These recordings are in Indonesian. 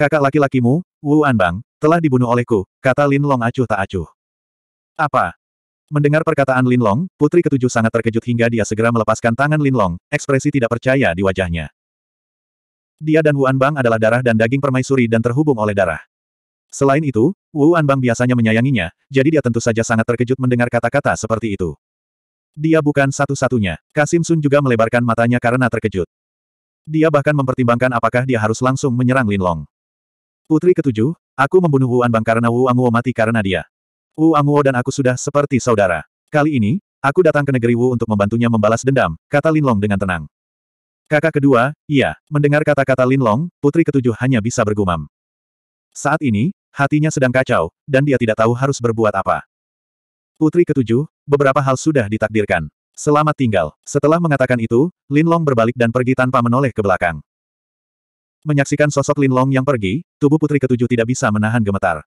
Kakak laki-lakimu, Wu Anbang, telah dibunuh olehku, kata Lin Long acuh tak acuh. Apa? Mendengar perkataan Lin Long, putri ketujuh sangat terkejut hingga dia segera melepaskan tangan Lin Long, ekspresi tidak percaya di wajahnya. Dia dan Wu Anbang adalah darah dan daging permaisuri dan terhubung oleh darah. Selain itu, Wu Anbang biasanya menyayanginya, jadi dia tentu saja sangat terkejut mendengar kata-kata seperti itu. Dia bukan satu-satunya. Kasim Sun juga melebarkan matanya karena terkejut. Dia bahkan mempertimbangkan apakah dia harus langsung menyerang Lin Long. Putri ketujuh, aku membunuh Wu Anbang karena Wu Anguo mati karena dia. Wu Anguo dan aku sudah seperti saudara. Kali ini, aku datang ke negeri Wu untuk membantunya membalas dendam, kata Linlong dengan tenang. Kakak kedua, iya, mendengar kata-kata Linlong, putri ketujuh hanya bisa bergumam. Saat ini, hatinya sedang kacau, dan dia tidak tahu harus berbuat apa. Putri ketujuh, beberapa hal sudah ditakdirkan. Selamat tinggal. Setelah mengatakan itu, Linlong berbalik dan pergi tanpa menoleh ke belakang. Menyaksikan sosok Lin Long yang pergi, tubuh putri ketujuh tidak bisa menahan gemetar.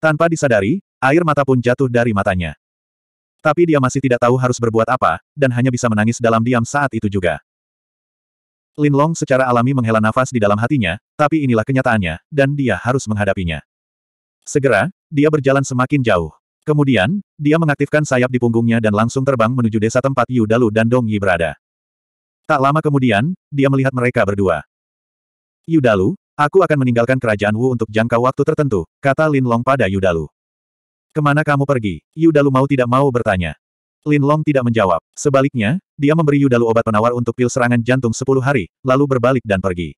Tanpa disadari, air mata pun jatuh dari matanya. Tapi dia masih tidak tahu harus berbuat apa, dan hanya bisa menangis dalam diam saat itu juga. Lin Long secara alami menghela nafas di dalam hatinya, tapi inilah kenyataannya, dan dia harus menghadapinya. Segera, dia berjalan semakin jauh. Kemudian, dia mengaktifkan sayap di punggungnya dan langsung terbang menuju desa tempat Yu Dalu dan Dong Yi berada. Tak lama kemudian, dia melihat mereka berdua. Yudalu, aku akan meninggalkan kerajaan Wu untuk jangka waktu tertentu, kata Lin Long pada Yudalu. Kemana kamu pergi? Yudalu mau tidak mau bertanya. Lin Long tidak menjawab. Sebaliknya, dia memberi Yudalu obat penawar untuk pil serangan jantung 10 hari, lalu berbalik dan pergi.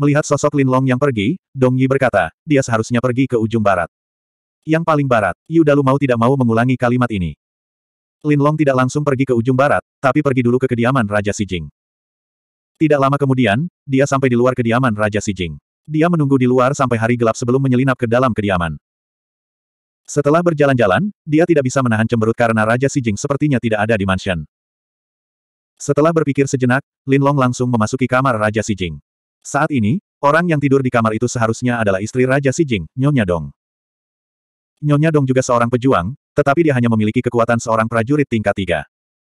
Melihat sosok Lin Long yang pergi, Dong Yi berkata, dia seharusnya pergi ke ujung barat. Yang paling barat, Yudalu mau tidak mau mengulangi kalimat ini. Lin Long tidak langsung pergi ke ujung barat, tapi pergi dulu ke kediaman Raja Si Jing. Tidak lama kemudian, dia sampai di luar kediaman Raja Sijing. Dia menunggu di luar sampai hari gelap sebelum menyelinap ke dalam kediaman. Setelah berjalan-jalan, dia tidak bisa menahan cemberut karena Raja Sijing sepertinya tidak ada di mansion. Setelah berpikir sejenak, Lin Long langsung memasuki kamar Raja Sijing. Saat ini, orang yang tidur di kamar itu seharusnya adalah istri Raja Sijing, Nyonya Dong. Nyonya Dong juga seorang pejuang, tetapi dia hanya memiliki kekuatan seorang prajurit tingkat tiga.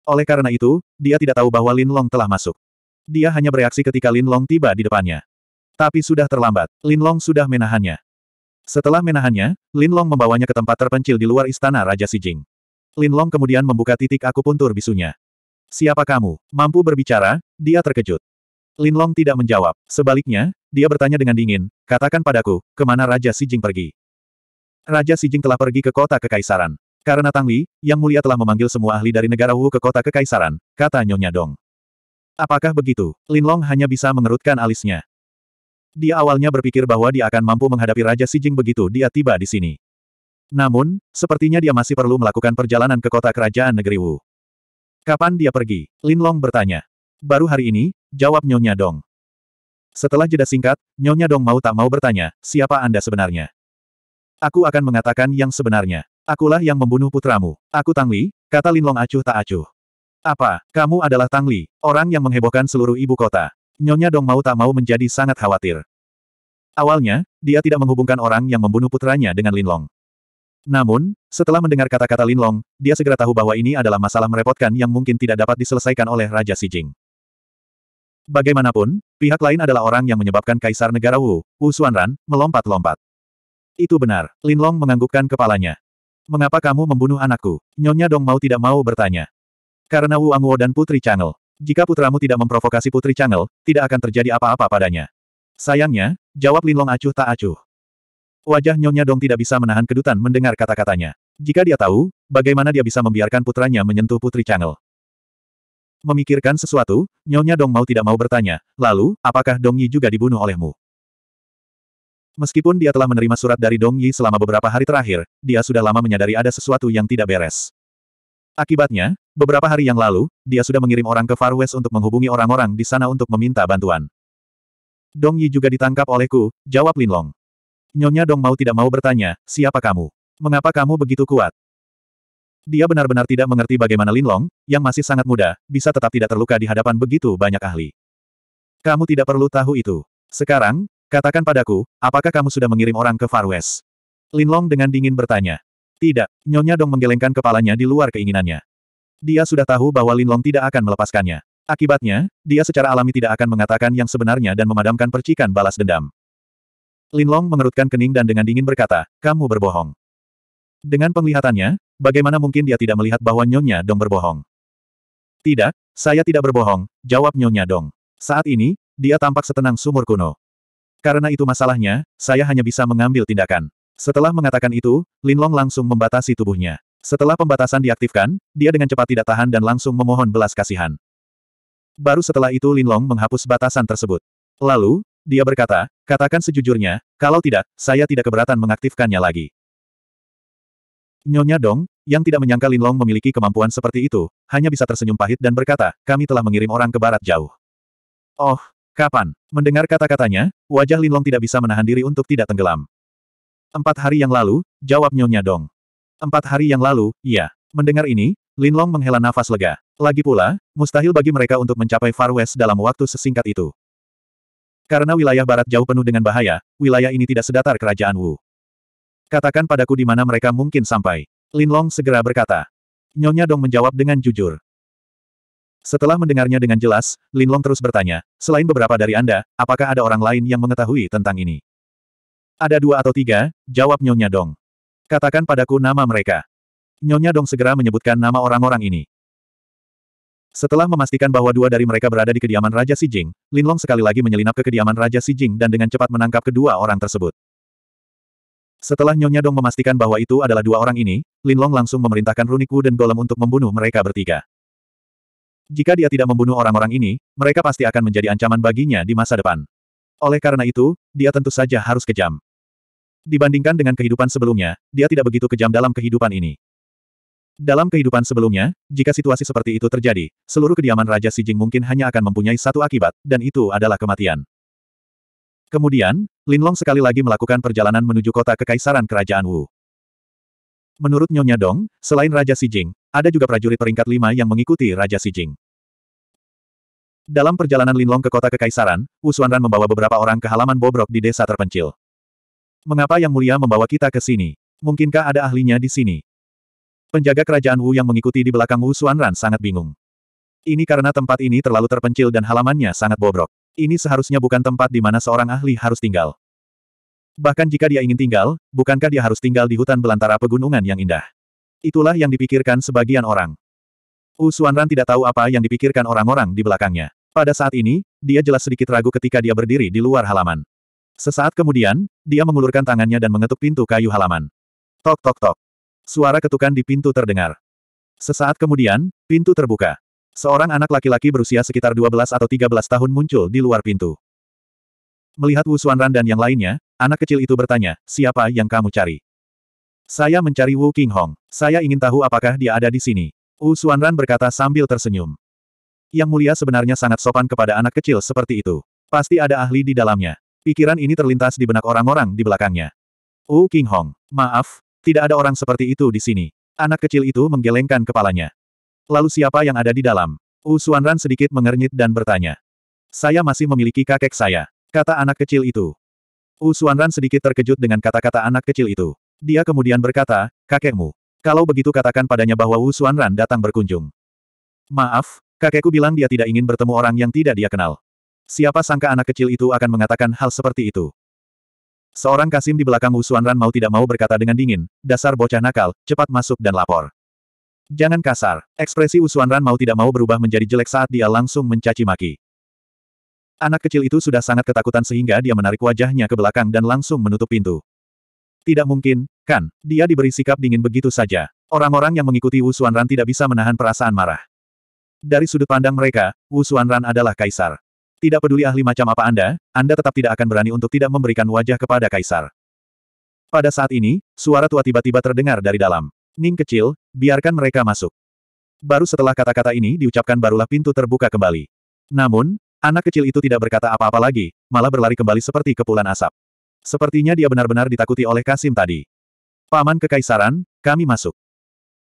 Oleh karena itu, dia tidak tahu bahwa Lin Long telah masuk. Dia hanya bereaksi ketika Lin Long tiba di depannya. Tapi sudah terlambat, Lin Long sudah menahannya. Setelah menahannya, Lin Long membawanya ke tempat terpencil di luar istana Raja Si Jing. Lin Long kemudian membuka titik akupuntur bisunya. Siapa kamu? Mampu berbicara? Dia terkejut. Lin Long tidak menjawab. Sebaliknya, dia bertanya dengan dingin, katakan padaku, kemana Raja Si Jing pergi? Raja Si Jing telah pergi ke kota kekaisaran. Karena Tang Li, Yang Mulia telah memanggil semua ahli dari negara Wu ke kota kekaisaran, kata Nyonya Dong. Apakah begitu? Linlong hanya bisa mengerutkan alisnya. Dia awalnya berpikir bahwa dia akan mampu menghadapi Raja Si Jing begitu dia tiba di sini. Namun, sepertinya dia masih perlu melakukan perjalanan ke kota kerajaan negeri Wu. Kapan dia pergi? Linlong bertanya. Baru hari ini, jawab Nyonya Dong. Setelah jeda singkat, Nyonya Dong mau tak mau bertanya, siapa Anda sebenarnya? Aku akan mengatakan yang sebenarnya. Akulah yang membunuh putramu. Aku Tang Li, kata Linlong acuh tak acuh. Apa, kamu adalah Tang Li, orang yang menghebohkan seluruh ibu kota. Nyonya Dong mau tak mau menjadi sangat khawatir. Awalnya, dia tidak menghubungkan orang yang membunuh putranya dengan Lin Long. Namun, setelah mendengar kata-kata Lin Long, dia segera tahu bahwa ini adalah masalah merepotkan yang mungkin tidak dapat diselesaikan oleh Raja Si Jing. Bagaimanapun, pihak lain adalah orang yang menyebabkan Kaisar Negara Wu, Wu Xuanran, melompat-lompat. Itu benar, Lin Long menganggukkan kepalanya. Mengapa kamu membunuh anakku? Nyonya Dong mau tidak mau bertanya. Karena Wu Wo dan Putri Channel. Jika putramu tidak memprovokasi Putri Channel, tidak akan terjadi apa-apa padanya. Sayangnya, jawab Linlong acuh tak acuh. Wajah Nyonya Dong tidak bisa menahan kedutan mendengar kata-katanya. Jika dia tahu, bagaimana dia bisa membiarkan putranya menyentuh Putri Channel. Memikirkan sesuatu, Nyonya Dong mau tidak mau bertanya, lalu, apakah Dong Yi juga dibunuh olehmu? Meskipun dia telah menerima surat dari Dong Yi selama beberapa hari terakhir, dia sudah lama menyadari ada sesuatu yang tidak beres. Akibatnya, Beberapa hari yang lalu, dia sudah mengirim orang ke Far West untuk menghubungi orang-orang di sana untuk meminta bantuan. Dong Yi juga ditangkap olehku, jawab Linlong. Nyonya Dong mau tidak mau bertanya, siapa kamu? Mengapa kamu begitu kuat? Dia benar-benar tidak mengerti bagaimana Linlong, yang masih sangat muda, bisa tetap tidak terluka di hadapan begitu banyak ahli. Kamu tidak perlu tahu itu. Sekarang, katakan padaku, apakah kamu sudah mengirim orang ke Far West? Linlong dengan dingin bertanya. Tidak, Nyonya Dong menggelengkan kepalanya di luar keinginannya. Dia sudah tahu bahwa Linlong tidak akan melepaskannya. Akibatnya, dia secara alami tidak akan mengatakan yang sebenarnya dan memadamkan percikan balas dendam. Linlong mengerutkan kening dan dengan dingin berkata, kamu berbohong. Dengan penglihatannya, bagaimana mungkin dia tidak melihat bahwa Nyonya Dong berbohong? Tidak, saya tidak berbohong, jawab Nyonya Dong. Saat ini, dia tampak setenang sumur kuno. Karena itu masalahnya, saya hanya bisa mengambil tindakan. Setelah mengatakan itu, Linlong langsung membatasi tubuhnya. Setelah pembatasan diaktifkan, dia dengan cepat tidak tahan dan langsung memohon belas kasihan. Baru setelah itu Linlong menghapus batasan tersebut. Lalu, dia berkata, katakan sejujurnya, kalau tidak, saya tidak keberatan mengaktifkannya lagi. Nyonya Dong, yang tidak menyangka Linlong memiliki kemampuan seperti itu, hanya bisa tersenyum pahit dan berkata, kami telah mengirim orang ke barat jauh. Oh, kapan? Mendengar kata-katanya, wajah Linlong tidak bisa menahan diri untuk tidak tenggelam. Empat hari yang lalu, jawab Nyonya Dong. Empat hari yang lalu, iya. Mendengar ini, Linlong menghela nafas lega. Lagi pula, mustahil bagi mereka untuk mencapai Far West dalam waktu sesingkat itu. Karena wilayah barat jauh penuh dengan bahaya, wilayah ini tidak sedatar kerajaan Wu. Katakan padaku di mana mereka mungkin sampai. Linlong segera berkata. Nyonya Dong menjawab dengan jujur. Setelah mendengarnya dengan jelas, Linlong terus bertanya, selain beberapa dari Anda, apakah ada orang lain yang mengetahui tentang ini? Ada dua atau tiga, jawab Nyonya Dong. Katakan padaku nama mereka. Nyonya Dong segera menyebutkan nama orang-orang ini. Setelah memastikan bahwa dua dari mereka berada di kediaman Raja Si Jing, Long sekali lagi menyelinap ke kediaman Raja Si Jing dan dengan cepat menangkap kedua orang tersebut. Setelah Nyonya Dong memastikan bahwa itu adalah dua orang ini, Lin Long langsung memerintahkan Runiku dan Golem untuk membunuh mereka bertiga. Jika dia tidak membunuh orang-orang ini, mereka pasti akan menjadi ancaman baginya di masa depan. Oleh karena itu, dia tentu saja harus kejam. Dibandingkan dengan kehidupan sebelumnya, dia tidak begitu kejam dalam kehidupan ini. Dalam kehidupan sebelumnya, jika situasi seperti itu terjadi, seluruh kediaman Raja Si Jing mungkin hanya akan mempunyai satu akibat, dan itu adalah kematian. Kemudian, Lin Long sekali lagi melakukan perjalanan menuju kota kekaisaran Kerajaan Wu. Menurut Nyonya Dong, selain Raja Si Jing, ada juga prajurit peringkat lima yang mengikuti Raja Si Jing. Dalam perjalanan Lin Long ke kota kekaisaran, Wu Xuanran membawa beberapa orang ke halaman bobrok di desa terpencil. Mengapa Yang Mulia membawa kita ke sini? Mungkinkah ada ahlinya di sini? Penjaga kerajaan Wu yang mengikuti di belakang Wu Xuanran sangat bingung. Ini karena tempat ini terlalu terpencil dan halamannya sangat bobrok. Ini seharusnya bukan tempat di mana seorang ahli harus tinggal. Bahkan jika dia ingin tinggal, bukankah dia harus tinggal di hutan belantara pegunungan yang indah? Itulah yang dipikirkan sebagian orang. Wu Xuanran tidak tahu apa yang dipikirkan orang-orang di belakangnya. Pada saat ini, dia jelas sedikit ragu ketika dia berdiri di luar halaman. Sesaat kemudian, dia mengulurkan tangannya dan mengetuk pintu kayu halaman. Tok tok tok. Suara ketukan di pintu terdengar. Sesaat kemudian, pintu terbuka. Seorang anak laki-laki berusia sekitar 12 atau 13 tahun muncul di luar pintu. Melihat Wu Xuanran dan yang lainnya, anak kecil itu bertanya, siapa yang kamu cari? Saya mencari Wu King Hong. Saya ingin tahu apakah dia ada di sini. Wu Xuanran berkata sambil tersenyum. Yang mulia sebenarnya sangat sopan kepada anak kecil seperti itu. Pasti ada ahli di dalamnya. Pikiran ini terlintas di benak orang-orang di belakangnya. U King Hong, maaf, tidak ada orang seperti itu di sini. Anak kecil itu menggelengkan kepalanya. Lalu siapa yang ada di dalam? U Xuanran sedikit mengernyit dan bertanya. Saya masih memiliki kakek saya, kata anak kecil itu. U Xuanran sedikit terkejut dengan kata-kata anak kecil itu. Dia kemudian berkata, kakekmu. Kalau begitu katakan padanya bahwa Wu Xuanran datang berkunjung. Maaf, kakekku bilang dia tidak ingin bertemu orang yang tidak dia kenal. Siapa sangka anak kecil itu akan mengatakan hal seperti itu. Seorang Kasim di belakang Wu Xuanran mau tidak mau berkata dengan dingin, dasar bocah nakal, cepat masuk dan lapor. Jangan kasar. Ekspresi Wu Xuanran mau tidak mau berubah menjadi jelek saat dia langsung mencaci maki. Anak kecil itu sudah sangat ketakutan sehingga dia menarik wajahnya ke belakang dan langsung menutup pintu. Tidak mungkin, kan, dia diberi sikap dingin begitu saja. Orang-orang yang mengikuti Wu Xuanran tidak bisa menahan perasaan marah. Dari sudut pandang mereka, Wu Xuanran adalah kaisar. Tidak peduli ahli macam apa Anda, Anda tetap tidak akan berani untuk tidak memberikan wajah kepada Kaisar. Pada saat ini, suara tua tiba-tiba terdengar dari dalam. Ning kecil, biarkan mereka masuk. Baru setelah kata-kata ini diucapkan barulah pintu terbuka kembali. Namun, anak kecil itu tidak berkata apa-apa lagi, malah berlari kembali seperti kepulan asap. Sepertinya dia benar-benar ditakuti oleh Kasim tadi. Paman Kekaisaran, kami masuk.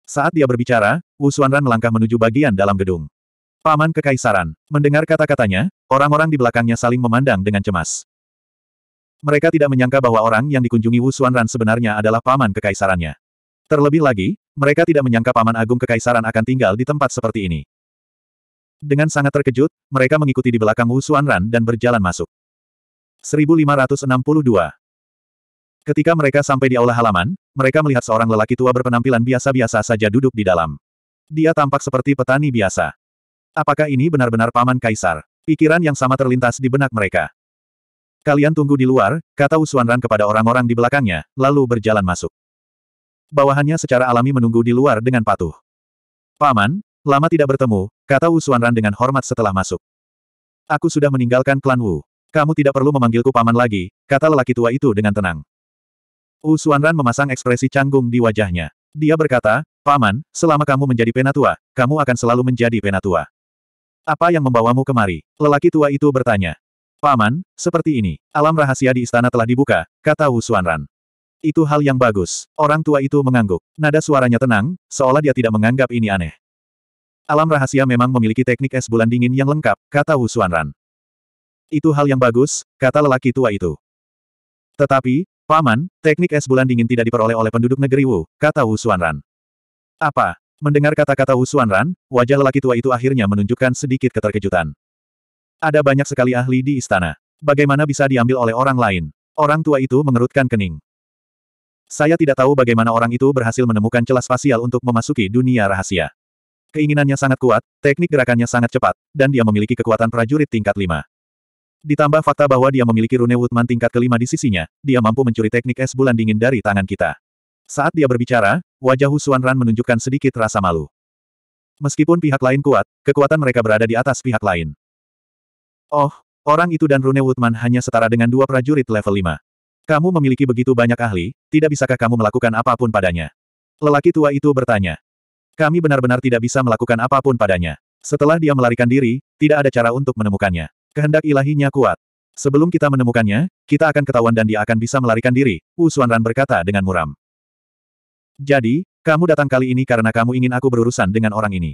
Saat dia berbicara, Wu Xuanran melangkah menuju bagian dalam gedung. Paman Kekaisaran. Mendengar kata-katanya, orang-orang di belakangnya saling memandang dengan cemas. Mereka tidak menyangka bahwa orang yang dikunjungi Wu Xuanran sebenarnya adalah Paman Kekaisarannya. Terlebih lagi, mereka tidak menyangka Paman Agung Kekaisaran akan tinggal di tempat seperti ini. Dengan sangat terkejut, mereka mengikuti di belakang Wu Xuanran dan berjalan masuk. 1562 Ketika mereka sampai di aula halaman, mereka melihat seorang lelaki tua berpenampilan biasa-biasa saja duduk di dalam. Dia tampak seperti petani biasa. Apakah ini benar-benar paman kaisar? Pikiran yang sama terlintas di benak mereka. Kalian tunggu di luar, kata Usuan Ran kepada orang-orang di belakangnya, lalu berjalan masuk. Bawahannya secara alami menunggu di luar dengan patuh. Paman, lama tidak bertemu, kata Usuan Ran dengan hormat setelah masuk. Aku sudah meninggalkan klan Wu. Kamu tidak perlu memanggilku paman lagi, kata lelaki tua itu dengan tenang. Usuan Ran memasang ekspresi canggung di wajahnya. Dia berkata, Paman, selama kamu menjadi penatua, kamu akan selalu menjadi penatua. Apa yang membawamu kemari? Lelaki tua itu bertanya. Paman, seperti ini. Alam rahasia di istana telah dibuka, kata Wu Xuanran. Itu hal yang bagus. Orang tua itu mengangguk. Nada suaranya tenang, seolah dia tidak menganggap ini aneh. Alam rahasia memang memiliki teknik es bulan dingin yang lengkap, kata Wu Xuanran. Itu hal yang bagus, kata lelaki tua itu. Tetapi, Paman, teknik es bulan dingin tidak diperoleh oleh penduduk negeri Wu, kata Wu Xuanran. Apa? Mendengar kata-kata Usuan Ran, wajah lelaki tua itu akhirnya menunjukkan sedikit keterkejutan. Ada banyak sekali ahli di istana. Bagaimana bisa diambil oleh orang lain? Orang tua itu mengerutkan kening. Saya tidak tahu bagaimana orang itu berhasil menemukan celah spasial untuk memasuki dunia rahasia. Keinginannya sangat kuat, teknik gerakannya sangat cepat, dan dia memiliki kekuatan prajurit tingkat 5. Ditambah fakta bahwa dia memiliki rune Woodman tingkat kelima di sisinya, dia mampu mencuri teknik es bulan dingin dari tangan kita. Saat dia berbicara, wajah Hu Xuanran menunjukkan sedikit rasa malu. Meskipun pihak lain kuat, kekuatan mereka berada di atas pihak lain. Oh, orang itu dan Rune Woodman hanya setara dengan dua prajurit level 5. Kamu memiliki begitu banyak ahli, tidak bisakah kamu melakukan apapun padanya? Lelaki tua itu bertanya. Kami benar-benar tidak bisa melakukan apapun padanya. Setelah dia melarikan diri, tidak ada cara untuk menemukannya. Kehendak ilahinya kuat. Sebelum kita menemukannya, kita akan ketahuan dan dia akan bisa melarikan diri, Wu Xuanran berkata dengan muram. Jadi, kamu datang kali ini karena kamu ingin aku berurusan dengan orang ini.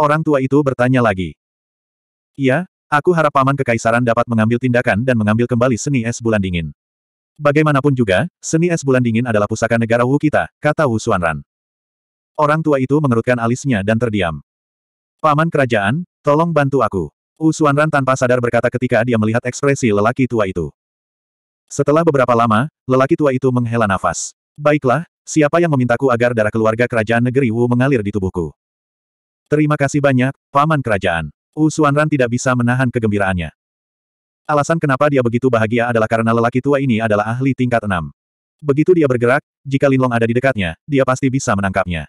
Orang tua itu bertanya lagi. Iya, aku harap paman kekaisaran dapat mengambil tindakan dan mengambil kembali seni es bulan dingin. Bagaimanapun juga, seni es bulan dingin adalah pusaka negara Wu kita, kata Wu Xuanran. Orang tua itu mengerutkan alisnya dan terdiam. Paman kerajaan, tolong bantu aku. Wu Xuanran tanpa sadar berkata ketika dia melihat ekspresi lelaki tua itu. Setelah beberapa lama, lelaki tua itu menghela nafas. Baiklah, Siapa yang memintaku agar darah keluarga kerajaan negeri Wu mengalir di tubuhku? Terima kasih banyak, Paman Kerajaan. Wu Xuanran tidak bisa menahan kegembiraannya. Alasan kenapa dia begitu bahagia adalah karena lelaki tua ini adalah ahli tingkat enam. Begitu dia bergerak, jika Linlong ada di dekatnya, dia pasti bisa menangkapnya.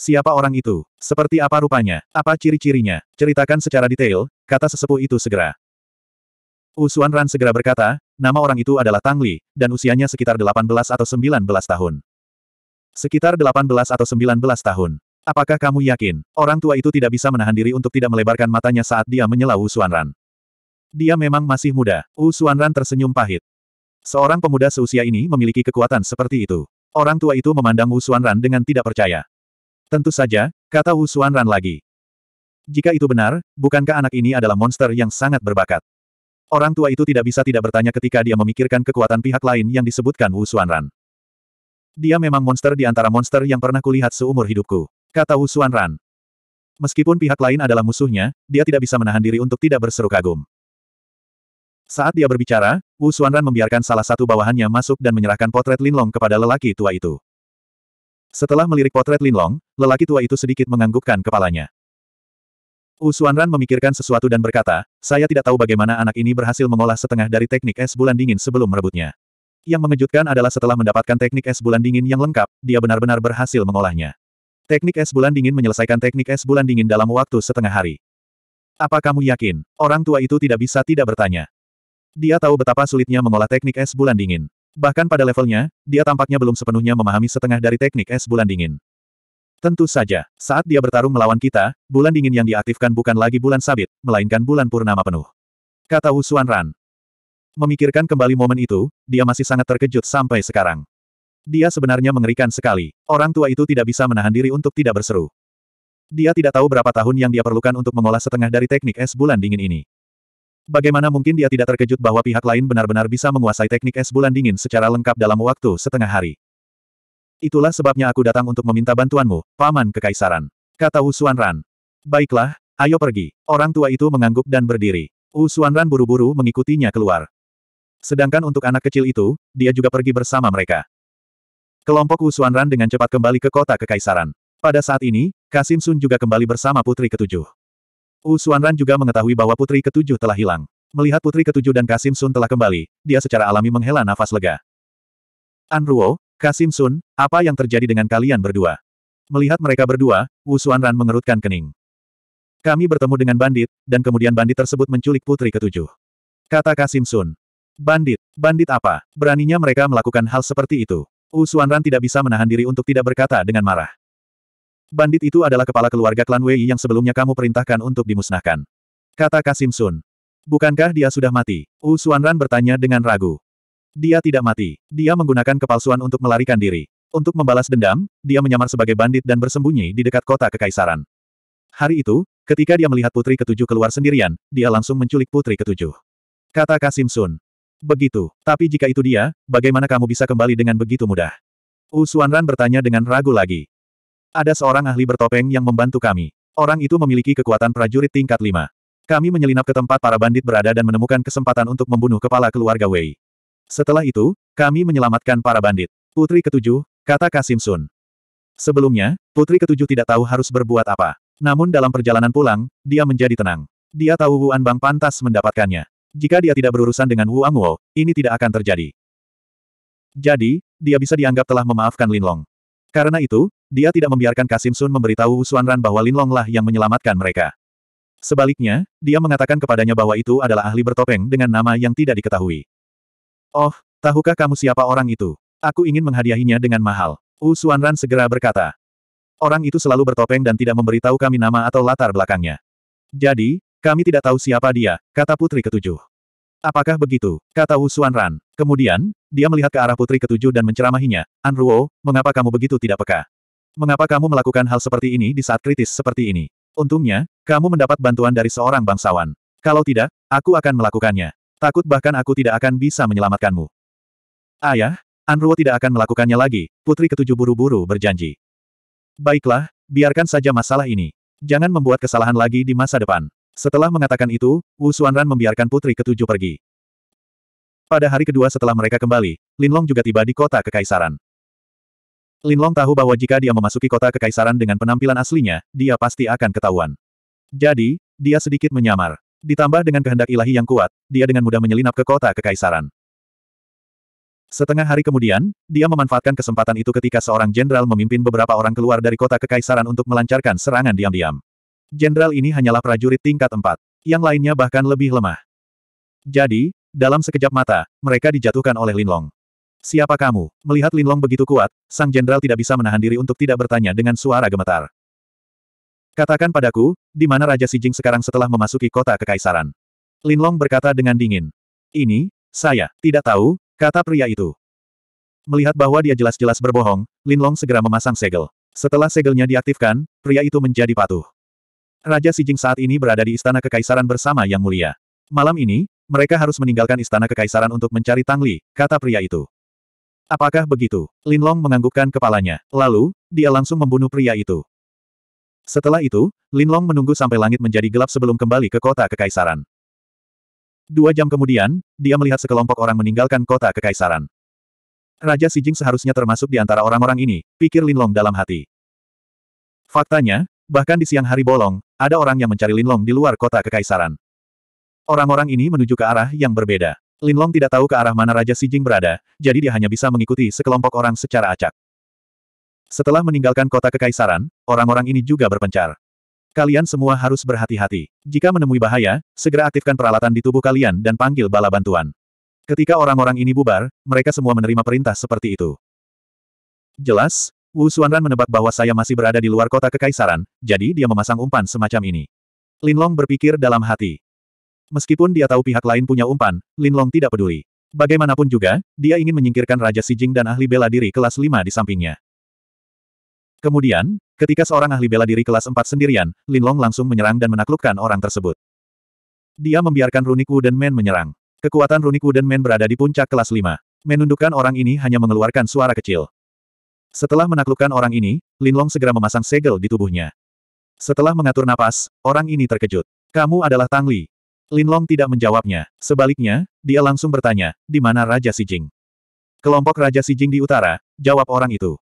Siapa orang itu? Seperti apa rupanya? Apa ciri-cirinya? Ceritakan secara detail, kata sesepuh itu segera. Usuan Ran segera berkata, nama orang itu adalah Tang Li, dan usianya sekitar 18 atau 19 tahun. Sekitar 18 atau 19 tahun. Apakah kamu yakin, orang tua itu tidak bisa menahan diri untuk tidak melebarkan matanya saat dia menyela Wu Xuanran? Dia memang masih muda, Wu Xuanran tersenyum pahit. Seorang pemuda seusia ini memiliki kekuatan seperti itu. Orang tua itu memandang Wu Xuanran dengan tidak percaya. Tentu saja, kata Wu Xuanran lagi. Jika itu benar, bukankah anak ini adalah monster yang sangat berbakat? Orang tua itu tidak bisa tidak bertanya ketika dia memikirkan kekuatan pihak lain yang disebutkan Wu Xuanran. Dia memang monster di antara monster yang pernah kulihat seumur hidupku, kata Wu Ran. Meskipun pihak lain adalah musuhnya, dia tidak bisa menahan diri untuk tidak berseru kagum. Saat dia berbicara, Wu Ran membiarkan salah satu bawahannya masuk dan menyerahkan potret Lin Long kepada lelaki tua itu. Setelah melirik potret Lin Long, lelaki tua itu sedikit menganggukkan kepalanya. Wu Ran memikirkan sesuatu dan berkata, saya tidak tahu bagaimana anak ini berhasil mengolah setengah dari teknik es bulan dingin sebelum merebutnya. Yang mengejutkan adalah setelah mendapatkan teknik es bulan dingin yang lengkap, dia benar-benar berhasil mengolahnya. Teknik es bulan dingin menyelesaikan teknik es bulan dingin dalam waktu setengah hari. Apa kamu yakin? Orang tua itu tidak bisa tidak bertanya. Dia tahu betapa sulitnya mengolah teknik es bulan dingin. Bahkan pada levelnya, dia tampaknya belum sepenuhnya memahami setengah dari teknik es bulan dingin. Tentu saja, saat dia bertarung melawan kita, bulan dingin yang diaktifkan bukan lagi bulan sabit, melainkan bulan purnama penuh. Kata Xuan Ran, Memikirkan kembali momen itu, dia masih sangat terkejut sampai sekarang. Dia sebenarnya mengerikan sekali. Orang tua itu tidak bisa menahan diri untuk tidak berseru. Dia tidak tahu berapa tahun yang dia perlukan untuk mengolah setengah dari teknik es bulan dingin ini. Bagaimana mungkin dia tidak terkejut bahwa pihak lain benar-benar bisa menguasai teknik es bulan dingin secara lengkap dalam waktu setengah hari. Itulah sebabnya aku datang untuk meminta bantuanmu, Paman Kekaisaran. Kata Usuan Ran. Baiklah, ayo pergi. Orang tua itu mengangguk dan berdiri. Usuan Ran buru-buru mengikutinya keluar. Sedangkan untuk anak kecil itu, dia juga pergi bersama mereka. Kelompok Wusuan Ran dengan cepat kembali ke kota kekaisaran. Pada saat ini, Kasim Sun juga kembali bersama putri ketujuh. Wusuan Ran juga mengetahui bahwa putri ketujuh telah hilang. Melihat putri ketujuh dan Kasim Sun telah kembali, dia secara alami menghela nafas lega. Anruo, Kasim Sun, apa yang terjadi dengan kalian berdua? Melihat mereka berdua, Wusuan Ran mengerutkan kening. Kami bertemu dengan bandit, dan kemudian bandit tersebut menculik putri ketujuh. Kata Kasim Sun. Bandit, bandit apa? Beraninya mereka melakukan hal seperti itu. Wu Xuanran tidak bisa menahan diri untuk tidak berkata dengan marah. Bandit itu adalah kepala keluarga klan Wei yang sebelumnya kamu perintahkan untuk dimusnahkan. Kata Kasim Sun. Bukankah dia sudah mati? Wu Xuanran bertanya dengan ragu. Dia tidak mati. Dia menggunakan kepalsuan untuk melarikan diri. Untuk membalas dendam, dia menyamar sebagai bandit dan bersembunyi di dekat kota kekaisaran. Hari itu, ketika dia melihat putri ketujuh keluar sendirian, dia langsung menculik putri ketujuh. Kata Kasim Sun. Begitu. Tapi jika itu dia, bagaimana kamu bisa kembali dengan begitu mudah? Wu Xuanran bertanya dengan ragu lagi. Ada seorang ahli bertopeng yang membantu kami. Orang itu memiliki kekuatan prajurit tingkat 5. Kami menyelinap ke tempat para bandit berada dan menemukan kesempatan untuk membunuh kepala keluarga Wei. Setelah itu, kami menyelamatkan para bandit. Putri ketujuh, kata Kasim Sun. Sebelumnya, putri ketujuh tidak tahu harus berbuat apa. Namun dalam perjalanan pulang, dia menjadi tenang. Dia tahu Wu Anbang pantas mendapatkannya. Jika dia tidak berurusan dengan Wu Anguo, ini tidak akan terjadi. Jadi, dia bisa dianggap telah memaafkan Lin Long. Karena itu, dia tidak membiarkan Kasim Sun memberitahu Wu Xuanran bahwa Linlong lah yang menyelamatkan mereka. Sebaliknya, dia mengatakan kepadanya bahwa itu adalah ahli bertopeng dengan nama yang tidak diketahui. Oh, tahukah kamu siapa orang itu? Aku ingin menghadiahinya dengan mahal. Wu Xuanran segera berkata. Orang itu selalu bertopeng dan tidak memberitahu kami nama atau latar belakangnya. Jadi, kami tidak tahu siapa dia, kata putri ketujuh. Apakah begitu? Kata Wu Ran. Kemudian, dia melihat ke arah putri ketujuh dan menceramahinya. Anruo, mengapa kamu begitu tidak peka? Mengapa kamu melakukan hal seperti ini di saat kritis seperti ini? Untungnya, kamu mendapat bantuan dari seorang bangsawan. Kalau tidak, aku akan melakukannya. Takut bahkan aku tidak akan bisa menyelamatkanmu. Ayah, Anruo tidak akan melakukannya lagi, putri ketujuh buru-buru berjanji. Baiklah, biarkan saja masalah ini. Jangan membuat kesalahan lagi di masa depan. Setelah mengatakan itu, Wu Xuanran membiarkan putri ketujuh pergi. Pada hari kedua setelah mereka kembali, Linlong juga tiba di kota kekaisaran. Linlong tahu bahwa jika dia memasuki kota kekaisaran dengan penampilan aslinya, dia pasti akan ketahuan. Jadi, dia sedikit menyamar. Ditambah dengan kehendak ilahi yang kuat, dia dengan mudah menyelinap ke kota kekaisaran. Setengah hari kemudian, dia memanfaatkan kesempatan itu ketika seorang jenderal memimpin beberapa orang keluar dari kota kekaisaran untuk melancarkan serangan diam-diam. Jenderal ini hanyalah prajurit tingkat 4. Yang lainnya bahkan lebih lemah. Jadi, dalam sekejap mata, mereka dijatuhkan oleh Linlong. Siapa kamu? Melihat Linlong begitu kuat, sang jenderal tidak bisa menahan diri untuk tidak bertanya dengan suara gemetar. Katakan padaku, di mana Raja Sijing sekarang setelah memasuki kota kekaisaran? Linlong berkata dengan dingin. Ini, saya, tidak tahu, kata pria itu. Melihat bahwa dia jelas-jelas berbohong, Linlong segera memasang segel. Setelah segelnya diaktifkan, pria itu menjadi patuh. Raja Si Jing saat ini berada di Istana Kekaisaran bersama Yang Mulia. Malam ini, mereka harus meninggalkan Istana Kekaisaran untuk mencari Tang Li, kata pria itu. Apakah begitu? Lin Long menganggukkan kepalanya. Lalu, dia langsung membunuh pria itu. Setelah itu, Lin Long menunggu sampai langit menjadi gelap sebelum kembali ke kota Kekaisaran. Dua jam kemudian, dia melihat sekelompok orang meninggalkan kota Kekaisaran. Raja Si Jing seharusnya termasuk di antara orang-orang ini, pikir Lin Long dalam hati. Faktanya, Bahkan di siang hari bolong, ada orang yang mencari Linlong di luar kota kekaisaran. Orang-orang ini menuju ke arah yang berbeda. Linlong tidak tahu ke arah mana Raja Si Jing berada, jadi dia hanya bisa mengikuti sekelompok orang secara acak. Setelah meninggalkan kota kekaisaran, orang-orang ini juga berpencar. Kalian semua harus berhati-hati. Jika menemui bahaya, segera aktifkan peralatan di tubuh kalian dan panggil bala bantuan. Ketika orang-orang ini bubar, mereka semua menerima perintah seperti itu. Jelas, Wu Xuanran menebak bahwa saya masih berada di luar kota kekaisaran, jadi dia memasang umpan semacam ini. Linlong berpikir dalam hati. Meskipun dia tahu pihak lain punya umpan, Linlong tidak peduli. Bagaimanapun juga, dia ingin menyingkirkan Raja Sijing dan ahli bela diri kelas 5 di sampingnya. Kemudian, ketika seorang ahli bela diri kelas 4 sendirian, Linlong langsung menyerang dan menaklukkan orang tersebut. Dia membiarkan Runik dan Men menyerang. Kekuatan Runik dan Men berada di puncak kelas 5. Menundukkan orang ini hanya mengeluarkan suara kecil. Setelah menaklukkan orang ini, Linlong segera memasang segel di tubuhnya. Setelah mengatur napas, orang ini terkejut. Kamu adalah Tang Li. Linlong tidak menjawabnya. Sebaliknya, dia langsung bertanya, di mana Raja Si Jing? Kelompok Raja Si Jing di utara, jawab orang itu.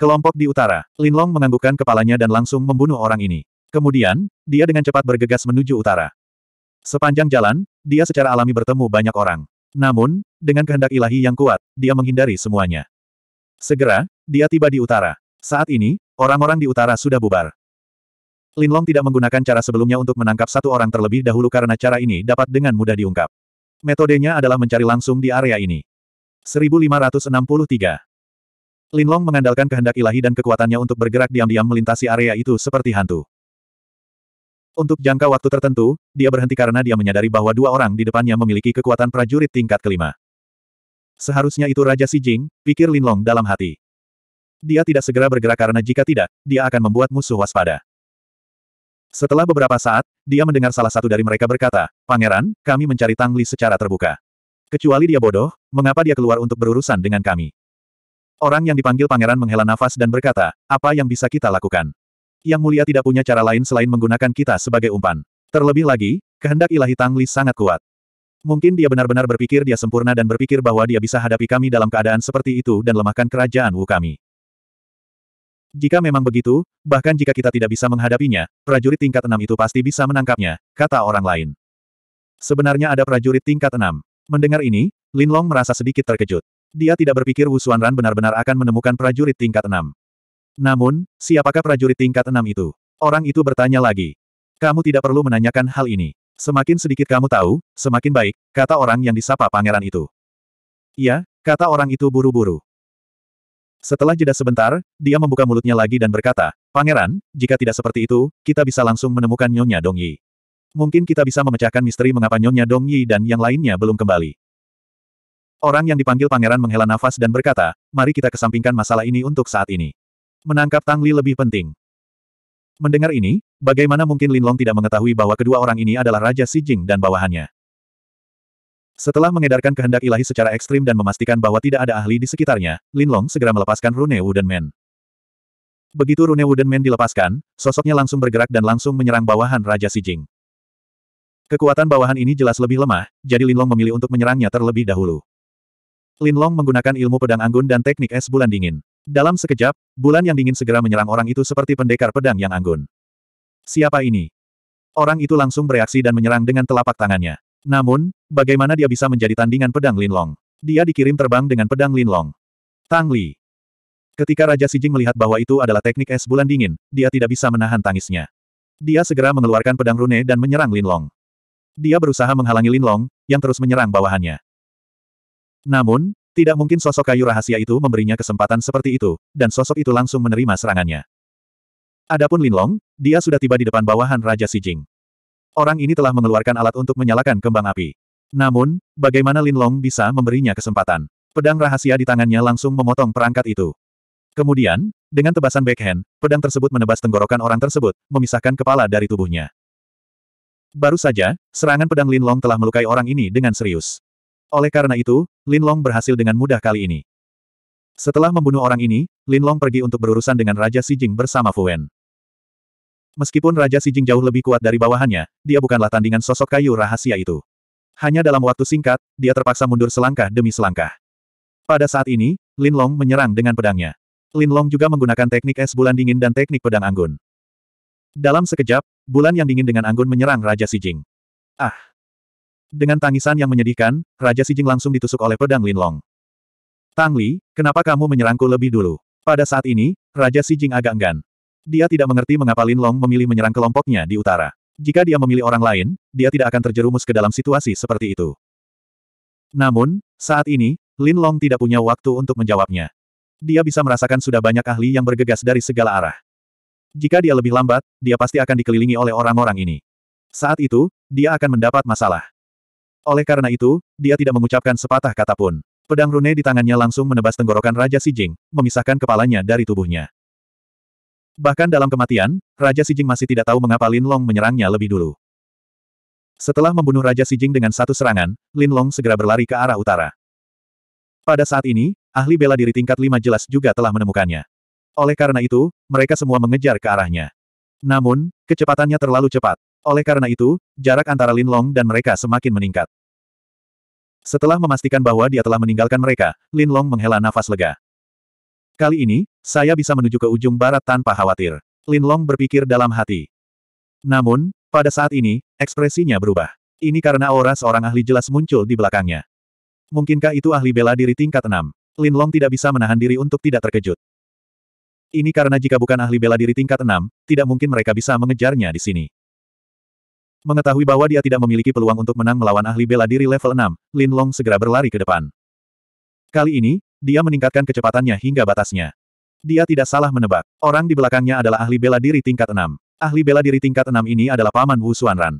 Kelompok di utara, Linlong menganggukkan kepalanya dan langsung membunuh orang ini. Kemudian, dia dengan cepat bergegas menuju utara. Sepanjang jalan, dia secara alami bertemu banyak orang. Namun, dengan kehendak ilahi yang kuat, dia menghindari semuanya. Segera, dia tiba di utara. Saat ini, orang-orang di utara sudah bubar. Linlong tidak menggunakan cara sebelumnya untuk menangkap satu orang terlebih dahulu karena cara ini dapat dengan mudah diungkap. Metodenya adalah mencari langsung di area ini. 1563 Linlong mengandalkan kehendak ilahi dan kekuatannya untuk bergerak diam-diam melintasi area itu seperti hantu. Untuk jangka waktu tertentu, dia berhenti karena dia menyadari bahwa dua orang di depannya memiliki kekuatan prajurit tingkat kelima. Seharusnya itu Raja Si Jing, pikir Linlong dalam hati. Dia tidak segera bergerak karena jika tidak, dia akan membuat musuh waspada. Setelah beberapa saat, dia mendengar salah satu dari mereka berkata, Pangeran, kami mencari Tang Li secara terbuka. Kecuali dia bodoh, mengapa dia keluar untuk berurusan dengan kami? Orang yang dipanggil pangeran menghela nafas dan berkata, apa yang bisa kita lakukan? Yang mulia tidak punya cara lain selain menggunakan kita sebagai umpan. Terlebih lagi, kehendak ilahi Tang Li sangat kuat. Mungkin dia benar-benar berpikir dia sempurna dan berpikir bahwa dia bisa hadapi kami dalam keadaan seperti itu dan lemahkan kerajaan Wu kami. Jika memang begitu, bahkan jika kita tidak bisa menghadapinya, prajurit tingkat enam itu pasti bisa menangkapnya, kata orang lain. Sebenarnya ada prajurit tingkat enam. Mendengar ini, Lin Long merasa sedikit terkejut. Dia tidak berpikir Wu Xuanran benar-benar akan menemukan prajurit tingkat enam. Namun, siapakah prajurit tingkat enam itu? Orang itu bertanya lagi. Kamu tidak perlu menanyakan hal ini. Semakin sedikit kamu tahu, semakin baik, kata orang yang disapa pangeran itu. Iya, kata orang itu buru-buru. Setelah jeda sebentar, dia membuka mulutnya lagi dan berkata, Pangeran, jika tidak seperti itu, kita bisa langsung menemukan Nyonya Dong Yi. Mungkin kita bisa memecahkan misteri mengapa Nyonya Dong Yi dan yang lainnya belum kembali. Orang yang dipanggil pangeran menghela nafas dan berkata, mari kita kesampingkan masalah ini untuk saat ini. Menangkap Tang Li lebih penting. Mendengar ini, bagaimana mungkin Lin Long tidak mengetahui bahwa kedua orang ini adalah Raja Si Jing dan bawahannya. Setelah mengedarkan kehendak ilahi secara ekstrim dan memastikan bahwa tidak ada ahli di sekitarnya, Linlong segera melepaskan Rune Wooden Man. Begitu Rune Wooden Man dilepaskan, sosoknya langsung bergerak dan langsung menyerang bawahan Raja Si Jing. Kekuatan bawahan ini jelas lebih lemah, jadi Linlong memilih untuk menyerangnya terlebih dahulu. Linlong menggunakan ilmu pedang anggun dan teknik es bulan dingin. Dalam sekejap, bulan yang dingin segera menyerang orang itu seperti pendekar pedang yang anggun. Siapa ini? Orang itu langsung bereaksi dan menyerang dengan telapak tangannya. Namun, bagaimana dia bisa menjadi tandingan pedang Linlong? Dia dikirim terbang dengan pedang Linlong. Tang Li. Ketika Raja Sijing melihat bahwa itu adalah teknik es bulan dingin, dia tidak bisa menahan tangisnya. Dia segera mengeluarkan pedang rune dan menyerang Linlong. Dia berusaha menghalangi Linlong, yang terus menyerang bawahannya. Namun, tidak mungkin sosok kayu rahasia itu memberinya kesempatan seperti itu, dan sosok itu langsung menerima serangannya. Adapun Linlong, dia sudah tiba di depan bawahan Raja Sijing. Orang ini telah mengeluarkan alat untuk menyalakan kembang api. Namun, bagaimana Lin Long bisa memberinya kesempatan? Pedang rahasia di tangannya langsung memotong perangkat itu. Kemudian, dengan tebasan backhand, pedang tersebut menebas tenggorokan orang tersebut, memisahkan kepala dari tubuhnya. Baru saja, serangan pedang Lin Long telah melukai orang ini dengan serius. Oleh karena itu, Lin Long berhasil dengan mudah kali ini. Setelah membunuh orang ini, Lin Long pergi untuk berurusan dengan Raja Si Jing bersama Fu Wen. Meskipun Raja Sijing jauh lebih kuat dari bawahannya, dia bukanlah tandingan sosok kayu rahasia itu. Hanya dalam waktu singkat, dia terpaksa mundur selangkah demi selangkah. Pada saat ini, Lin Long menyerang dengan pedangnya. Lin Long juga menggunakan teknik es bulan dingin dan teknik pedang anggun. Dalam sekejap, bulan yang dingin dengan anggun menyerang Raja Sijing. Ah! Dengan tangisan yang menyedihkan, Raja Sijing langsung ditusuk oleh pedang Lin Long. Tang Li, kenapa kamu menyerangku lebih dulu? Pada saat ini, Raja Sijing agak enggan. Dia tidak mengerti mengapa Lin Long memilih menyerang kelompoknya di utara. Jika dia memilih orang lain, dia tidak akan terjerumus ke dalam situasi seperti itu. Namun, saat ini, Lin Long tidak punya waktu untuk menjawabnya. Dia bisa merasakan sudah banyak ahli yang bergegas dari segala arah. Jika dia lebih lambat, dia pasti akan dikelilingi oleh orang-orang ini. Saat itu, dia akan mendapat masalah. Oleh karena itu, dia tidak mengucapkan sepatah kata pun. Pedang rune di tangannya langsung menebas tenggorokan Raja Si Jing, memisahkan kepalanya dari tubuhnya. Bahkan dalam kematian, Raja Sijing masih tidak tahu mengapa Lin Long menyerangnya lebih dulu. Setelah membunuh Raja Sijing dengan satu serangan, Lin Long segera berlari ke arah utara. Pada saat ini, ahli bela diri tingkat lima jelas juga telah menemukannya. Oleh karena itu, mereka semua mengejar ke arahnya. Namun, kecepatannya terlalu cepat. Oleh karena itu, jarak antara Lin Long dan mereka semakin meningkat. Setelah memastikan bahwa dia telah meninggalkan mereka, Lin Long menghela nafas lega. Kali ini, saya bisa menuju ke ujung barat tanpa khawatir. Lin Long berpikir dalam hati. Namun, pada saat ini, ekspresinya berubah. Ini karena aura seorang ahli jelas muncul di belakangnya. Mungkinkah itu ahli bela diri tingkat 6? Lin Long tidak bisa menahan diri untuk tidak terkejut. Ini karena jika bukan ahli bela diri tingkat 6, tidak mungkin mereka bisa mengejarnya di sini. Mengetahui bahwa dia tidak memiliki peluang untuk menang melawan ahli bela diri level 6, Lin Long segera berlari ke depan. Kali ini, dia meningkatkan kecepatannya hingga batasnya. Dia tidak salah menebak. Orang di belakangnya adalah ahli bela diri tingkat enam. Ahli bela diri tingkat enam ini adalah paman Wu Xuanran.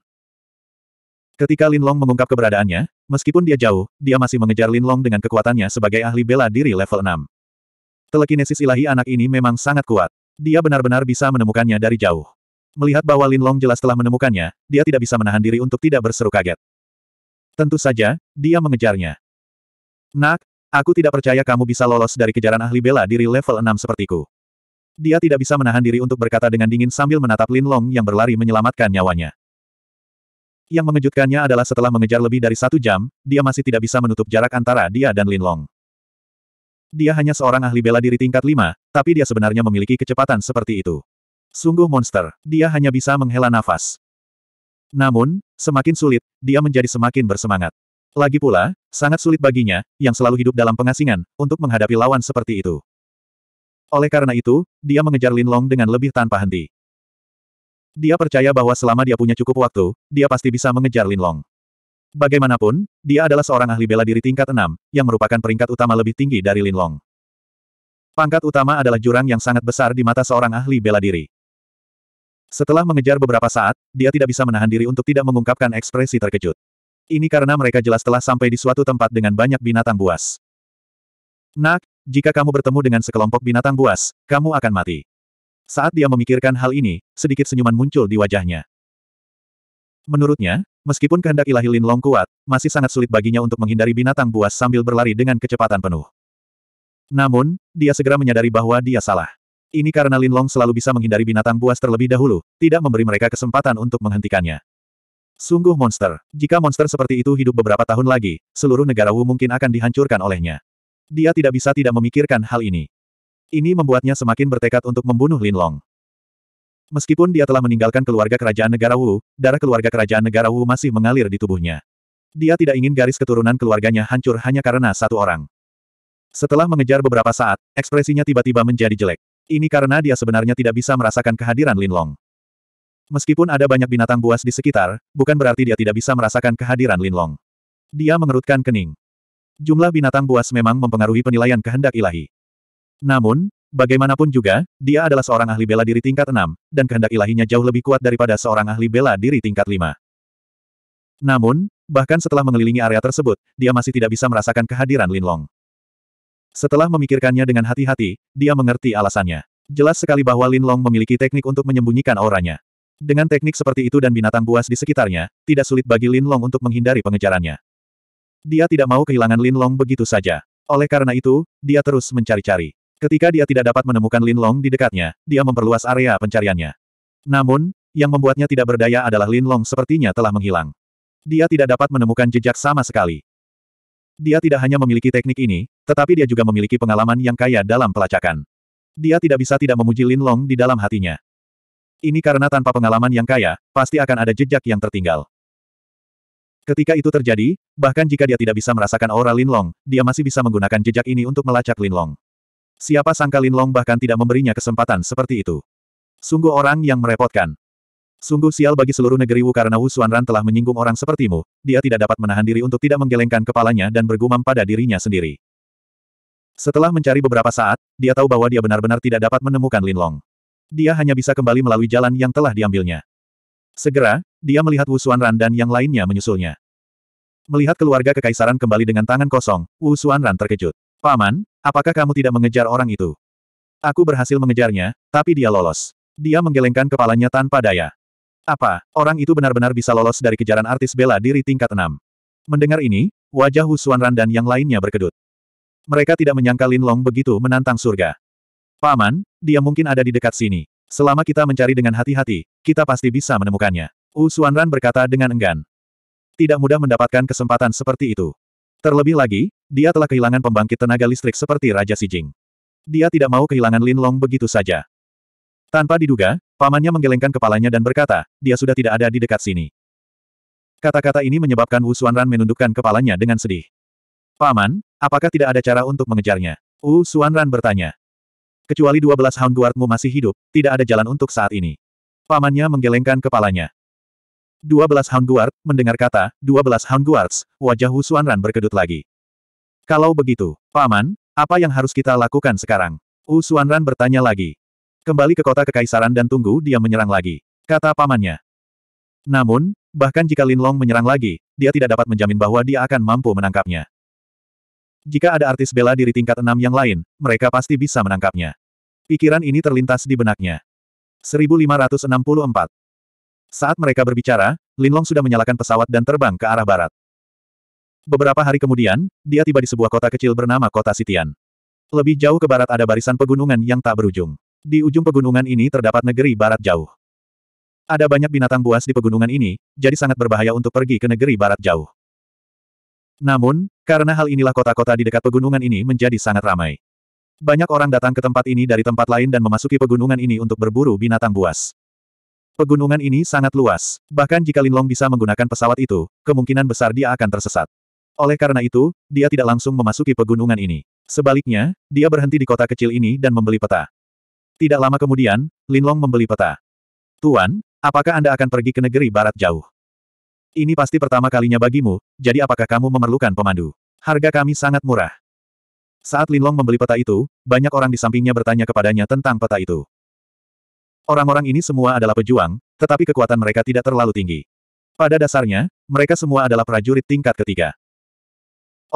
Ketika Lin Long mengungkap keberadaannya, meskipun dia jauh, dia masih mengejar Lin Long dengan kekuatannya sebagai ahli bela diri level 6. Telekinesis ilahi anak ini memang sangat kuat. Dia benar-benar bisa menemukannya dari jauh. Melihat bahwa Lin Long jelas telah menemukannya, dia tidak bisa menahan diri untuk tidak berseru kaget. Tentu saja, dia mengejarnya. Nak, Aku tidak percaya kamu bisa lolos dari kejaran ahli bela diri level 6 sepertiku. Dia tidak bisa menahan diri untuk berkata dengan dingin sambil menatap Lin Long yang berlari menyelamatkan nyawanya. Yang mengejutkannya adalah setelah mengejar lebih dari satu jam, dia masih tidak bisa menutup jarak antara dia dan Lin Long. Dia hanya seorang ahli bela diri tingkat 5, tapi dia sebenarnya memiliki kecepatan seperti itu. Sungguh monster, dia hanya bisa menghela nafas. Namun, semakin sulit, dia menjadi semakin bersemangat. Lagi pula, sangat sulit baginya, yang selalu hidup dalam pengasingan, untuk menghadapi lawan seperti itu. Oleh karena itu, dia mengejar Lin Long dengan lebih tanpa henti. Dia percaya bahwa selama dia punya cukup waktu, dia pasti bisa mengejar Lin Long. Bagaimanapun, dia adalah seorang ahli bela diri tingkat 6, yang merupakan peringkat utama lebih tinggi dari Lin Long. Pangkat utama adalah jurang yang sangat besar di mata seorang ahli bela diri. Setelah mengejar beberapa saat, dia tidak bisa menahan diri untuk tidak mengungkapkan ekspresi terkejut. Ini karena mereka jelas telah sampai di suatu tempat dengan banyak binatang buas. Nak, jika kamu bertemu dengan sekelompok binatang buas, kamu akan mati. Saat dia memikirkan hal ini, sedikit senyuman muncul di wajahnya. Menurutnya, meskipun kehendak ilahi Lin Long kuat, masih sangat sulit baginya untuk menghindari binatang buas sambil berlari dengan kecepatan penuh. Namun, dia segera menyadari bahwa dia salah. Ini karena Lin Long selalu bisa menghindari binatang buas terlebih dahulu, tidak memberi mereka kesempatan untuk menghentikannya. Sungguh monster. Jika monster seperti itu hidup beberapa tahun lagi, seluruh negara Wu mungkin akan dihancurkan olehnya. Dia tidak bisa tidak memikirkan hal ini. Ini membuatnya semakin bertekad untuk membunuh Lin Long. Meskipun dia telah meninggalkan keluarga kerajaan negara Wu, darah keluarga kerajaan negara Wu masih mengalir di tubuhnya. Dia tidak ingin garis keturunan keluarganya hancur hanya karena satu orang. Setelah mengejar beberapa saat, ekspresinya tiba-tiba menjadi jelek. Ini karena dia sebenarnya tidak bisa merasakan kehadiran Lin Long. Meskipun ada banyak binatang buas di sekitar, bukan berarti dia tidak bisa merasakan kehadiran Linlong. Dia mengerutkan kening. Jumlah binatang buas memang mempengaruhi penilaian kehendak ilahi. Namun, bagaimanapun juga, dia adalah seorang ahli bela diri tingkat 6, dan kehendak ilahinya jauh lebih kuat daripada seorang ahli bela diri tingkat 5. Namun, bahkan setelah mengelilingi area tersebut, dia masih tidak bisa merasakan kehadiran Linlong. Setelah memikirkannya dengan hati-hati, dia mengerti alasannya. Jelas sekali bahwa Linlong memiliki teknik untuk menyembunyikan auranya. Dengan teknik seperti itu dan binatang buas di sekitarnya, tidak sulit bagi Lin Long untuk menghindari pengejarannya. Dia tidak mau kehilangan Lin Long begitu saja. Oleh karena itu, dia terus mencari-cari. Ketika dia tidak dapat menemukan Lin Long di dekatnya, dia memperluas area pencariannya. Namun, yang membuatnya tidak berdaya adalah Lin Long sepertinya telah menghilang. Dia tidak dapat menemukan jejak sama sekali. Dia tidak hanya memiliki teknik ini, tetapi dia juga memiliki pengalaman yang kaya dalam pelacakan. Dia tidak bisa tidak memuji Lin Long di dalam hatinya. Ini karena tanpa pengalaman yang kaya, pasti akan ada jejak yang tertinggal. Ketika itu terjadi, bahkan jika dia tidak bisa merasakan aura Linlong, dia masih bisa menggunakan jejak ini untuk melacak Linlong. Siapa sangka Linlong bahkan tidak memberinya kesempatan seperti itu. Sungguh orang yang merepotkan. Sungguh sial bagi seluruh negeri Wu karena Wu Xuanran telah menyinggung orang sepertimu, dia tidak dapat menahan diri untuk tidak menggelengkan kepalanya dan bergumam pada dirinya sendiri. Setelah mencari beberapa saat, dia tahu bahwa dia benar-benar tidak dapat menemukan Linlong. Dia hanya bisa kembali melalui jalan yang telah diambilnya. Segera, dia melihat Wu Xuanran dan yang lainnya menyusulnya. Melihat keluarga kekaisaran kembali dengan tangan kosong, Wu Xuanran terkejut. Paman, apakah kamu tidak mengejar orang itu? Aku berhasil mengejarnya, tapi dia lolos. Dia menggelengkan kepalanya tanpa daya. Apa, orang itu benar-benar bisa lolos dari kejaran artis bela diri tingkat 6? Mendengar ini, wajah Wu Xuanran dan yang lainnya berkedut. Mereka tidak menyangka Lin Long begitu menantang surga. Paman, dia mungkin ada di dekat sini. Selama kita mencari dengan hati-hati, kita pasti bisa menemukannya. Wu Xuanran berkata dengan enggan. Tidak mudah mendapatkan kesempatan seperti itu. Terlebih lagi, dia telah kehilangan pembangkit tenaga listrik seperti Raja Sijing. Dia tidak mau kehilangan Lin Long begitu saja. Tanpa diduga, pamannya menggelengkan kepalanya dan berkata, dia sudah tidak ada di dekat sini. Kata-kata ini menyebabkan Wu Xuanran menundukkan kepalanya dengan sedih. Paman, apakah tidak ada cara untuk mengejarnya? Wu Xuanran bertanya. Kecuali dua belas Hound Guardmu masih hidup, tidak ada jalan untuk saat ini. Pamannya menggelengkan kepalanya. Dua belas Hound Guard, mendengar kata, dua belas Hound Guards, wajah Hu Xuanran berkedut lagi. Kalau begitu, Paman, apa yang harus kita lakukan sekarang? Hu Xuanran bertanya lagi. Kembali ke kota kekaisaran dan tunggu dia menyerang lagi, kata pamannya. Namun, bahkan jika Lin Long menyerang lagi, dia tidak dapat menjamin bahwa dia akan mampu menangkapnya. Jika ada artis bela diri tingkat enam yang lain, mereka pasti bisa menangkapnya. Pikiran ini terlintas di benaknya. 1564 Saat mereka berbicara, Linlong sudah menyalakan pesawat dan terbang ke arah barat. Beberapa hari kemudian, dia tiba di sebuah kota kecil bernama Kota Sitian. Lebih jauh ke barat ada barisan pegunungan yang tak berujung. Di ujung pegunungan ini terdapat negeri barat jauh. Ada banyak binatang buas di pegunungan ini, jadi sangat berbahaya untuk pergi ke negeri barat jauh. Namun, karena hal inilah kota-kota di dekat pegunungan ini menjadi sangat ramai. Banyak orang datang ke tempat ini dari tempat lain dan memasuki pegunungan ini untuk berburu binatang buas. Pegunungan ini sangat luas, bahkan jika Linlong bisa menggunakan pesawat itu, kemungkinan besar dia akan tersesat. Oleh karena itu, dia tidak langsung memasuki pegunungan ini. Sebaliknya, dia berhenti di kota kecil ini dan membeli peta. Tidak lama kemudian, Linlong membeli peta. Tuan, apakah Anda akan pergi ke negeri barat jauh? Ini pasti pertama kalinya bagimu, jadi apakah kamu memerlukan pemandu? Harga kami sangat murah. Saat Linlong membeli peta itu, banyak orang di sampingnya bertanya kepadanya tentang peta itu. Orang-orang ini semua adalah pejuang, tetapi kekuatan mereka tidak terlalu tinggi. Pada dasarnya, mereka semua adalah prajurit tingkat ketiga.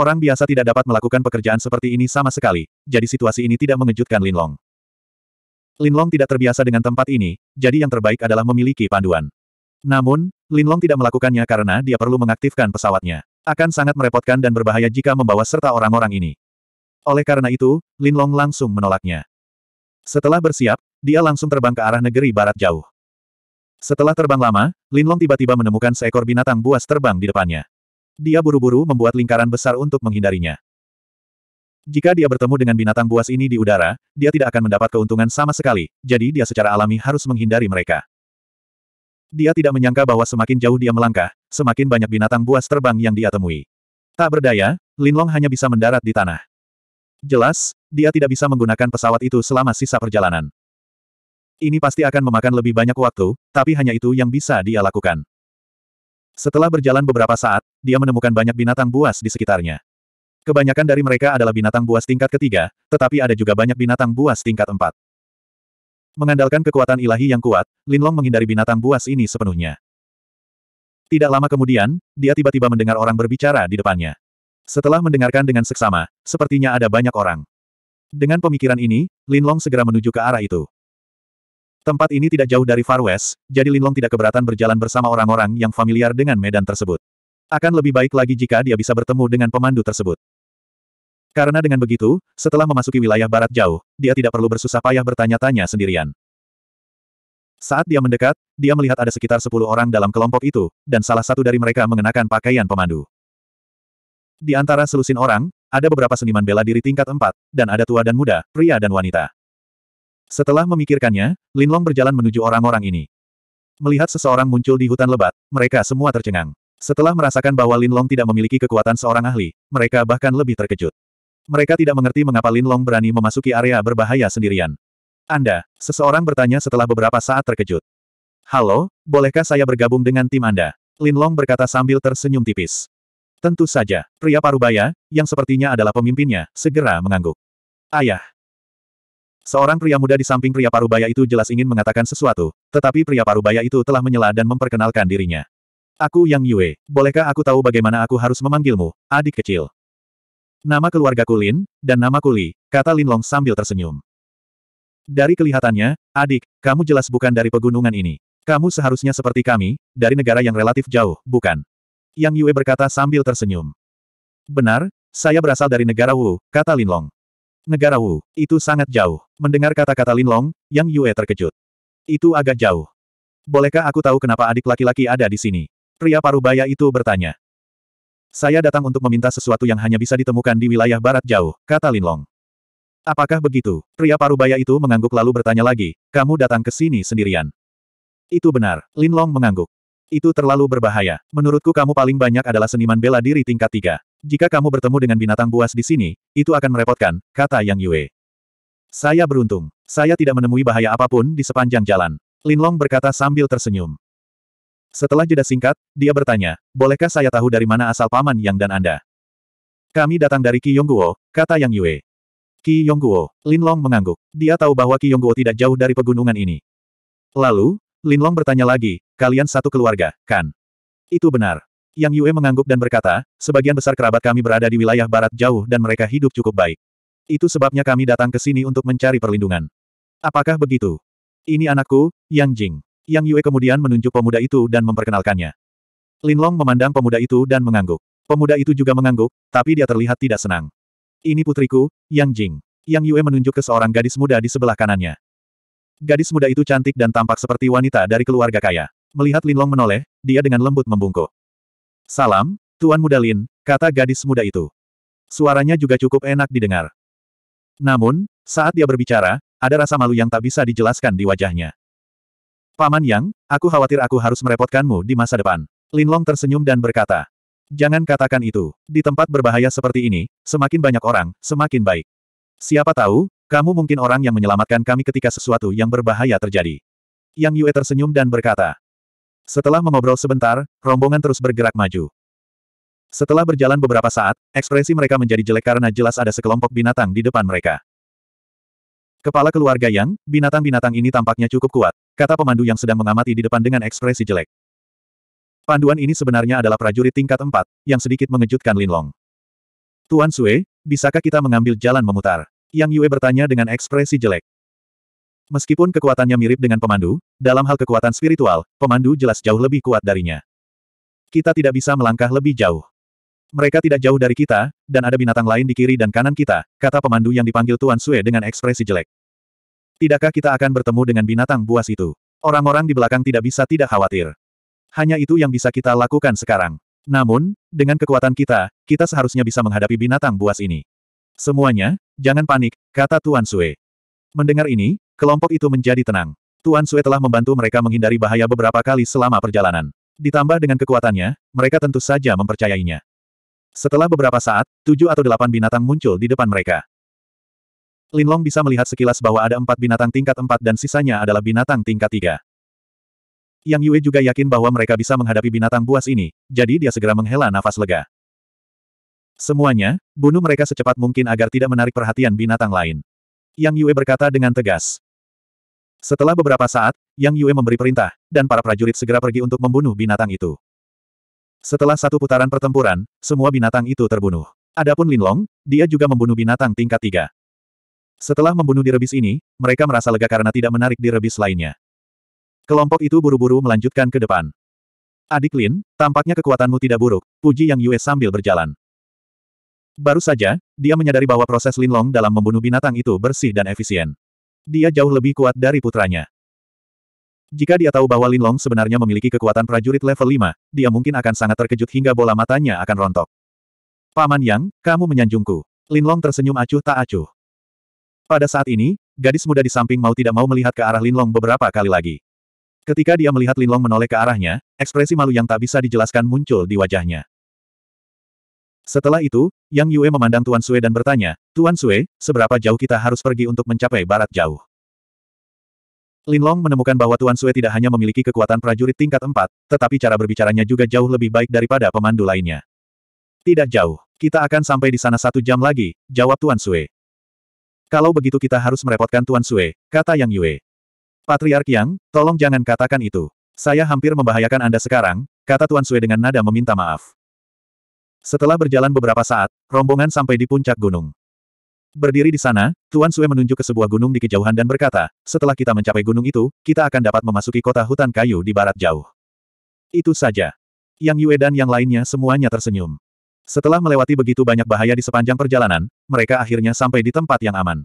Orang biasa tidak dapat melakukan pekerjaan seperti ini sama sekali, jadi situasi ini tidak mengejutkan Linlong. Linlong tidak terbiasa dengan tempat ini, jadi yang terbaik adalah memiliki panduan. Namun, Linlong tidak melakukannya karena dia perlu mengaktifkan pesawatnya. Akan sangat merepotkan dan berbahaya jika membawa serta orang-orang ini. Oleh karena itu, Linlong langsung menolaknya. Setelah bersiap, dia langsung terbang ke arah negeri barat jauh. Setelah terbang lama, Linlong tiba-tiba menemukan seekor binatang buas terbang di depannya. Dia buru-buru membuat lingkaran besar untuk menghindarinya. Jika dia bertemu dengan binatang buas ini di udara, dia tidak akan mendapat keuntungan sama sekali, jadi dia secara alami harus menghindari mereka. Dia tidak menyangka bahwa semakin jauh dia melangkah, semakin banyak binatang buas terbang yang dia temui. Tak berdaya, Linlong hanya bisa mendarat di tanah. Jelas, dia tidak bisa menggunakan pesawat itu selama sisa perjalanan. Ini pasti akan memakan lebih banyak waktu, tapi hanya itu yang bisa dia lakukan. Setelah berjalan beberapa saat, dia menemukan banyak binatang buas di sekitarnya. Kebanyakan dari mereka adalah binatang buas tingkat ketiga, tetapi ada juga banyak binatang buas tingkat empat. Mengandalkan kekuatan ilahi yang kuat, Linlong menghindari binatang buas ini sepenuhnya. Tidak lama kemudian, dia tiba-tiba mendengar orang berbicara di depannya. Setelah mendengarkan dengan seksama, sepertinya ada banyak orang. Dengan pemikiran ini, Linlong segera menuju ke arah itu. Tempat ini tidak jauh dari Far West, jadi Linlong tidak keberatan berjalan bersama orang-orang yang familiar dengan medan tersebut. Akan lebih baik lagi jika dia bisa bertemu dengan pemandu tersebut. Karena dengan begitu, setelah memasuki wilayah barat jauh, dia tidak perlu bersusah payah bertanya-tanya sendirian. Saat dia mendekat, dia melihat ada sekitar sepuluh orang dalam kelompok itu, dan salah satu dari mereka mengenakan pakaian pemandu. Di antara selusin orang, ada beberapa seniman bela diri tingkat empat, dan ada tua dan muda, pria dan wanita. Setelah memikirkannya, Linlong berjalan menuju orang-orang ini. Melihat seseorang muncul di hutan lebat, mereka semua tercengang. Setelah merasakan bahwa Linlong tidak memiliki kekuatan seorang ahli, mereka bahkan lebih terkejut. Mereka tidak mengerti mengapa Lin Long berani memasuki area berbahaya sendirian. Anda, seseorang bertanya setelah beberapa saat terkejut. Halo, bolehkah saya bergabung dengan tim Anda? Lin Long berkata sambil tersenyum tipis. Tentu saja, pria parubaya, yang sepertinya adalah pemimpinnya, segera mengangguk. Ayah. Seorang pria muda di samping pria parubaya itu jelas ingin mengatakan sesuatu, tetapi pria parubaya itu telah menyela dan memperkenalkan dirinya. Aku Yang Yue, bolehkah aku tahu bagaimana aku harus memanggilmu, adik kecil? Nama keluarga Lin, dan nama kuli, kata Lin Long sambil tersenyum. Dari kelihatannya, adik, kamu jelas bukan dari pegunungan ini. Kamu seharusnya seperti kami, dari negara yang relatif jauh, bukan? Yang Yue berkata sambil tersenyum. Benar, saya berasal dari negara Wu, kata Lin Long. Negara Wu, itu sangat jauh. Mendengar kata-kata Lin Long, Yang Yue terkejut. Itu agak jauh. Bolehkah aku tahu kenapa adik laki-laki ada di sini? Pria parubaya itu bertanya. Saya datang untuk meminta sesuatu yang hanya bisa ditemukan di wilayah barat jauh, kata Linlong. Apakah begitu? Pria parubaya itu mengangguk lalu bertanya lagi, kamu datang ke sini sendirian. Itu benar, Linlong mengangguk. Itu terlalu berbahaya. Menurutku kamu paling banyak adalah seniman bela diri tingkat tiga. Jika kamu bertemu dengan binatang buas di sini, itu akan merepotkan, kata Yang Yue. Saya beruntung. Saya tidak menemui bahaya apapun di sepanjang jalan. Linlong berkata sambil tersenyum. Setelah jeda singkat, dia bertanya, bolehkah saya tahu dari mana asal Paman Yang dan Anda? Kami datang dari Ki Yongguo, kata Yang Yue. Ki Yongguo, Lin Long mengangguk. Dia tahu bahwa Ki Yongguo tidak jauh dari pegunungan ini. Lalu, Lin Long bertanya lagi, kalian satu keluarga, kan? Itu benar. Yang Yue mengangguk dan berkata, sebagian besar kerabat kami berada di wilayah barat jauh dan mereka hidup cukup baik. Itu sebabnya kami datang ke sini untuk mencari perlindungan. Apakah begitu? Ini anakku, Yang Jing. Yang Yue kemudian menunjuk pemuda itu dan memperkenalkannya. Lin Long memandang pemuda itu dan mengangguk. Pemuda itu juga mengangguk, tapi dia terlihat tidak senang. Ini putriku, Yang Jing. Yang Yue menunjuk ke seorang gadis muda di sebelah kanannya. Gadis muda itu cantik dan tampak seperti wanita dari keluarga kaya. Melihat Lin Long menoleh, dia dengan lembut membungkuk. Salam, Tuan Muda Lin, kata gadis muda itu. Suaranya juga cukup enak didengar. Namun, saat dia berbicara, ada rasa malu yang tak bisa dijelaskan di wajahnya. Paman Yang, aku khawatir aku harus merepotkanmu di masa depan. Linlong tersenyum dan berkata. Jangan katakan itu. Di tempat berbahaya seperti ini, semakin banyak orang, semakin baik. Siapa tahu, kamu mungkin orang yang menyelamatkan kami ketika sesuatu yang berbahaya terjadi. Yang Yue tersenyum dan berkata. Setelah mengobrol sebentar, rombongan terus bergerak maju. Setelah berjalan beberapa saat, ekspresi mereka menjadi jelek karena jelas ada sekelompok binatang di depan mereka. Kepala keluarga Yang, binatang-binatang ini tampaknya cukup kuat, kata pemandu yang sedang mengamati di depan dengan ekspresi jelek. Panduan ini sebenarnya adalah prajurit tingkat 4, yang sedikit mengejutkan Linlong. Tuan Sue, bisakah kita mengambil jalan memutar? Yang Yue bertanya dengan ekspresi jelek. Meskipun kekuatannya mirip dengan pemandu, dalam hal kekuatan spiritual, pemandu jelas jauh lebih kuat darinya. Kita tidak bisa melangkah lebih jauh. Mereka tidak jauh dari kita, dan ada binatang lain di kiri dan kanan kita, kata pemandu yang dipanggil Tuan Sue dengan ekspresi jelek. Tidakkah kita akan bertemu dengan binatang buas itu? Orang-orang di belakang tidak bisa tidak khawatir. Hanya itu yang bisa kita lakukan sekarang. Namun, dengan kekuatan kita, kita seharusnya bisa menghadapi binatang buas ini. Semuanya, jangan panik, kata Tuan Sue. Mendengar ini, kelompok itu menjadi tenang. Tuan Sue telah membantu mereka menghindari bahaya beberapa kali selama perjalanan. Ditambah dengan kekuatannya, mereka tentu saja mempercayainya. Setelah beberapa saat, tujuh atau delapan binatang muncul di depan mereka. Linlong bisa melihat sekilas bahwa ada empat binatang tingkat empat dan sisanya adalah binatang tingkat tiga. Yang Yue juga yakin bahwa mereka bisa menghadapi binatang buas ini, jadi dia segera menghela nafas lega. Semuanya, bunuh mereka secepat mungkin agar tidak menarik perhatian binatang lain. Yang Yue berkata dengan tegas. Setelah beberapa saat, Yang Yue memberi perintah, dan para prajurit segera pergi untuk membunuh binatang itu. Setelah satu putaran pertempuran, semua binatang itu terbunuh. Adapun Linlong, dia juga membunuh binatang tingkat tiga. Setelah membunuh di rebis ini, mereka merasa lega karena tidak menarik di rebis lainnya. Kelompok itu buru-buru melanjutkan ke depan. Adik Lin, tampaknya kekuatanmu tidak buruk, puji Yang Yue sambil berjalan. Baru saja, dia menyadari bahwa proses Lin Long dalam membunuh binatang itu bersih dan efisien. Dia jauh lebih kuat dari putranya. Jika dia tahu bahwa Lin Long sebenarnya memiliki kekuatan prajurit level 5, dia mungkin akan sangat terkejut hingga bola matanya akan rontok. Paman Yang, kamu menyanjungku. Lin Long tersenyum acuh tak acuh. Pada saat ini, gadis muda di samping mau tidak mau melihat ke arah Linlong beberapa kali lagi. Ketika dia melihat Linlong menoleh ke arahnya, ekspresi malu yang tak bisa dijelaskan muncul di wajahnya. Setelah itu, Yang Yue memandang Tuan Sue dan bertanya, Tuan Sue, seberapa jauh kita harus pergi untuk mencapai barat jauh? Linlong menemukan bahwa Tuan Sue tidak hanya memiliki kekuatan prajurit tingkat 4, tetapi cara berbicaranya juga jauh lebih baik daripada pemandu lainnya. Tidak jauh. Kita akan sampai di sana satu jam lagi, jawab Tuan Sue. Kalau begitu kita harus merepotkan Tuan Sue, kata Yang Yue. Patriark Yang, tolong jangan katakan itu. Saya hampir membahayakan Anda sekarang, kata Tuan Sue dengan nada meminta maaf. Setelah berjalan beberapa saat, rombongan sampai di puncak gunung. Berdiri di sana, Tuan Sue menunjuk ke sebuah gunung di kejauhan dan berkata, setelah kita mencapai gunung itu, kita akan dapat memasuki kota hutan kayu di barat jauh. Itu saja. Yang Yue dan yang lainnya semuanya tersenyum. Setelah melewati begitu banyak bahaya di sepanjang perjalanan, mereka akhirnya sampai di tempat yang aman.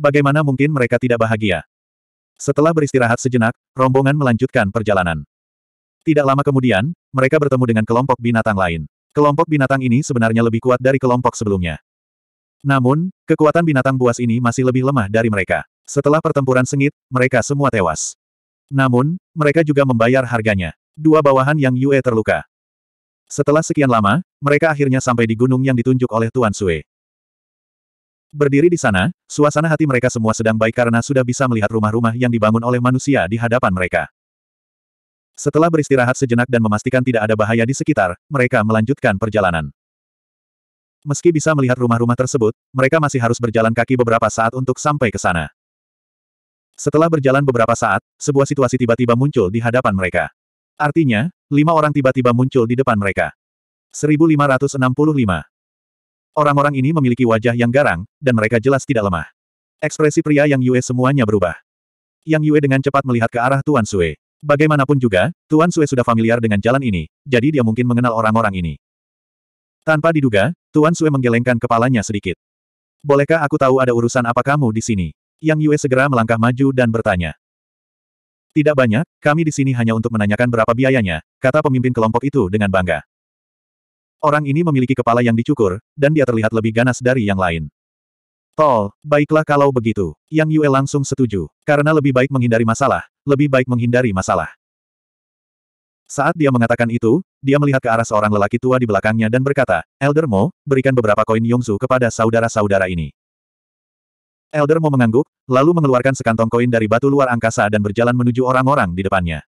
Bagaimana mungkin mereka tidak bahagia? Setelah beristirahat sejenak, rombongan melanjutkan perjalanan. Tidak lama kemudian, mereka bertemu dengan kelompok binatang lain. Kelompok binatang ini sebenarnya lebih kuat dari kelompok sebelumnya. Namun, kekuatan binatang buas ini masih lebih lemah dari mereka. Setelah pertempuran sengit, mereka semua tewas. Namun, mereka juga membayar harganya. Dua bawahan yang Yue terluka. Setelah sekian lama, mereka akhirnya sampai di gunung yang ditunjuk oleh Tuan Sue. Berdiri di sana, suasana hati mereka semua sedang baik karena sudah bisa melihat rumah-rumah yang dibangun oleh manusia di hadapan mereka. Setelah beristirahat sejenak dan memastikan tidak ada bahaya di sekitar, mereka melanjutkan perjalanan. Meski bisa melihat rumah-rumah tersebut, mereka masih harus berjalan kaki beberapa saat untuk sampai ke sana. Setelah berjalan beberapa saat, sebuah situasi tiba-tiba muncul di hadapan mereka. Artinya, Lima orang tiba-tiba muncul di depan mereka. 1565. Orang-orang ini memiliki wajah yang garang, dan mereka jelas tidak lemah. Ekspresi pria yang Yue semuanya berubah. Yang Yue dengan cepat melihat ke arah Tuan Sue. Bagaimanapun juga, Tuan Sue sudah familiar dengan jalan ini, jadi dia mungkin mengenal orang-orang ini. Tanpa diduga, Tuan Sue menggelengkan kepalanya sedikit. Bolehkah aku tahu ada urusan apa kamu di sini? Yang Yue segera melangkah maju dan bertanya. Tidak banyak, kami di sini hanya untuk menanyakan berapa biayanya, kata pemimpin kelompok itu dengan bangga. Orang ini memiliki kepala yang dicukur, dan dia terlihat lebih ganas dari yang lain. Tol, baiklah kalau begitu. Yang Yue langsung setuju. Karena lebih baik menghindari masalah, lebih baik menghindari masalah. Saat dia mengatakan itu, dia melihat ke arah seorang lelaki tua di belakangnya dan berkata, Elder Mo, berikan beberapa koin Yongzu kepada saudara-saudara ini. Elder mau mengangguk, lalu mengeluarkan sekantong koin dari batu luar angkasa dan berjalan menuju orang-orang di depannya.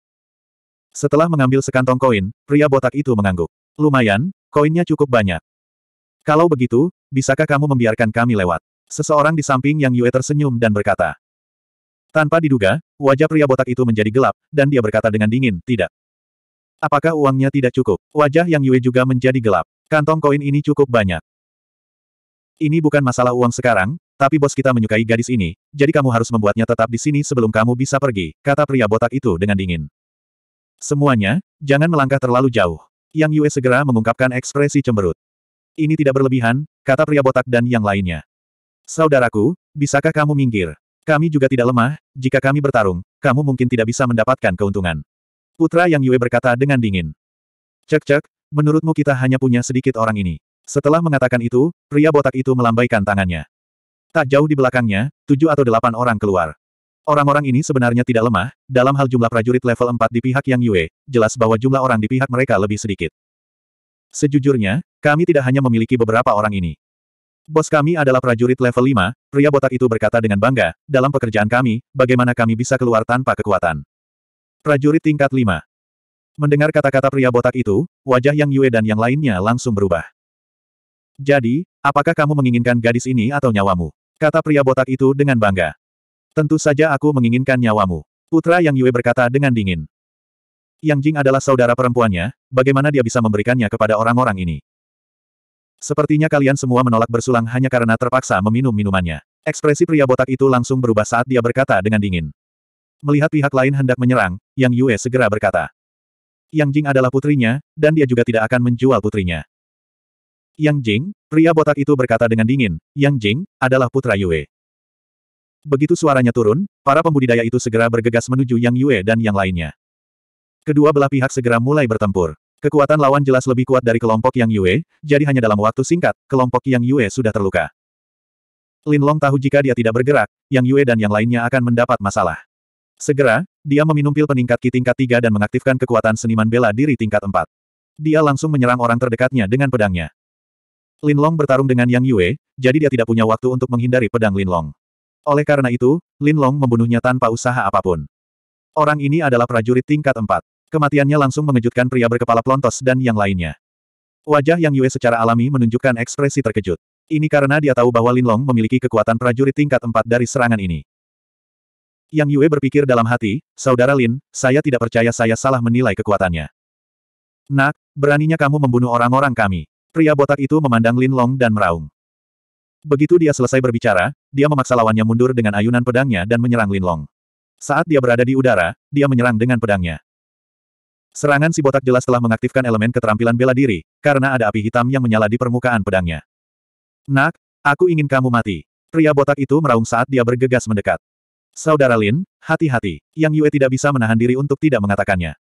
Setelah mengambil sekantong koin, pria botak itu mengangguk. Lumayan, koinnya cukup banyak. Kalau begitu, bisakah kamu membiarkan kami lewat? Seseorang di samping Yang Yue tersenyum dan berkata. Tanpa diduga, wajah pria botak itu menjadi gelap, dan dia berkata dengan dingin, tidak. Apakah uangnya tidak cukup? Wajah Yang Yue juga menjadi gelap. Kantong koin ini cukup banyak. Ini bukan masalah uang sekarang, tapi bos kita menyukai gadis ini, jadi kamu harus membuatnya tetap di sini sebelum kamu bisa pergi, kata pria botak itu dengan dingin. Semuanya, jangan melangkah terlalu jauh. Yang Yue segera mengungkapkan ekspresi cemberut. Ini tidak berlebihan, kata pria botak dan yang lainnya. Saudaraku, bisakah kamu minggir? Kami juga tidak lemah, jika kami bertarung, kamu mungkin tidak bisa mendapatkan keuntungan. Putra Yang Yue berkata dengan dingin. Cek-cek, menurutmu kita hanya punya sedikit orang ini. Setelah mengatakan itu, pria botak itu melambaikan tangannya. Tak jauh di belakangnya, tujuh atau delapan orang keluar. Orang-orang ini sebenarnya tidak lemah, dalam hal jumlah prajurit level 4 di pihak Yang Yue, jelas bahwa jumlah orang di pihak mereka lebih sedikit. Sejujurnya, kami tidak hanya memiliki beberapa orang ini. Bos kami adalah prajurit level 5, pria botak itu berkata dengan bangga, dalam pekerjaan kami, bagaimana kami bisa keluar tanpa kekuatan. Prajurit tingkat 5. Mendengar kata-kata pria botak itu, wajah Yang Yue dan yang lainnya langsung berubah. Jadi, apakah kamu menginginkan gadis ini atau nyawamu? Kata pria botak itu dengan bangga. Tentu saja aku menginginkan nyawamu. Putra Yang Yue berkata dengan dingin. Yang Jing adalah saudara perempuannya, bagaimana dia bisa memberikannya kepada orang-orang ini? Sepertinya kalian semua menolak bersulang hanya karena terpaksa meminum minumannya. Ekspresi pria botak itu langsung berubah saat dia berkata dengan dingin. Melihat pihak lain hendak menyerang, Yang Yue segera berkata. Yang Jing adalah putrinya, dan dia juga tidak akan menjual putrinya. Yang Jing, pria botak itu berkata dengan dingin, Yang Jing, adalah putra Yue. Begitu suaranya turun, para pembudidaya itu segera bergegas menuju Yang Yue dan yang lainnya. Kedua belah pihak segera mulai bertempur. Kekuatan lawan jelas lebih kuat dari kelompok Yang Yue, jadi hanya dalam waktu singkat, kelompok Yang Yue sudah terluka. Lin Long tahu jika dia tidak bergerak, Yang Yue dan yang lainnya akan mendapat masalah. Segera, dia meminum pil peningkat Ki tingkat 3 dan mengaktifkan kekuatan seniman bela diri tingkat 4. Dia langsung menyerang orang terdekatnya dengan pedangnya. Linlong bertarung dengan Yang Yue, jadi dia tidak punya waktu untuk menghindari pedang Linlong. Oleh karena itu, Linlong membunuhnya tanpa usaha apapun. Orang ini adalah prajurit tingkat 4. Kematiannya langsung mengejutkan pria berkepala plontos dan yang lainnya. Wajah Yang Yue secara alami menunjukkan ekspresi terkejut. Ini karena dia tahu bahwa Linlong memiliki kekuatan prajurit tingkat 4 dari serangan ini. Yang Yue berpikir dalam hati, Saudara Lin, saya tidak percaya saya salah menilai kekuatannya. Nak, beraninya kamu membunuh orang-orang kami. Pria botak itu memandang Lin Long dan meraung. Begitu dia selesai berbicara, dia memaksa lawannya mundur dengan ayunan pedangnya dan menyerang Lin Long. Saat dia berada di udara, dia menyerang dengan pedangnya. Serangan si botak jelas telah mengaktifkan elemen keterampilan bela diri, karena ada api hitam yang menyala di permukaan pedangnya. Nak, aku ingin kamu mati. Pria botak itu meraung saat dia bergegas mendekat. Saudara Lin, hati-hati. Yang Yue tidak bisa menahan diri untuk tidak mengatakannya.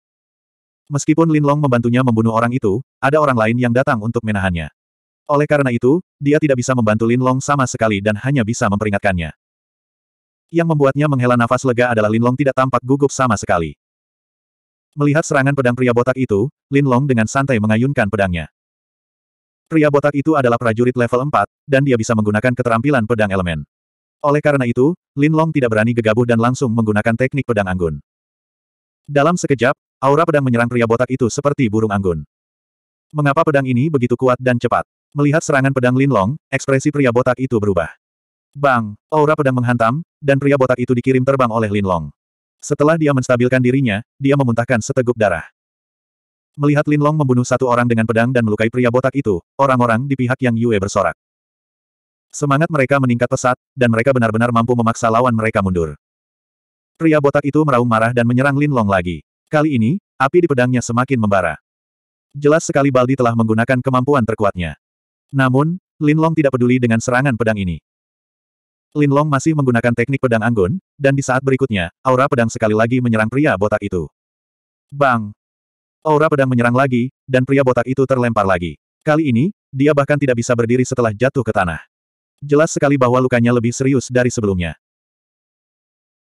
Meskipun Lin Long membantunya membunuh orang itu, ada orang lain yang datang untuk menahannya. Oleh karena itu, dia tidak bisa membantu Lin Long sama sekali dan hanya bisa memperingatkannya. Yang membuatnya menghela nafas lega adalah Lin Long tidak tampak gugup sama sekali. Melihat serangan pedang pria botak itu, Lin Long dengan santai mengayunkan pedangnya. Pria botak itu adalah prajurit level 4, dan dia bisa menggunakan keterampilan pedang elemen. Oleh karena itu, Lin Long tidak berani gegabah dan langsung menggunakan teknik pedang anggun. Dalam sekejap, Aura pedang menyerang pria botak itu seperti burung anggun. Mengapa pedang ini begitu kuat dan cepat? Melihat serangan pedang Linlong, ekspresi pria botak itu berubah. Bang! Aura pedang menghantam, dan pria botak itu dikirim terbang oleh Linlong. Setelah dia menstabilkan dirinya, dia memuntahkan seteguk darah. Melihat Linlong membunuh satu orang dengan pedang dan melukai pria botak itu, orang-orang di pihak Yang Yue bersorak. Semangat mereka meningkat pesat, dan mereka benar-benar mampu memaksa lawan mereka mundur. Pria botak itu meraung marah dan menyerang Linlong lagi. Kali ini, api di pedangnya semakin membara. Jelas sekali Baldi telah menggunakan kemampuan terkuatnya. Namun, Lin Long tidak peduli dengan serangan pedang ini. Lin Long masih menggunakan teknik pedang anggun, dan di saat berikutnya, aura pedang sekali lagi menyerang pria botak itu. Bang! Aura pedang menyerang lagi, dan pria botak itu terlempar lagi. Kali ini, dia bahkan tidak bisa berdiri setelah jatuh ke tanah. Jelas sekali bahwa lukanya lebih serius dari sebelumnya.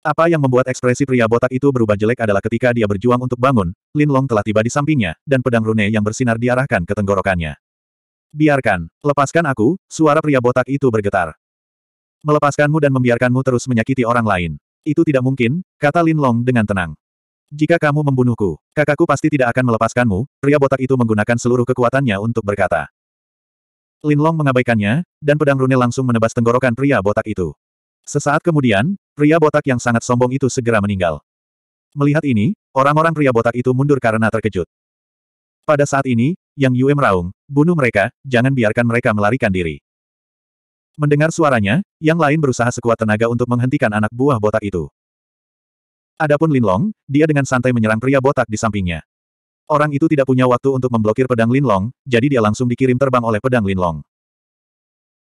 Apa yang membuat ekspresi pria botak itu berubah jelek adalah ketika dia berjuang untuk bangun, Lin Long telah tiba di sampingnya, dan pedang rune yang bersinar diarahkan ke tenggorokannya. Biarkan, lepaskan aku, suara pria botak itu bergetar. Melepaskanmu dan membiarkanmu terus menyakiti orang lain. Itu tidak mungkin, kata Lin Long dengan tenang. Jika kamu membunuhku, kakakku pasti tidak akan melepaskanmu, pria botak itu menggunakan seluruh kekuatannya untuk berkata. Lin Long mengabaikannya, dan pedang rune langsung menebas tenggorokan pria botak itu. Sesaat kemudian, Pria botak yang sangat sombong itu segera meninggal. Melihat ini, orang-orang pria botak itu mundur karena terkejut. Pada saat ini, Yang Yue meraung, bunuh mereka, jangan biarkan mereka melarikan diri. Mendengar suaranya, yang lain berusaha sekuat tenaga untuk menghentikan anak buah botak itu. Adapun Lin Long, dia dengan santai menyerang pria botak di sampingnya. Orang itu tidak punya waktu untuk memblokir pedang Lin Long, jadi dia langsung dikirim terbang oleh pedang Lin Long.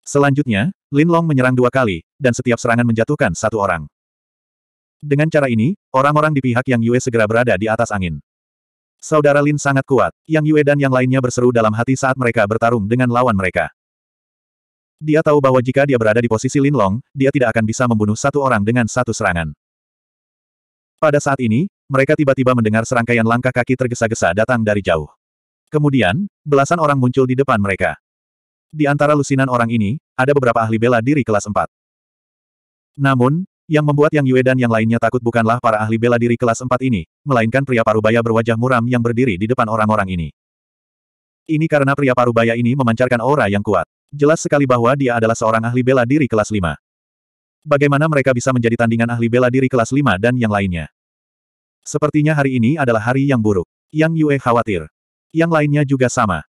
Selanjutnya, Lin Long menyerang dua kali, dan setiap serangan menjatuhkan satu orang. Dengan cara ini, orang-orang di pihak Yang Yue segera berada di atas angin. Saudara Lin sangat kuat, Yang Yue dan yang lainnya berseru dalam hati saat mereka bertarung dengan lawan mereka. Dia tahu bahwa jika dia berada di posisi Lin Long, dia tidak akan bisa membunuh satu orang dengan satu serangan. Pada saat ini, mereka tiba-tiba mendengar serangkaian langkah kaki tergesa-gesa datang dari jauh. Kemudian, belasan orang muncul di depan mereka. Di antara lusinan orang ini, ada beberapa ahli bela diri kelas 4. Namun, yang membuat Yang Yue dan yang lainnya takut bukanlah para ahli bela diri kelas 4 ini, melainkan pria parubaya berwajah muram yang berdiri di depan orang-orang ini. Ini karena pria parubaya ini memancarkan aura yang kuat. Jelas sekali bahwa dia adalah seorang ahli bela diri kelas 5. Bagaimana mereka bisa menjadi tandingan ahli bela diri kelas 5 dan yang lainnya? Sepertinya hari ini adalah hari yang buruk. Yang Yue khawatir. Yang lainnya juga sama.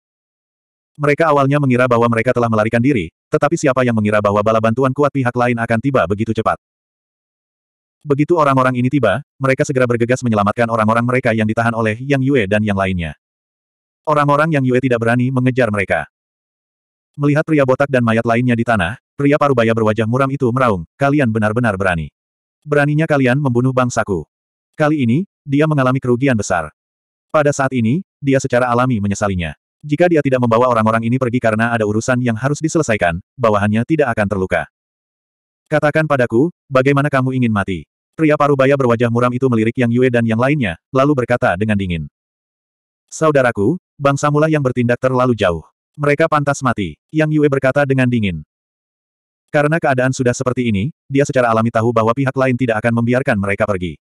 Mereka awalnya mengira bahwa mereka telah melarikan diri, tetapi siapa yang mengira bahwa bala bantuan kuat pihak lain akan tiba begitu cepat. Begitu orang-orang ini tiba, mereka segera bergegas menyelamatkan orang-orang mereka yang ditahan oleh Yang Yue dan yang lainnya. Orang-orang Yang Yue tidak berani mengejar mereka. Melihat pria botak dan mayat lainnya di tanah, pria parubaya berwajah muram itu meraung, kalian benar-benar berani. Beraninya kalian membunuh bangsaku. Kali ini, dia mengalami kerugian besar. Pada saat ini, dia secara alami menyesalinya. Jika dia tidak membawa orang-orang ini pergi karena ada urusan yang harus diselesaikan, bawahannya tidak akan terluka. Katakan padaku, bagaimana kamu ingin mati? Pria parubaya berwajah muram itu melirik Yang Yue dan yang lainnya, lalu berkata dengan dingin. Saudaraku, bangsamulah yang bertindak terlalu jauh. Mereka pantas mati, Yang Yue berkata dengan dingin. Karena keadaan sudah seperti ini, dia secara alami tahu bahwa pihak lain tidak akan membiarkan mereka pergi.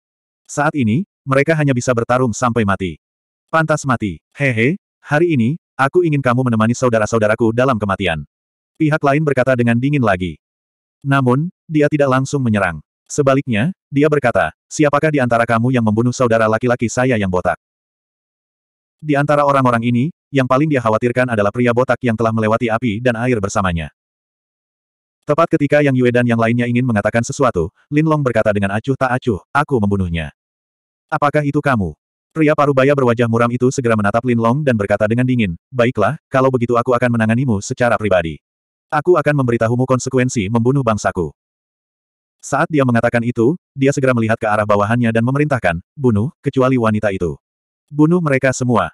Saat ini, mereka hanya bisa bertarung sampai mati. Pantas mati. Hehe, hari ini, Aku ingin kamu menemani saudara-saudaraku dalam kematian. Pihak lain berkata dengan dingin lagi. Namun, dia tidak langsung menyerang. Sebaliknya, dia berkata, siapakah di antara kamu yang membunuh saudara laki-laki saya yang botak? Di antara orang-orang ini, yang paling dia khawatirkan adalah pria botak yang telah melewati api dan air bersamanya. Tepat ketika Yang Yue dan yang lainnya ingin mengatakan sesuatu, Lin Long berkata dengan acuh tak acuh, aku membunuhnya. Apakah itu kamu? Pria parubaya berwajah muram itu segera menatap Lin Long dan berkata dengan dingin, Baiklah, kalau begitu aku akan menanganimu secara pribadi. Aku akan memberitahumu konsekuensi membunuh bangsaku. Saat dia mengatakan itu, dia segera melihat ke arah bawahannya dan memerintahkan, bunuh, kecuali wanita itu. Bunuh mereka semua.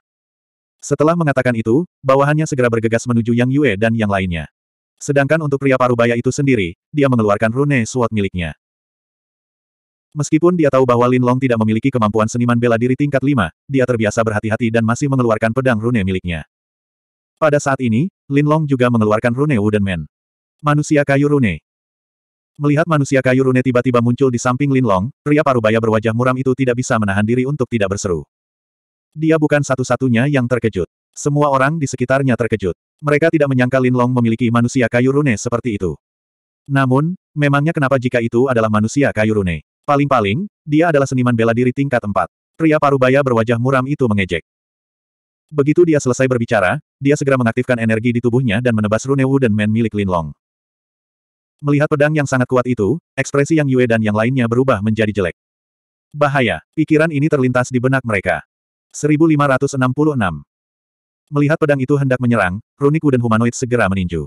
Setelah mengatakan itu, bawahannya segera bergegas menuju Yang Yue dan yang lainnya. Sedangkan untuk pria parubaya itu sendiri, dia mengeluarkan rune suat miliknya. Meskipun dia tahu bahwa Lin Long tidak memiliki kemampuan seniman bela diri tingkat 5, dia terbiasa berhati-hati dan masih mengeluarkan pedang rune miliknya. Pada saat ini, Lin Long juga mengeluarkan rune Wooden Man. Manusia kayu rune. Melihat manusia kayu rune tiba-tiba muncul di samping Lin Long, pria parubaya berwajah muram itu tidak bisa menahan diri untuk tidak berseru. Dia bukan satu-satunya yang terkejut. Semua orang di sekitarnya terkejut. Mereka tidak menyangka Lin Long memiliki manusia kayu rune seperti itu. Namun, memangnya kenapa jika itu adalah manusia kayu rune? Paling-paling, dia adalah seniman bela diri tingkat empat. Pria parubaya berwajah muram itu mengejek. Begitu dia selesai berbicara, dia segera mengaktifkan energi di tubuhnya dan menebas Runewu dan Men milik Linlong. Melihat pedang yang sangat kuat itu, ekspresi Yang Yue dan yang lainnya berubah menjadi jelek. Bahaya, pikiran ini terlintas di benak mereka. 1566 Melihat pedang itu hendak menyerang, Runiku dan humanoid segera meninju.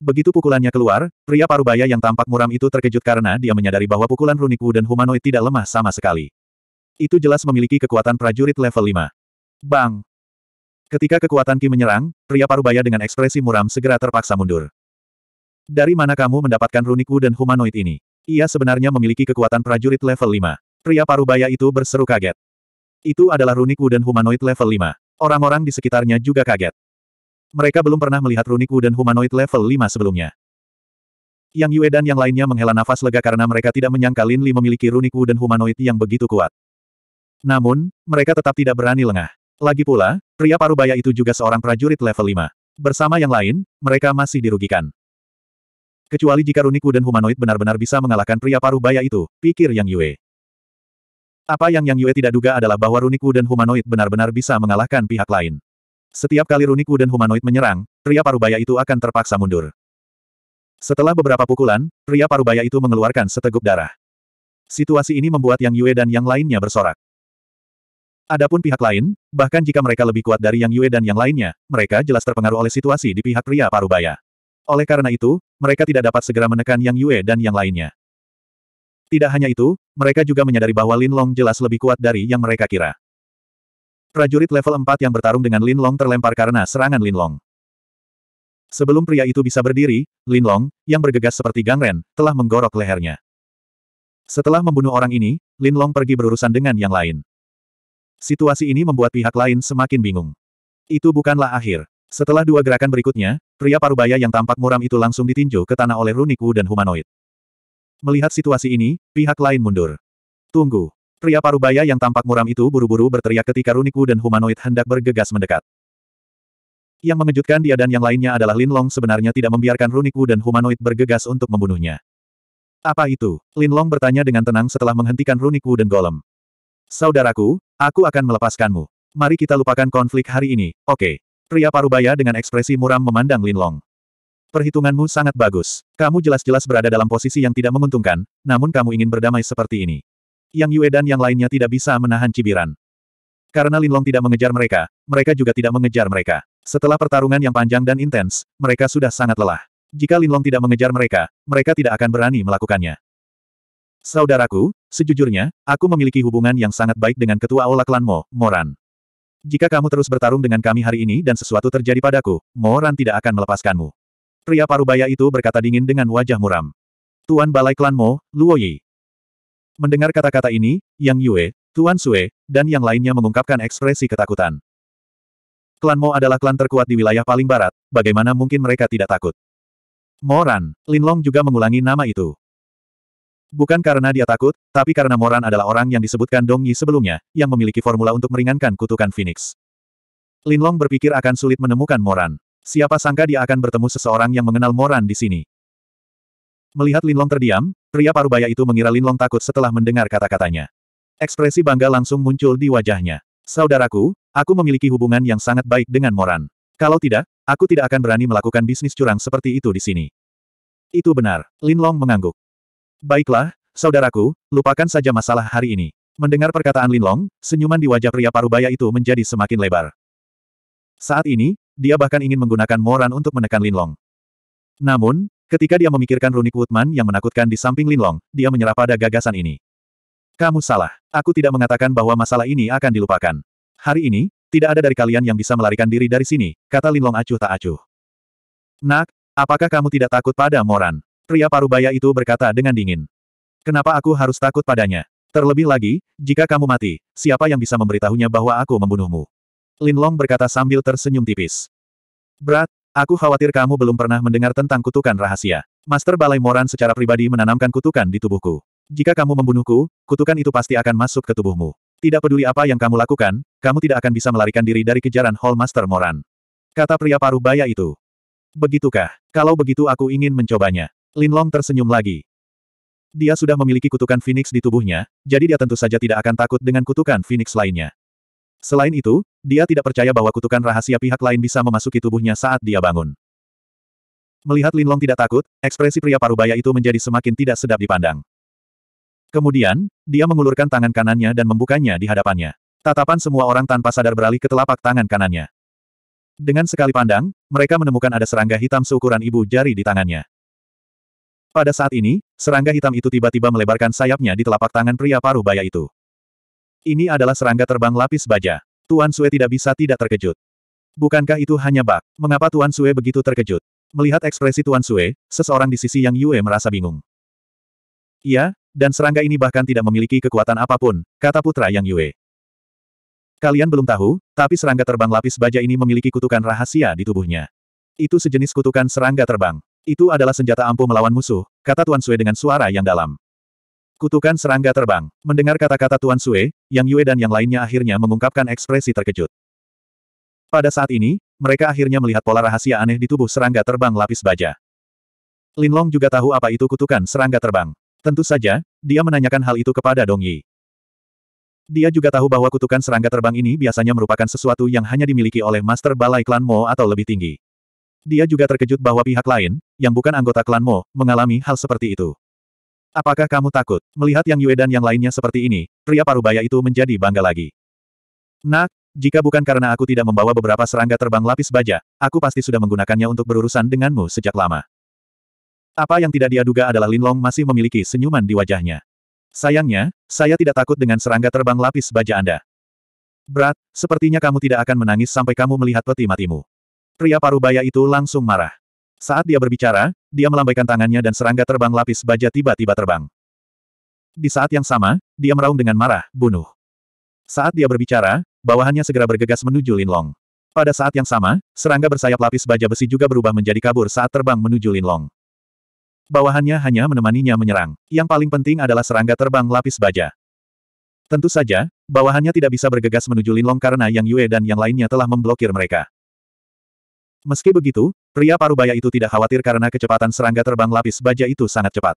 Begitu pukulannya keluar, pria parubaya yang tampak muram itu terkejut karena dia menyadari bahwa pukulan runik dan humanoid tidak lemah sama sekali. Itu jelas memiliki kekuatan prajurit level 5. Bang! Ketika kekuatan Ki menyerang, pria parubaya dengan ekspresi muram segera terpaksa mundur. Dari mana kamu mendapatkan runik dan humanoid ini? Ia sebenarnya memiliki kekuatan prajurit level 5. Pria parubaya itu berseru kaget. Itu adalah runik dan humanoid level 5. Orang-orang di sekitarnya juga kaget. Mereka belum pernah melihat runiku dan humanoid level 5 sebelumnya. Yang Yue dan yang lainnya menghela nafas lega karena mereka tidak menyangka Lin Li memiliki runiku dan humanoid yang begitu kuat. Namun, mereka tetap tidak berani lengah. Lagi pula, pria parubaya itu juga seorang prajurit level 5. Bersama yang lain, mereka masih dirugikan. Kecuali jika runiku dan humanoid benar-benar bisa mengalahkan pria parubaya itu, pikir Yang Yue. Apa yang Yang Yue tidak duga adalah bahwa runiku dan humanoid benar-benar bisa mengalahkan pihak lain. Setiap kali runiku dan humanoid menyerang, pria parubaya itu akan terpaksa mundur. Setelah beberapa pukulan, pria parubaya itu mengeluarkan seteguk darah. Situasi ini membuat Yang Yue dan yang lainnya bersorak. Adapun pihak lain, bahkan jika mereka lebih kuat dari Yang Yue dan yang lainnya, mereka jelas terpengaruh oleh situasi di pihak pria parubaya. Oleh karena itu, mereka tidak dapat segera menekan Yang Yue dan yang lainnya. Tidak hanya itu, mereka juga menyadari bahwa Lin Long jelas lebih kuat dari yang mereka kira. Prajurit level 4 yang bertarung dengan Lin Long terlempar karena serangan Lin Long. Sebelum pria itu bisa berdiri, Lin Long, yang bergegas seperti gangren, telah menggorok lehernya. Setelah membunuh orang ini, Lin Long pergi berurusan dengan yang lain. Situasi ini membuat pihak lain semakin bingung. Itu bukanlah akhir. Setelah dua gerakan berikutnya, pria parubaya yang tampak muram itu langsung ditinju ke tanah oleh Runiku dan humanoid. Melihat situasi ini, pihak lain mundur. Tunggu. Pria parubaya yang tampak muram itu buru-buru berteriak ketika runiku dan humanoid hendak bergegas mendekat. Yang mengejutkan dia dan yang lainnya adalah Lin Long sebenarnya tidak membiarkan runiku dan humanoid bergegas untuk membunuhnya. Apa itu? Lin Long bertanya dengan tenang setelah menghentikan runiku dan golem. Saudaraku, aku akan melepaskanmu. Mari kita lupakan konflik hari ini, oke. Okay. Pria parubaya dengan ekspresi muram memandang Lin Long. Perhitunganmu sangat bagus. Kamu jelas-jelas berada dalam posisi yang tidak menguntungkan, namun kamu ingin berdamai seperti ini. Yang Yue dan yang lainnya tidak bisa menahan cibiran. Karena Linlong tidak mengejar mereka, mereka juga tidak mengejar mereka. Setelah pertarungan yang panjang dan intens, mereka sudah sangat lelah. Jika Linlong tidak mengejar mereka, mereka tidak akan berani melakukannya. Saudaraku, sejujurnya, aku memiliki hubungan yang sangat baik dengan ketua Aula Klan Mo, Moran. Jika kamu terus bertarung dengan kami hari ini dan sesuatu terjadi padaku, Moran tidak akan melepaskanmu. Pria parubaya itu berkata dingin dengan wajah muram. Tuan Balai Klan Mo, Luoyi, Mendengar kata-kata ini, Yang Yue, Tuan Sue, dan yang lainnya mengungkapkan ekspresi ketakutan. Klan Mo adalah klan terkuat di wilayah paling barat, bagaimana mungkin mereka tidak takut? Moran, Linlong juga mengulangi nama itu. Bukan karena dia takut, tapi karena Moran adalah orang yang disebutkan Dong Yi sebelumnya, yang memiliki formula untuk meringankan kutukan Phoenix. Linlong berpikir akan sulit menemukan Moran. Siapa sangka dia akan bertemu seseorang yang mengenal Moran di sini. Melihat Linlong terdiam, Pria parubaya itu mengira Linlong takut setelah mendengar kata-katanya. Ekspresi bangga langsung muncul di wajahnya. Saudaraku, aku memiliki hubungan yang sangat baik dengan Moran. Kalau tidak, aku tidak akan berani melakukan bisnis curang seperti itu di sini. Itu benar, Linlong mengangguk. Baiklah, saudaraku, lupakan saja masalah hari ini. Mendengar perkataan Linlong, senyuman di wajah pria parubaya itu menjadi semakin lebar. Saat ini, dia bahkan ingin menggunakan Moran untuk menekan Linlong. Namun, Ketika dia memikirkan Runik Woodman yang menakutkan di samping Linlong, dia menyerah pada gagasan ini. Kamu salah. Aku tidak mengatakan bahwa masalah ini akan dilupakan. Hari ini, tidak ada dari kalian yang bisa melarikan diri dari sini, kata Linlong acuh tak acuh. Nak, apakah kamu tidak takut pada Moran? Pria parubaya itu berkata dengan dingin. Kenapa aku harus takut padanya? Terlebih lagi, jika kamu mati, siapa yang bisa memberitahunya bahwa aku membunuhmu? Linlong berkata sambil tersenyum tipis. Berat, Aku khawatir kamu belum pernah mendengar tentang kutukan rahasia. Master Balai Moran secara pribadi menanamkan kutukan di tubuhku. Jika kamu membunuhku, kutukan itu pasti akan masuk ke tubuhmu. Tidak peduli apa yang kamu lakukan, kamu tidak akan bisa melarikan diri dari kejaran Hall Master Moran. Kata pria paruh baya itu. Begitukah? Kalau begitu aku ingin mencobanya. Linlong tersenyum lagi. Dia sudah memiliki kutukan Phoenix di tubuhnya, jadi dia tentu saja tidak akan takut dengan kutukan Phoenix lainnya. Selain itu, dia tidak percaya bahwa kutukan rahasia pihak lain bisa memasuki tubuhnya saat dia bangun. Melihat Linlong tidak takut, ekspresi pria parubaya itu menjadi semakin tidak sedap dipandang. Kemudian, dia mengulurkan tangan kanannya dan membukanya di hadapannya. Tatapan semua orang tanpa sadar beralih ke telapak tangan kanannya. Dengan sekali pandang, mereka menemukan ada serangga hitam seukuran ibu jari di tangannya. Pada saat ini, serangga hitam itu tiba-tiba melebarkan sayapnya di telapak tangan pria parubaya itu. Ini adalah serangga terbang lapis baja. Tuan Sue tidak bisa tidak terkejut. Bukankah itu hanya bak? Mengapa Tuan Sue begitu terkejut? Melihat ekspresi Tuan Sue, seseorang di sisi Yang Yue merasa bingung. Iya, dan serangga ini bahkan tidak memiliki kekuatan apapun, kata putra Yang Yue. Kalian belum tahu, tapi serangga terbang lapis baja ini memiliki kutukan rahasia di tubuhnya. Itu sejenis kutukan serangga terbang. Itu adalah senjata ampuh melawan musuh, kata Tuan Sue dengan suara yang dalam. Kutukan serangga terbang. Mendengar kata-kata Tuan Sue, Yang Yue dan yang lainnya akhirnya mengungkapkan ekspresi terkejut. Pada saat ini, mereka akhirnya melihat pola rahasia aneh di tubuh serangga terbang lapis baja. Linlong juga tahu apa itu kutukan serangga terbang. Tentu saja, dia menanyakan hal itu kepada Dong Yi. Dia juga tahu bahwa kutukan serangga terbang ini biasanya merupakan sesuatu yang hanya dimiliki oleh Master Balai Klan Mo atau lebih tinggi. Dia juga terkejut bahwa pihak lain, yang bukan anggota Klan Mo, mengalami hal seperti itu. Apakah kamu takut? Melihat Yang Yue dan yang lainnya seperti ini, pria parubaya itu menjadi bangga lagi. Nak, jika bukan karena aku tidak membawa beberapa serangga terbang lapis baja, aku pasti sudah menggunakannya untuk berurusan denganmu sejak lama. Apa yang tidak dia duga adalah Long masih memiliki senyuman di wajahnya. Sayangnya, saya tidak takut dengan serangga terbang lapis baja Anda. Berat, sepertinya kamu tidak akan menangis sampai kamu melihat peti matimu. Pria parubaya itu langsung marah. Saat dia berbicara, dia melambaikan tangannya dan serangga terbang lapis baja tiba-tiba terbang. Di saat yang sama, dia meraung dengan marah, bunuh. Saat dia berbicara, bawahannya segera bergegas menuju Linlong. Pada saat yang sama, serangga bersayap lapis baja besi juga berubah menjadi kabur saat terbang menuju Linlong. Bawahannya hanya menemaninya menyerang. Yang paling penting adalah serangga terbang lapis baja. Tentu saja, bawahannya tidak bisa bergegas menuju Linlong karena Yang Yue dan yang lainnya telah memblokir mereka. Meski begitu, Pria parubaya itu tidak khawatir karena kecepatan serangga terbang lapis baja itu sangat cepat.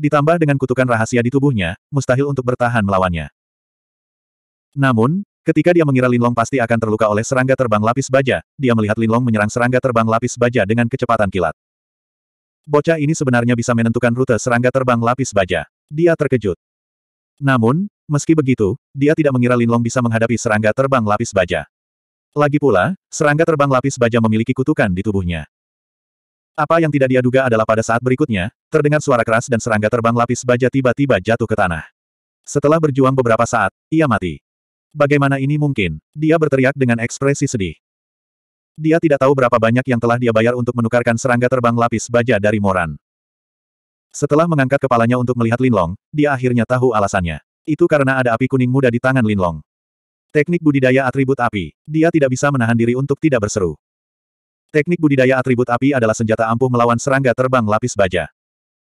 Ditambah dengan kutukan rahasia di tubuhnya, mustahil untuk bertahan melawannya. Namun, ketika dia mengira Linlong pasti akan terluka oleh serangga terbang lapis baja, dia melihat Linlong menyerang serangga terbang lapis baja dengan kecepatan kilat. Bocah ini sebenarnya bisa menentukan rute serangga terbang lapis baja. Dia terkejut. Namun, meski begitu, dia tidak mengira Linlong bisa menghadapi serangga terbang lapis baja. Lagi pula, serangga terbang lapis baja memiliki kutukan di tubuhnya. Apa yang tidak dia duga adalah pada saat berikutnya, terdengar suara keras dan serangga terbang lapis baja tiba-tiba jatuh ke tanah. Setelah berjuang beberapa saat, ia mati. Bagaimana ini mungkin? Dia berteriak dengan ekspresi sedih. Dia tidak tahu berapa banyak yang telah dia bayar untuk menukarkan serangga terbang lapis baja dari Moran. Setelah mengangkat kepalanya untuk melihat Linlong, dia akhirnya tahu alasannya. Itu karena ada api kuning muda di tangan Linlong. Teknik budidaya atribut api. Dia tidak bisa menahan diri untuk tidak berseru. Teknik budidaya atribut api adalah senjata ampuh melawan serangga terbang lapis baja.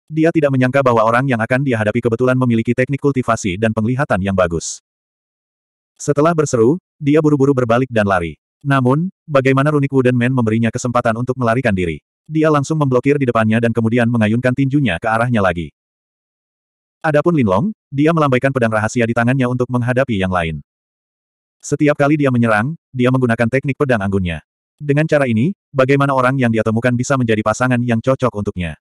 Dia tidak menyangka bahwa orang yang akan dia hadapi kebetulan memiliki teknik kultivasi dan penglihatan yang bagus. Setelah berseru, dia buru-buru berbalik dan lari. Namun, bagaimana Runik Wooden Man memberinya kesempatan untuk melarikan diri? Dia langsung memblokir di depannya dan kemudian mengayunkan tinjunya ke arahnya lagi. Adapun Linlong, dia melambaikan pedang rahasia di tangannya untuk menghadapi yang lain. Setiap kali dia menyerang, dia menggunakan teknik pedang anggunnya. Dengan cara ini, bagaimana orang yang dia temukan bisa menjadi pasangan yang cocok untuknya.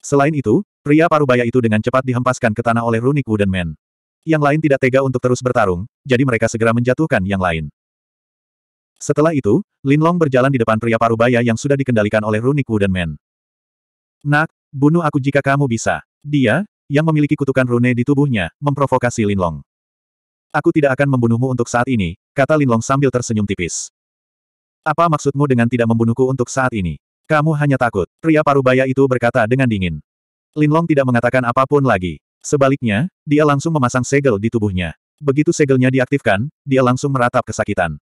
Selain itu, pria parubaya itu dengan cepat dihempaskan ke tanah oleh runik Wooden Man. Yang lain tidak tega untuk terus bertarung, jadi mereka segera menjatuhkan yang lain. Setelah itu, Lin Long berjalan di depan pria parubaya yang sudah dikendalikan oleh runik Wooden Man. Nak, bunuh aku jika kamu bisa. Dia, yang memiliki kutukan rune di tubuhnya, memprovokasi Lin Long. Aku tidak akan membunuhmu untuk saat ini, kata Linlong sambil tersenyum tipis. Apa maksudmu dengan tidak membunuhku untuk saat ini? Kamu hanya takut, pria parubaya itu berkata dengan dingin. Linlong tidak mengatakan apapun lagi. Sebaliknya, dia langsung memasang segel di tubuhnya. Begitu segelnya diaktifkan, dia langsung meratap kesakitan.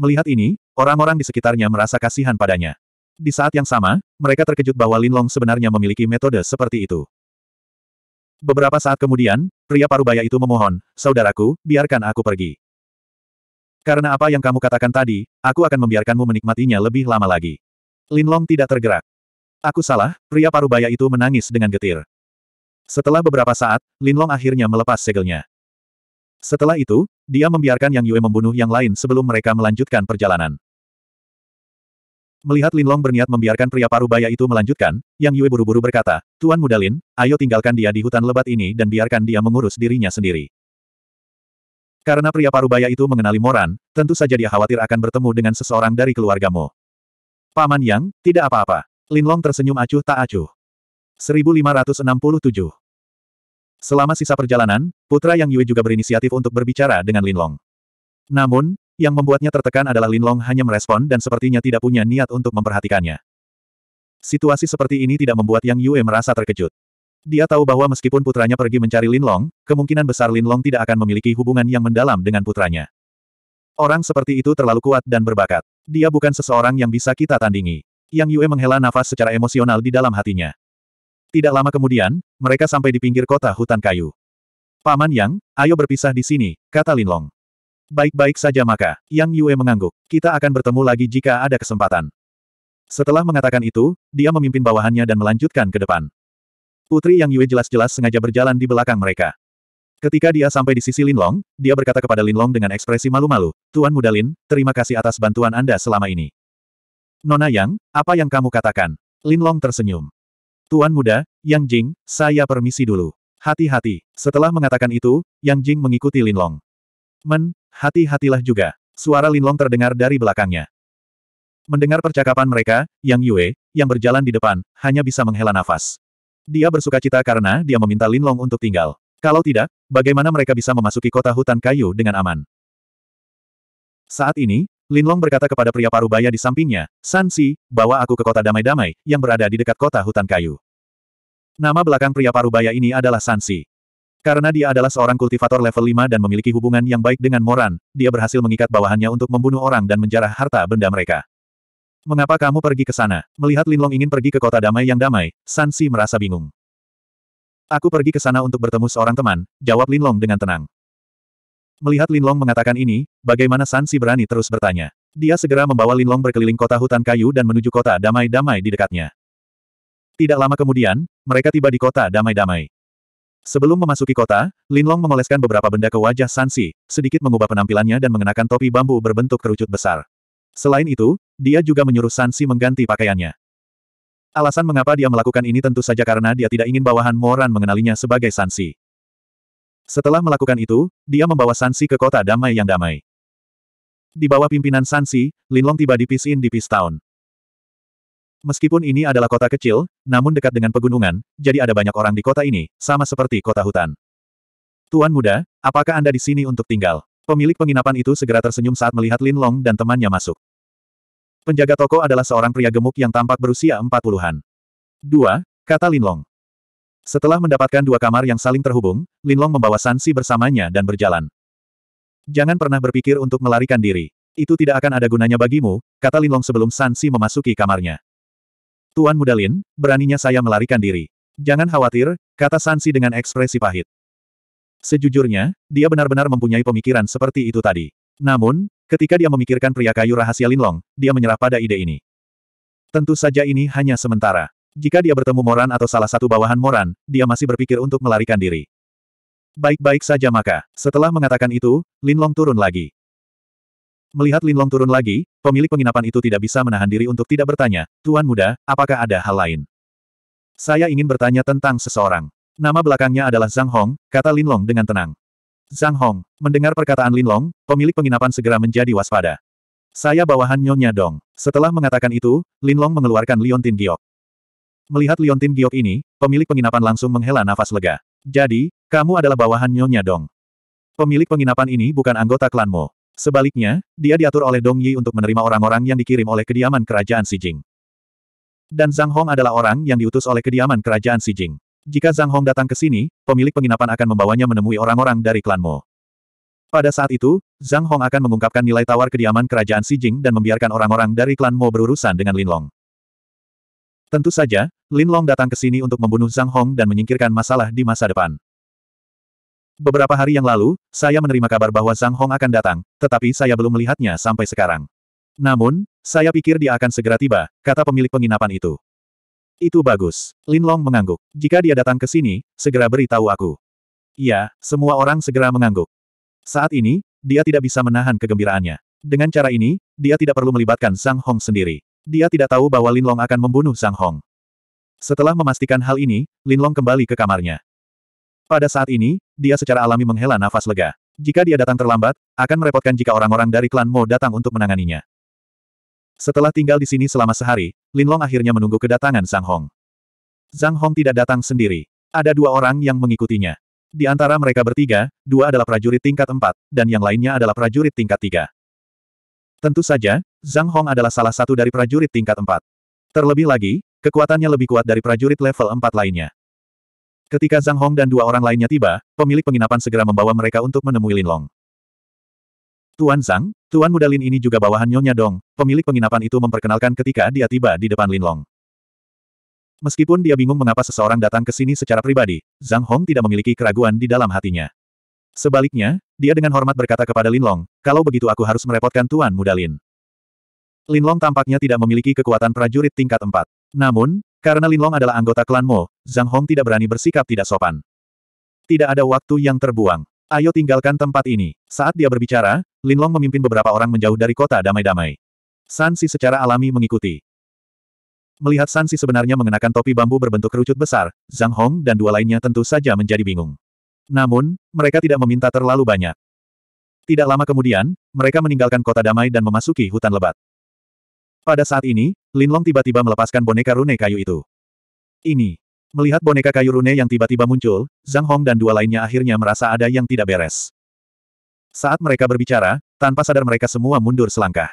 Melihat ini, orang-orang di sekitarnya merasa kasihan padanya. Di saat yang sama, mereka terkejut bahwa Linlong sebenarnya memiliki metode seperti itu. Beberapa saat kemudian, pria parubaya itu memohon, Saudaraku, biarkan aku pergi. Karena apa yang kamu katakan tadi, aku akan membiarkanmu menikmatinya lebih lama lagi. Linlong tidak tergerak. Aku salah, pria parubaya itu menangis dengan getir. Setelah beberapa saat, Linlong akhirnya melepas segelnya. Setelah itu, dia membiarkan Yang Yue membunuh yang lain sebelum mereka melanjutkan perjalanan. Melihat Linlong berniat membiarkan pria parubaya itu melanjutkan, Yang Yue buru-buru berkata, Tuan Muda Lin, ayo tinggalkan dia di hutan lebat ini dan biarkan dia mengurus dirinya sendiri. Karena pria parubaya itu mengenali Moran, tentu saja dia khawatir akan bertemu dengan seseorang dari keluargamu. Paman Yang, tidak apa-apa. Linlong tersenyum acuh tak acuh. 1567 Selama sisa perjalanan, putra Yang Yue juga berinisiatif untuk berbicara dengan Linlong. Namun, yang membuatnya tertekan adalah Lin Long hanya merespon dan sepertinya tidak punya niat untuk memperhatikannya. Situasi seperti ini tidak membuat Yang Yue merasa terkejut. Dia tahu bahwa meskipun putranya pergi mencari Lin Long, kemungkinan besar Lin Long tidak akan memiliki hubungan yang mendalam dengan putranya. Orang seperti itu terlalu kuat dan berbakat. Dia bukan seseorang yang bisa kita tandingi. Yang Yue menghela nafas secara emosional di dalam hatinya. Tidak lama kemudian, mereka sampai di pinggir kota hutan kayu. Paman Yang, ayo berpisah di sini, kata Lin Long. Baik-baik saja maka, Yang Yue mengangguk. Kita akan bertemu lagi jika ada kesempatan. Setelah mengatakan itu, dia memimpin bawahannya dan melanjutkan ke depan. Putri Yang Yue jelas-jelas sengaja berjalan di belakang mereka. Ketika dia sampai di sisi Linlong, dia berkata kepada Linlong dengan ekspresi malu-malu, Tuan Muda Lin, terima kasih atas bantuan Anda selama ini. Nona Yang, apa yang kamu katakan? Linlong tersenyum. Tuan Muda, Yang Jing, saya permisi dulu. Hati-hati. Setelah mengatakan itu, Yang Jing mengikuti Linlong. Men, Hati-hatilah juga. Suara Linlong terdengar dari belakangnya. Mendengar percakapan mereka, Yang Yue, yang berjalan di depan, hanya bisa menghela nafas. Dia bersuka cita karena dia meminta Linlong untuk tinggal. Kalau tidak, bagaimana mereka bisa memasuki kota hutan kayu dengan aman? Saat ini, Linlong berkata kepada pria parubaya di sampingnya, Sansi, bawa aku ke kota damai-damai, yang berada di dekat kota hutan kayu. Nama belakang pria parubaya ini adalah Sansi. Karena dia adalah seorang kultivator level 5 dan memiliki hubungan yang baik dengan Moran, dia berhasil mengikat bawahannya untuk membunuh orang dan menjarah harta benda mereka. Mengapa kamu pergi ke sana? Melihat Linlong ingin pergi ke kota damai yang damai, Sansi merasa bingung. Aku pergi ke sana untuk bertemu seorang teman, jawab Linlong dengan tenang. Melihat Linlong mengatakan ini, bagaimana Sansi berani terus bertanya. Dia segera membawa Linlong berkeliling kota hutan kayu dan menuju kota damai-damai di dekatnya. Tidak lama kemudian, mereka tiba di kota damai-damai. Sebelum memasuki kota, Linlong mengoleskan beberapa benda ke wajah Sansi, sedikit mengubah penampilannya dan mengenakan topi bambu berbentuk kerucut besar. Selain itu, dia juga menyuruh Sansi mengganti pakaiannya. Alasan mengapa dia melakukan ini tentu saja karena dia tidak ingin bawahan Moran mengenalinya sebagai Sansi. Setelah melakukan itu, dia membawa Sansi ke kota damai yang damai. Di bawah pimpinan Sansi, Linlong tiba di Pisin di Pistown. Town. Meskipun ini adalah kota kecil, namun dekat dengan pegunungan, jadi ada banyak orang di kota ini, sama seperti kota hutan. Tuan muda, apakah Anda di sini untuk tinggal? Pemilik penginapan itu segera tersenyum saat melihat Lin Long dan temannya masuk. Penjaga toko adalah seorang pria gemuk yang tampak berusia empat puluhan. Dua, kata Lin Long. Setelah mendapatkan dua kamar yang saling terhubung, Lin Long membawa Sansi bersamanya dan berjalan. Jangan pernah berpikir untuk melarikan diri. Itu tidak akan ada gunanya bagimu, kata Lin Long sebelum Sansi memasuki kamarnya. Tuan Mudalin, beraninya saya melarikan diri. Jangan khawatir, kata Sansi dengan ekspresi pahit. Sejujurnya, dia benar-benar mempunyai pemikiran seperti itu tadi. Namun, ketika dia memikirkan pria kayu rahasia Linlong, dia menyerah pada ide ini. Tentu saja ini hanya sementara. Jika dia bertemu Moran atau salah satu bawahan Moran, dia masih berpikir untuk melarikan diri. Baik-baik saja maka, setelah mengatakan itu, Linlong turun lagi. Melihat Linlong turun lagi, pemilik penginapan itu tidak bisa menahan diri untuk tidak bertanya, Tuan Muda, apakah ada hal lain? Saya ingin bertanya tentang seseorang. Nama belakangnya adalah Zhang Hong, kata Linlong dengan tenang. Zhang Hong, mendengar perkataan Linlong, pemilik penginapan segera menjadi waspada. Saya bawahan Nyonya Dong. Setelah mengatakan itu, Linlong mengeluarkan Liontin Giok. Melihat Liontin Giok ini, pemilik penginapan langsung menghela nafas lega. Jadi, kamu adalah bawahan Nyonya Dong. Pemilik penginapan ini bukan anggota klanmu. Sebaliknya, dia diatur oleh Dong Yi untuk menerima orang-orang yang dikirim oleh kediaman kerajaan Xi Jing. Dan Zhang Hong adalah orang yang diutus oleh kediaman kerajaan Xi Jing. Jika Zhang Hong datang ke sini, pemilik penginapan akan membawanya menemui orang-orang dari klan Mo. Pada saat itu, Zhang Hong akan mengungkapkan nilai tawar kediaman kerajaan Xi Jing dan membiarkan orang-orang dari klan Mo berurusan dengan Lin Long. Tentu saja, Lin Long datang ke sini untuk membunuh Zhang Hong dan menyingkirkan masalah di masa depan. Beberapa hari yang lalu, saya menerima kabar bahwa Zhang Hong akan datang, tetapi saya belum melihatnya sampai sekarang. Namun, saya pikir dia akan segera tiba, kata pemilik penginapan itu. Itu bagus. Lin Long mengangguk. Jika dia datang ke sini, segera beritahu aku. Iya, semua orang segera mengangguk. Saat ini, dia tidak bisa menahan kegembiraannya. Dengan cara ini, dia tidak perlu melibatkan Zhang Hong sendiri. Dia tidak tahu bahwa Lin Long akan membunuh Zhang Hong. Setelah memastikan hal ini, Lin Long kembali ke kamarnya. Pada saat ini, dia secara alami menghela nafas lega. Jika dia datang terlambat, akan merepotkan jika orang-orang dari klan Mo datang untuk menanganinya. Setelah tinggal di sini selama sehari, Lin Long akhirnya menunggu kedatangan Zhang Hong. Zhang Hong tidak datang sendiri. Ada dua orang yang mengikutinya. Di antara mereka bertiga, dua adalah prajurit tingkat empat, dan yang lainnya adalah prajurit tingkat tiga. Tentu saja, Zhang Hong adalah salah satu dari prajurit tingkat empat. Terlebih lagi, kekuatannya lebih kuat dari prajurit level empat lainnya. Ketika Zhang Hong dan dua orang lainnya tiba, pemilik penginapan segera membawa mereka untuk menemui Lin Long. Tuan Zhang, Tuan muda Lin ini juga bawahan Nyonya Dong, pemilik penginapan itu memperkenalkan ketika dia tiba di depan Lin Long. Meskipun dia bingung mengapa seseorang datang ke sini secara pribadi, Zhang Hong tidak memiliki keraguan di dalam hatinya. Sebaliknya, dia dengan hormat berkata kepada Lin Long, kalau begitu aku harus merepotkan Tuan Muda Lin. Lin Long tampaknya tidak memiliki kekuatan prajurit tingkat 4. Namun, karena Lin Long adalah anggota klan Mo, Zhang Hong tidak berani bersikap tidak sopan. Tidak ada waktu yang terbuang. Ayo tinggalkan tempat ini. Saat dia berbicara, Lin Long memimpin beberapa orang menjauh dari kota damai-damai. Sansi secara alami mengikuti. Melihat Sansi sebenarnya mengenakan topi bambu berbentuk kerucut besar, Zhang Hong dan dua lainnya tentu saja menjadi bingung. Namun, mereka tidak meminta terlalu banyak. Tidak lama kemudian, mereka meninggalkan kota damai dan memasuki hutan lebat. Pada saat ini, Lin Long tiba-tiba melepaskan boneka rune kayu itu. Ini, Melihat boneka kayu rune yang tiba-tiba muncul, Zhang Hong dan dua lainnya akhirnya merasa ada yang tidak beres. Saat mereka berbicara, tanpa sadar mereka semua mundur selangkah.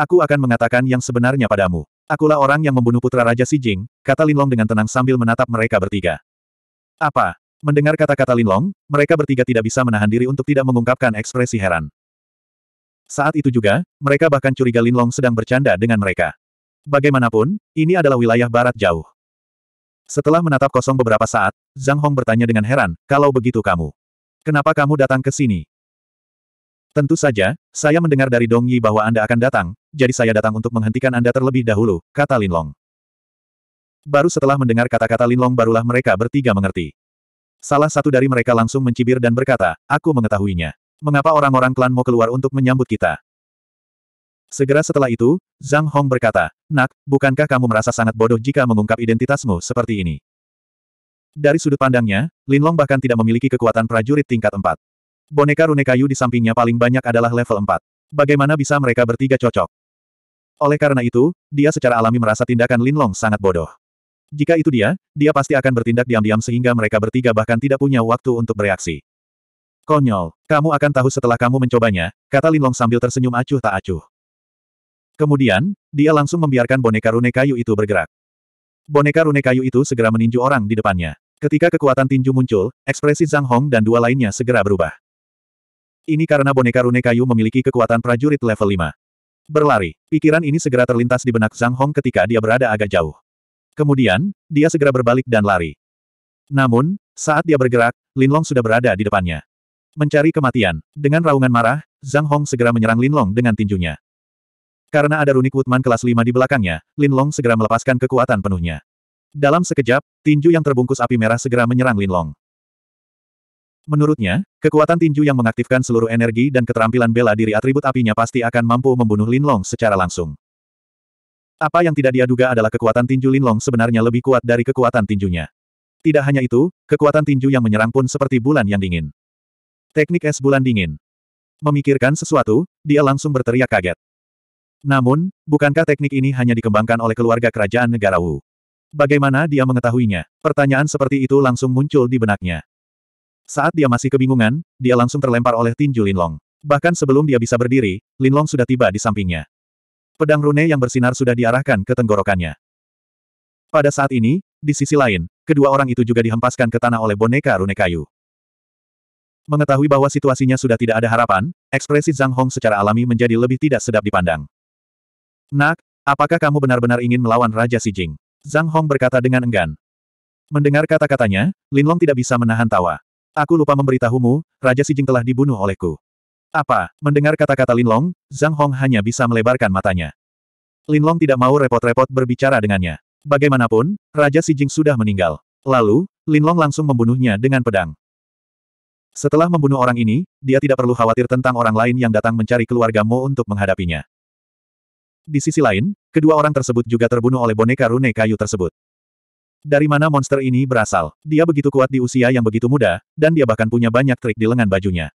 Aku akan mengatakan yang sebenarnya padamu. Akulah orang yang membunuh putra Raja Si Jing, kata Linlong dengan tenang sambil menatap mereka bertiga. Apa? Mendengar kata-kata Linlong, mereka bertiga tidak bisa menahan diri untuk tidak mengungkapkan ekspresi heran. Saat itu juga, mereka bahkan curiga Linlong sedang bercanda dengan mereka. Bagaimanapun, ini adalah wilayah barat jauh. Setelah menatap kosong beberapa saat, Zhang Hong bertanya dengan heran, kalau begitu kamu. Kenapa kamu datang ke sini? Tentu saja, saya mendengar dari Dong Yi bahwa Anda akan datang, jadi saya datang untuk menghentikan Anda terlebih dahulu, kata Lin Long. Baru setelah mendengar kata-kata Lin Long barulah mereka bertiga mengerti. Salah satu dari mereka langsung mencibir dan berkata, aku mengetahuinya. Mengapa orang-orang klan mau keluar untuk menyambut kita? Segera setelah itu, Zhang Hong berkata, Nak, bukankah kamu merasa sangat bodoh jika mengungkap identitasmu seperti ini? Dari sudut pandangnya, Linlong bahkan tidak memiliki kekuatan prajurit tingkat 4. Boneka rune kayu di sampingnya paling banyak adalah level 4. Bagaimana bisa mereka bertiga cocok? Oleh karena itu, dia secara alami merasa tindakan Linlong sangat bodoh. Jika itu dia, dia pasti akan bertindak diam-diam sehingga mereka bertiga bahkan tidak punya waktu untuk bereaksi. Konyol, kamu akan tahu setelah kamu mencobanya, kata Linlong sambil tersenyum acuh tak acuh. Kemudian, dia langsung membiarkan boneka rune kayu itu bergerak. Boneka rune kayu itu segera meninju orang di depannya. Ketika kekuatan tinju muncul, ekspresi Zhang Hong dan dua lainnya segera berubah. Ini karena boneka rune kayu memiliki kekuatan prajurit level 5. Berlari, pikiran ini segera terlintas di benak Zhang Hong ketika dia berada agak jauh. Kemudian, dia segera berbalik dan lari. Namun, saat dia bergerak, Lin Long sudah berada di depannya. Mencari kematian, dengan raungan marah, Zhang Hong segera menyerang Lin Long dengan tinjunya. Karena ada runik Woodman kelas 5 di belakangnya, Lin Long segera melepaskan kekuatan penuhnya. Dalam sekejap, tinju yang terbungkus api merah segera menyerang Lin Long. Menurutnya, kekuatan tinju yang mengaktifkan seluruh energi dan keterampilan bela diri atribut apinya pasti akan mampu membunuh Lin Long secara langsung. Apa yang tidak dia duga adalah kekuatan tinju Lin Long sebenarnya lebih kuat dari kekuatan tinjunya. Tidak hanya itu, kekuatan tinju yang menyerang pun seperti bulan yang dingin. Teknik es bulan dingin. Memikirkan sesuatu, dia langsung berteriak kaget. Namun, bukankah teknik ini hanya dikembangkan oleh keluarga kerajaan negara Wu? Bagaimana dia mengetahuinya? Pertanyaan seperti itu langsung muncul di benaknya. Saat dia masih kebingungan, dia langsung terlempar oleh tinju Linlong. Bahkan sebelum dia bisa berdiri, Linlong sudah tiba di sampingnya. Pedang rune yang bersinar sudah diarahkan ke tenggorokannya. Pada saat ini, di sisi lain, kedua orang itu juga dihempaskan ke tanah oleh boneka rune kayu. Mengetahui bahwa situasinya sudah tidak ada harapan, ekspresi Zhang Hong secara alami menjadi lebih tidak sedap dipandang. Nak, apakah kamu benar-benar ingin melawan Raja Si Jing? Zhang Hong berkata dengan enggan. Mendengar kata-katanya, Lin Long tidak bisa menahan tawa. Aku lupa memberitahumu, Raja Si Jing telah dibunuh olehku. Apa? Mendengar kata-kata Lin Long, Zhang Hong hanya bisa melebarkan matanya. Lin Long tidak mau repot-repot berbicara dengannya. Bagaimanapun, Raja Si Jing sudah meninggal. Lalu, Lin Long langsung membunuhnya dengan pedang. Setelah membunuh orang ini, dia tidak perlu khawatir tentang orang lain yang datang mencari keluarga Mo untuk menghadapinya. Di sisi lain, kedua orang tersebut juga terbunuh oleh boneka rune kayu tersebut. Dari mana monster ini berasal? Dia begitu kuat di usia yang begitu muda, dan dia bahkan punya banyak trik di lengan bajunya.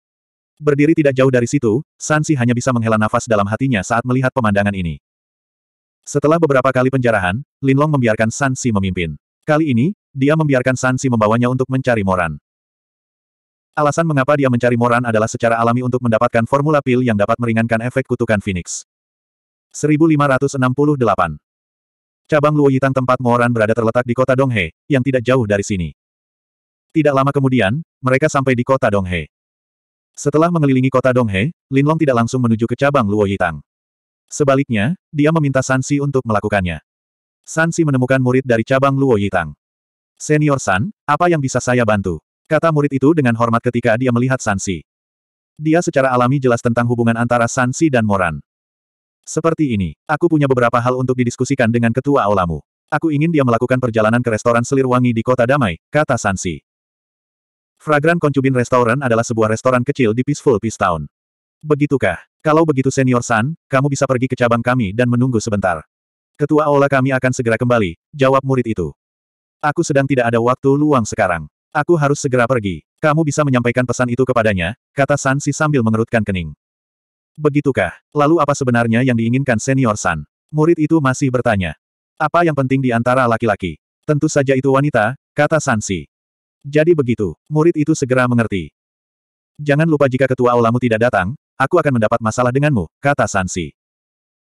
Berdiri tidak jauh dari situ, Sansi hanya bisa menghela nafas dalam hatinya saat melihat pemandangan ini. Setelah beberapa kali penjarahan, Linlong membiarkan Sansi memimpin. Kali ini, dia membiarkan Sansi membawanya untuk mencari Moran. Alasan mengapa dia mencari Moran adalah secara alami untuk mendapatkan formula pil yang dapat meringankan efek kutukan Phoenix. 1568. Cabang Yitang tempat Moran berada terletak di kota Donghe, yang tidak jauh dari sini. Tidak lama kemudian, mereka sampai di kota Donghe. Setelah mengelilingi kota Donghe, Lin Long tidak langsung menuju ke cabang Luo Yitang. Sebaliknya, dia meminta Sansi untuk melakukannya. Sansi menemukan murid dari cabang Luo Yitang. Senior San, apa yang bisa saya bantu? Kata murid itu dengan hormat ketika dia melihat Sansi. Dia secara alami jelas tentang hubungan antara Sansi dan Moran. Seperti ini, aku punya beberapa hal untuk didiskusikan dengan ketua aulamu. Aku ingin dia melakukan perjalanan ke restoran selir wangi di kota damai, kata Sansi. Fragran Concubin Restaurant adalah sebuah restoran kecil di Peaceful Peace Town. Begitukah? Kalau begitu senior San, kamu bisa pergi ke cabang kami dan menunggu sebentar. Ketua aula kami akan segera kembali, jawab murid itu. Aku sedang tidak ada waktu luang sekarang. Aku harus segera pergi. Kamu bisa menyampaikan pesan itu kepadanya, kata Sansi sambil mengerutkan kening. Begitukah? Lalu apa sebenarnya yang diinginkan senior San? Murid itu masih bertanya. Apa yang penting di antara laki-laki? Tentu saja itu wanita, kata Sansi. Jadi begitu, murid itu segera mengerti. Jangan lupa jika ketua aulamu tidak datang, aku akan mendapat masalah denganmu, kata Sansi.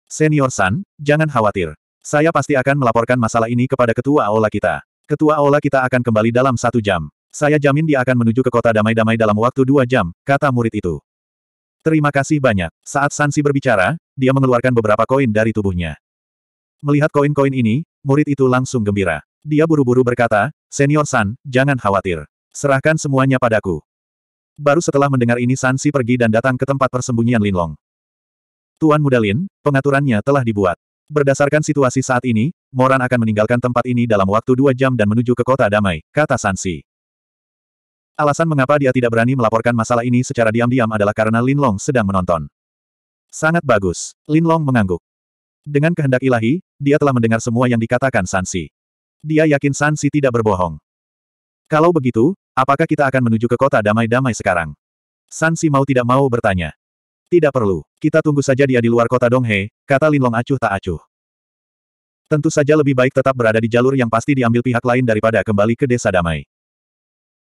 Senior San, jangan khawatir. Saya pasti akan melaporkan masalah ini kepada ketua aula kita. Ketua aula kita akan kembali dalam satu jam. Saya jamin dia akan menuju ke kota damai-damai dalam waktu dua jam, kata murid itu. Terima kasih banyak. Saat Sansi berbicara, dia mengeluarkan beberapa koin dari tubuhnya. Melihat koin-koin ini, murid itu langsung gembira. Dia buru-buru berkata, Senior San, jangan khawatir. Serahkan semuanya padaku. Baru setelah mendengar ini Sansi pergi dan datang ke tempat persembunyian Linlong. Tuan Muda Lin, pengaturannya telah dibuat. Berdasarkan situasi saat ini, Moran akan meninggalkan tempat ini dalam waktu dua jam dan menuju ke kota damai, kata Sansi. Alasan mengapa dia tidak berani melaporkan masalah ini secara diam-diam adalah karena Lin Long sedang menonton. Sangat bagus. Lin Long mengangguk. Dengan kehendak ilahi, dia telah mendengar semua yang dikatakan Sansi. Dia yakin Sansi tidak berbohong. Kalau begitu, apakah kita akan menuju ke kota damai-damai sekarang? Sansi mau tidak mau bertanya. Tidak perlu, kita tunggu saja dia di luar kota Donghe, kata Lin Long acuh tak acuh. Tentu saja lebih baik tetap berada di jalur yang pasti diambil pihak lain daripada kembali ke desa damai.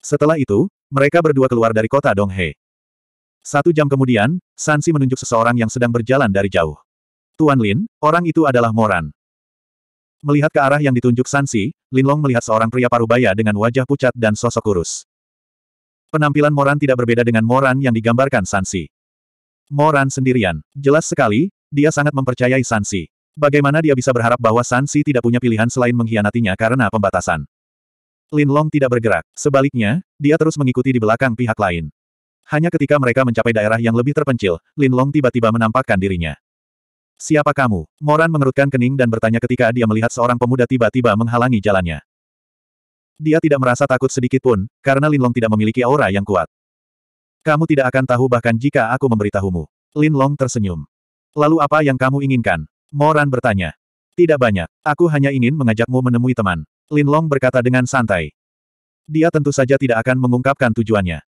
Setelah itu, mereka berdua keluar dari kota Donghe. Satu jam kemudian, Sansi menunjuk seseorang yang sedang berjalan dari jauh. Tuan Lin, orang itu adalah Moran. Melihat ke arah yang ditunjuk Sansi, Lin Long melihat seorang pria parubaya dengan wajah pucat dan sosok kurus. Penampilan Moran tidak berbeda dengan Moran yang digambarkan Sansi. Moran sendirian. Jelas sekali, dia sangat mempercayai Sansi. Bagaimana dia bisa berharap bahwa Sansi tidak punya pilihan selain mengkhianatinya karena pembatasan? Lin Long tidak bergerak. Sebaliknya, dia terus mengikuti di belakang pihak lain. Hanya ketika mereka mencapai daerah yang lebih terpencil, Lin Long tiba-tiba menampakkan dirinya. Siapa kamu? Moran mengerutkan kening dan bertanya ketika dia melihat seorang pemuda tiba-tiba menghalangi jalannya. Dia tidak merasa takut sedikit pun, karena Lin Long tidak memiliki aura yang kuat. Kamu tidak akan tahu bahkan jika aku memberitahumu. Lin Long tersenyum. Lalu apa yang kamu inginkan? Moran bertanya. Tidak banyak, aku hanya ingin mengajakmu menemui teman. Lin Long berkata dengan santai. Dia tentu saja tidak akan mengungkapkan tujuannya.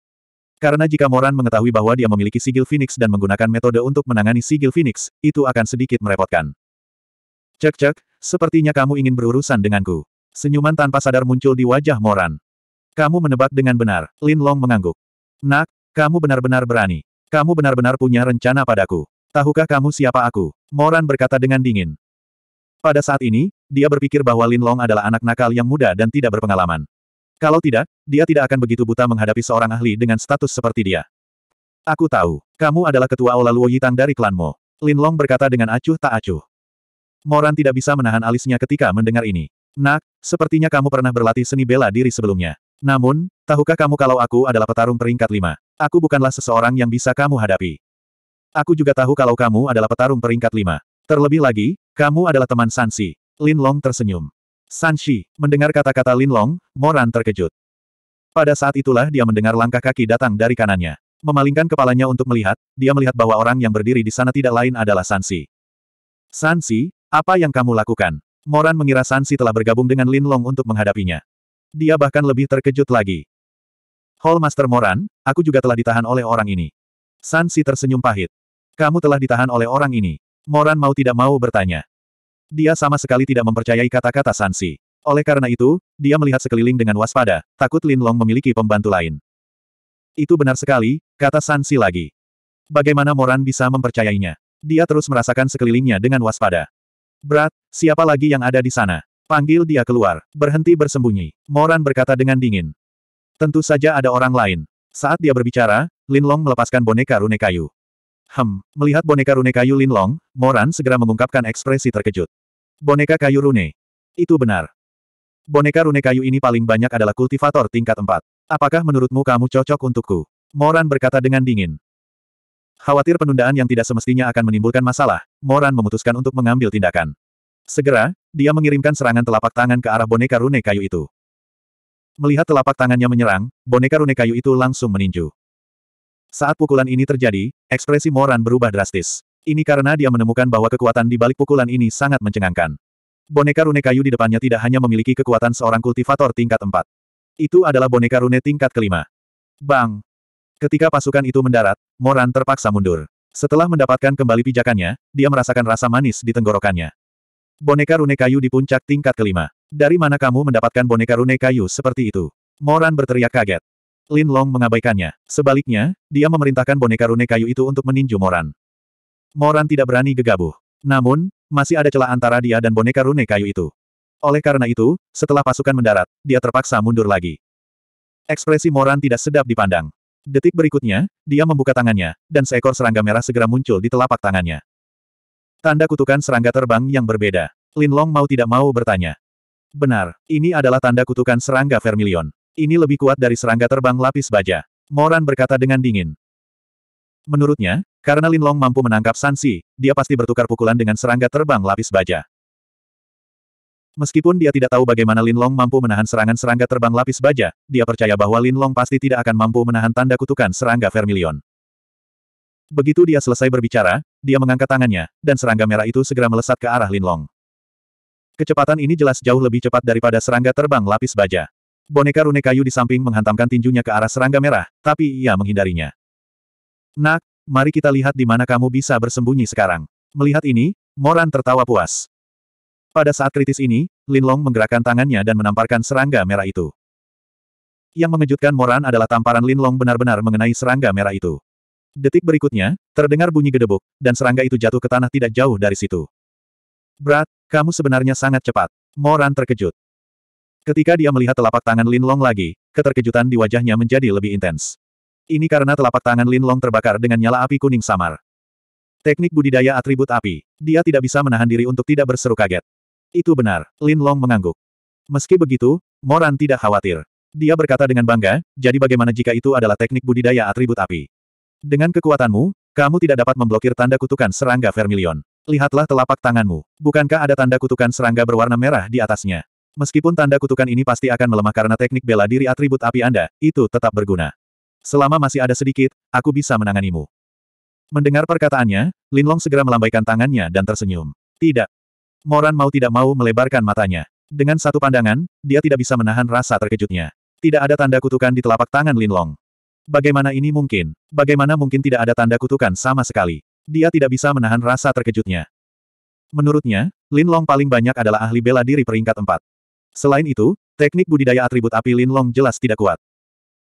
Karena jika Moran mengetahui bahwa dia memiliki sigil Phoenix dan menggunakan metode untuk menangani sigil Phoenix, itu akan sedikit merepotkan. Cek-cek, sepertinya kamu ingin berurusan denganku. Senyuman tanpa sadar muncul di wajah Moran. Kamu menebak dengan benar, Lin Long mengangguk. Nak, kamu benar-benar berani. Kamu benar-benar punya rencana padaku. Tahukah kamu siapa aku? Moran berkata dengan dingin. Pada saat ini, dia berpikir bahwa Lin Long adalah anak nakal yang muda dan tidak berpengalaman. Kalau tidak, dia tidak akan begitu buta menghadapi seorang ahli dengan status seperti dia. Aku tahu, kamu adalah ketua Aula Luo Yitang dari klanmu. Lin Long berkata dengan acuh tak acuh. Moran tidak bisa menahan alisnya ketika mendengar ini. Nak, sepertinya kamu pernah berlatih seni bela diri sebelumnya. Namun, tahukah kamu kalau aku adalah petarung peringkat lima? Aku bukanlah seseorang yang bisa kamu hadapi. Aku juga tahu kalau kamu adalah petarung peringkat lima. Terlebih lagi, kamu adalah teman Sanxi. Lin Long tersenyum. Sanxi mendengar kata-kata Lin Long, Moran terkejut. Pada saat itulah dia mendengar langkah kaki datang dari kanannya. Memalingkan kepalanya untuk melihat, dia melihat bahwa orang yang berdiri di sana tidak lain adalah Sanxi. Sanxi, apa yang kamu lakukan? Moran mengira Sanxi telah bergabung dengan Lin Long untuk menghadapinya. Dia bahkan lebih terkejut lagi. Hall Master Moran, aku juga telah ditahan oleh orang ini. Sanxi tersenyum pahit. Kamu telah ditahan oleh orang ini. Moran mau tidak mau bertanya. Dia sama sekali tidak mempercayai kata-kata Sansi. Oleh karena itu, dia melihat sekeliling dengan waspada, takut Lin Long memiliki pembantu lain. Itu benar sekali, kata Sansi lagi. Bagaimana Moran bisa mempercayainya? Dia terus merasakan sekelilingnya dengan waspada. Berat, siapa lagi yang ada di sana? Panggil dia keluar, berhenti bersembunyi. Moran berkata dengan dingin. Tentu saja ada orang lain. Saat dia berbicara, Lin Long melepaskan boneka rune kayu. Hem, melihat boneka rune kayu Linlong, Moran segera mengungkapkan ekspresi terkejut. Boneka kayu rune. Itu benar. Boneka rune kayu ini paling banyak adalah kultivator tingkat 4. Apakah menurutmu kamu cocok untukku? Moran berkata dengan dingin. Khawatir penundaan yang tidak semestinya akan menimbulkan masalah, Moran memutuskan untuk mengambil tindakan. Segera, dia mengirimkan serangan telapak tangan ke arah boneka rune kayu itu. Melihat telapak tangannya menyerang, boneka rune kayu itu langsung meninju. Saat pukulan ini terjadi, ekspresi Moran berubah drastis. Ini karena dia menemukan bahwa kekuatan di balik pukulan ini sangat mencengangkan. Boneka rune kayu di depannya tidak hanya memiliki kekuatan seorang kultivator tingkat 4. Itu adalah boneka rune tingkat kelima. Bang! Ketika pasukan itu mendarat, Moran terpaksa mundur. Setelah mendapatkan kembali pijakannya, dia merasakan rasa manis di tenggorokannya. Boneka rune kayu di puncak tingkat kelima. Dari mana kamu mendapatkan boneka rune kayu seperti itu? Moran berteriak kaget. Lin Long mengabaikannya. Sebaliknya, dia memerintahkan boneka rune kayu itu untuk meninju Moran. Moran tidak berani gegabah. Namun, masih ada celah antara dia dan boneka rune kayu itu. Oleh karena itu, setelah pasukan mendarat, dia terpaksa mundur lagi. Ekspresi Moran tidak sedap dipandang. Detik berikutnya, dia membuka tangannya, dan seekor serangga merah segera muncul di telapak tangannya. Tanda kutukan serangga terbang yang berbeda. Lin Long mau tidak mau bertanya. Benar, ini adalah tanda kutukan serangga Vermilion. Ini lebih kuat dari serangga terbang lapis baja. Moran berkata dengan dingin. Menurutnya, karena Lin Long mampu menangkap Sansi, dia pasti bertukar pukulan dengan serangga terbang lapis baja. Meskipun dia tidak tahu bagaimana Lin Long mampu menahan serangan serangga terbang lapis baja, dia percaya bahwa Lin Long pasti tidak akan mampu menahan tanda kutukan serangga vermilion. Begitu dia selesai berbicara, dia mengangkat tangannya, dan serangga merah itu segera melesat ke arah Lin Long. Kecepatan ini jelas jauh lebih cepat daripada serangga terbang lapis baja. Boneka rune kayu di samping menghantamkan tinjunya ke arah serangga merah, tapi ia menghindarinya. Nak, mari kita lihat di mana kamu bisa bersembunyi sekarang. Melihat ini, Moran tertawa puas. Pada saat kritis ini, Linlong menggerakkan tangannya dan menamparkan serangga merah itu. Yang mengejutkan Moran adalah tamparan Linlong benar-benar mengenai serangga merah itu. Detik berikutnya, terdengar bunyi gedebuk, dan serangga itu jatuh ke tanah tidak jauh dari situ. Brat, kamu sebenarnya sangat cepat. Moran terkejut. Ketika dia melihat telapak tangan Lin Long lagi, keterkejutan di wajahnya menjadi lebih intens. Ini karena telapak tangan Lin Long terbakar dengan nyala api kuning samar. Teknik budidaya atribut api. Dia tidak bisa menahan diri untuk tidak berseru kaget. Itu benar, Lin Long mengangguk. Meski begitu, Moran tidak khawatir. Dia berkata dengan bangga, jadi bagaimana jika itu adalah teknik budidaya atribut api? Dengan kekuatanmu, kamu tidak dapat memblokir tanda kutukan serangga vermilion. Lihatlah telapak tanganmu. Bukankah ada tanda kutukan serangga berwarna merah di atasnya? Meskipun tanda kutukan ini pasti akan melemah karena teknik bela diri atribut api Anda, itu tetap berguna. Selama masih ada sedikit, aku bisa menanganimu. Mendengar perkataannya, Lin Long segera melambaikan tangannya dan tersenyum. Tidak. Moran mau tidak mau melebarkan matanya. Dengan satu pandangan, dia tidak bisa menahan rasa terkejutnya. Tidak ada tanda kutukan di telapak tangan Lin Long. Bagaimana ini mungkin? Bagaimana mungkin tidak ada tanda kutukan sama sekali? Dia tidak bisa menahan rasa terkejutnya. Menurutnya, Lin Long paling banyak adalah ahli bela diri peringkat 4. Selain itu, teknik budidaya atribut api Lin Long jelas tidak kuat.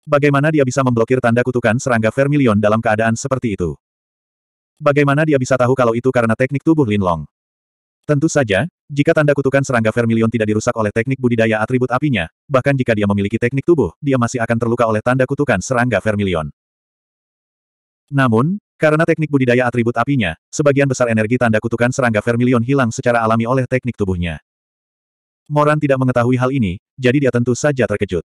Bagaimana dia bisa memblokir tanda kutukan serangga vermilion dalam keadaan seperti itu? Bagaimana dia bisa tahu kalau itu karena teknik tubuh Lin Long? Tentu saja, jika tanda kutukan serangga vermilion tidak dirusak oleh teknik budidaya atribut apinya, bahkan jika dia memiliki teknik tubuh, dia masih akan terluka oleh tanda kutukan serangga vermilion. Namun, karena teknik budidaya atribut apinya, sebagian besar energi tanda kutukan serangga vermilion hilang secara alami oleh teknik tubuhnya. Moran tidak mengetahui hal ini, jadi dia tentu saja terkejut.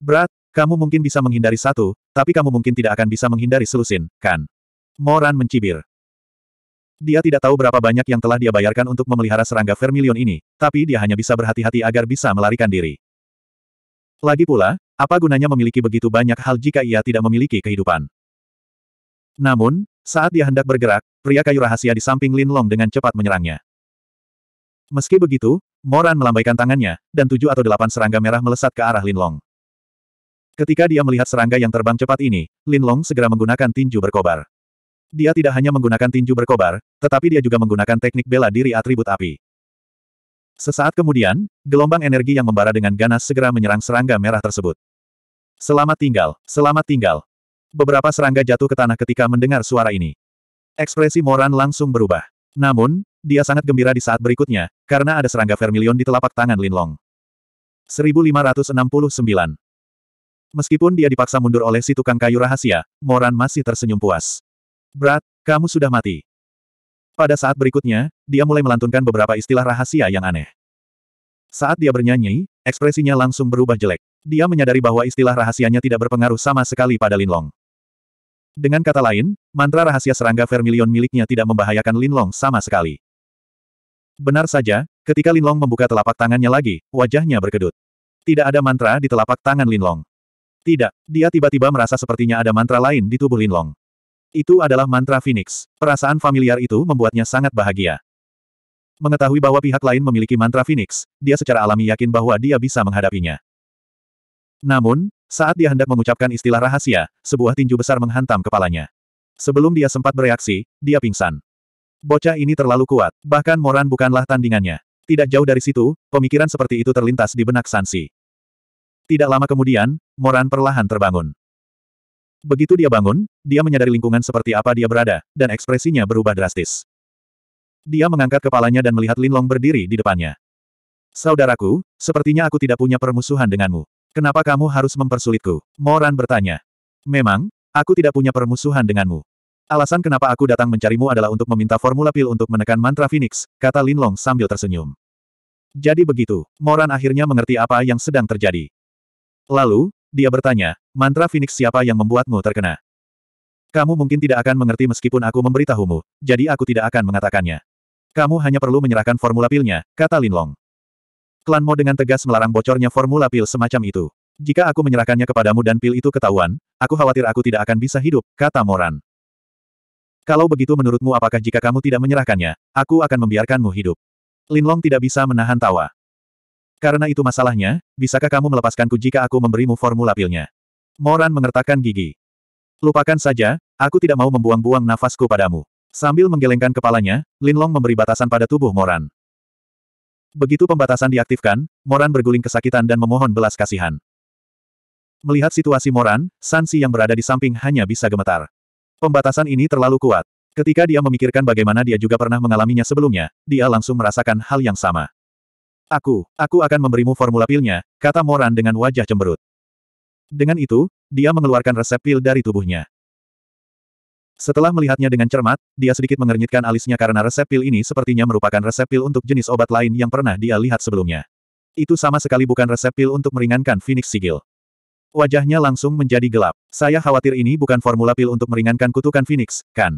Berat, kamu mungkin bisa menghindari satu, tapi kamu mungkin tidak akan bisa menghindari selusin, kan? Moran mencibir. Dia tidak tahu berapa banyak yang telah dia bayarkan untuk memelihara serangga vermilion ini, tapi dia hanya bisa berhati-hati agar bisa melarikan diri. Lagi pula, apa gunanya memiliki begitu banyak hal jika ia tidak memiliki kehidupan? Namun, saat dia hendak bergerak, pria kayu rahasia di samping Lin Long dengan cepat menyerangnya. Meski begitu, Moran melambaikan tangannya, dan tujuh atau delapan serangga merah melesat ke arah Lin Long. Ketika dia melihat serangga yang terbang cepat ini, Lin Long segera menggunakan tinju berkobar. Dia tidak hanya menggunakan tinju berkobar, tetapi dia juga menggunakan teknik bela diri atribut api. Sesaat kemudian, gelombang energi yang membara dengan ganas segera menyerang serangga merah tersebut. Selamat tinggal, selamat tinggal. Beberapa serangga jatuh ke tanah ketika mendengar suara ini. Ekspresi Moran langsung berubah. Namun, dia sangat gembira di saat berikutnya, karena ada serangga vermilion di telapak tangan Linlong. 1569 Meskipun dia dipaksa mundur oleh si tukang kayu rahasia, Moran masih tersenyum puas. Brat, kamu sudah mati. Pada saat berikutnya, dia mulai melantunkan beberapa istilah rahasia yang aneh. Saat dia bernyanyi, ekspresinya langsung berubah jelek. Dia menyadari bahwa istilah rahasianya tidak berpengaruh sama sekali pada Linlong. Dengan kata lain, mantra rahasia serangga vermilion miliknya tidak membahayakan Linlong sama sekali. Benar saja, ketika Linlong membuka telapak tangannya lagi, wajahnya berkedut. Tidak ada mantra di telapak tangan Linlong. Tidak, dia tiba-tiba merasa sepertinya ada mantra lain di tubuh Linlong. Itu adalah mantra Phoenix. Perasaan familiar itu membuatnya sangat bahagia. Mengetahui bahwa pihak lain memiliki mantra Phoenix, dia secara alami yakin bahwa dia bisa menghadapinya. Namun, saat dia hendak mengucapkan istilah rahasia, sebuah tinju besar menghantam kepalanya. Sebelum dia sempat bereaksi, dia pingsan. Bocah ini terlalu kuat, bahkan Moran bukanlah tandingannya. Tidak jauh dari situ, pemikiran seperti itu terlintas di benak Sansi. Tidak lama kemudian, Moran perlahan terbangun. Begitu dia bangun, dia menyadari lingkungan seperti apa dia berada, dan ekspresinya berubah drastis. Dia mengangkat kepalanya dan melihat Linlong berdiri di depannya. Saudaraku, sepertinya aku tidak punya permusuhan denganmu. Kenapa kamu harus mempersulitku? Moran bertanya. Memang, aku tidak punya permusuhan denganmu. Alasan kenapa aku datang mencarimu adalah untuk meminta formula pil untuk menekan mantra Phoenix, kata Lin Long sambil tersenyum. Jadi begitu, Moran akhirnya mengerti apa yang sedang terjadi. Lalu, dia bertanya, mantra Phoenix siapa yang membuatmu terkena? Kamu mungkin tidak akan mengerti meskipun aku memberitahumu, jadi aku tidak akan mengatakannya. Kamu hanya perlu menyerahkan formula pilnya, kata Linlong. Klan Mo dengan tegas melarang bocornya formula pil semacam itu. Jika aku menyerahkannya kepadamu dan pil itu ketahuan, aku khawatir aku tidak akan bisa hidup, kata Moran. Kalau begitu menurutmu apakah jika kamu tidak menyerahkannya, aku akan membiarkanmu hidup? Linlong tidak bisa menahan tawa. Karena itu masalahnya, bisakah kamu melepaskanku jika aku memberimu formula pilnya? Moran mengertakkan gigi. Lupakan saja, aku tidak mau membuang-buang nafasku padamu. Sambil menggelengkan kepalanya, Linlong memberi batasan pada tubuh Moran. Begitu pembatasan diaktifkan, Moran berguling kesakitan dan memohon belas kasihan. Melihat situasi Moran, Sansi yang berada di samping hanya bisa gemetar. Pembatasan ini terlalu kuat. Ketika dia memikirkan bagaimana dia juga pernah mengalaminya sebelumnya, dia langsung merasakan hal yang sama. Aku, aku akan memberimu formula pilnya, kata Moran dengan wajah cemberut. Dengan itu, dia mengeluarkan resep pil dari tubuhnya. Setelah melihatnya dengan cermat, dia sedikit mengernyitkan alisnya karena resep pil ini sepertinya merupakan resep pil untuk jenis obat lain yang pernah dia lihat sebelumnya. Itu sama sekali bukan resep pil untuk meringankan Phoenix Sigil. Wajahnya langsung menjadi gelap. Saya khawatir ini bukan formula pil untuk meringankan kutukan Phoenix, kan?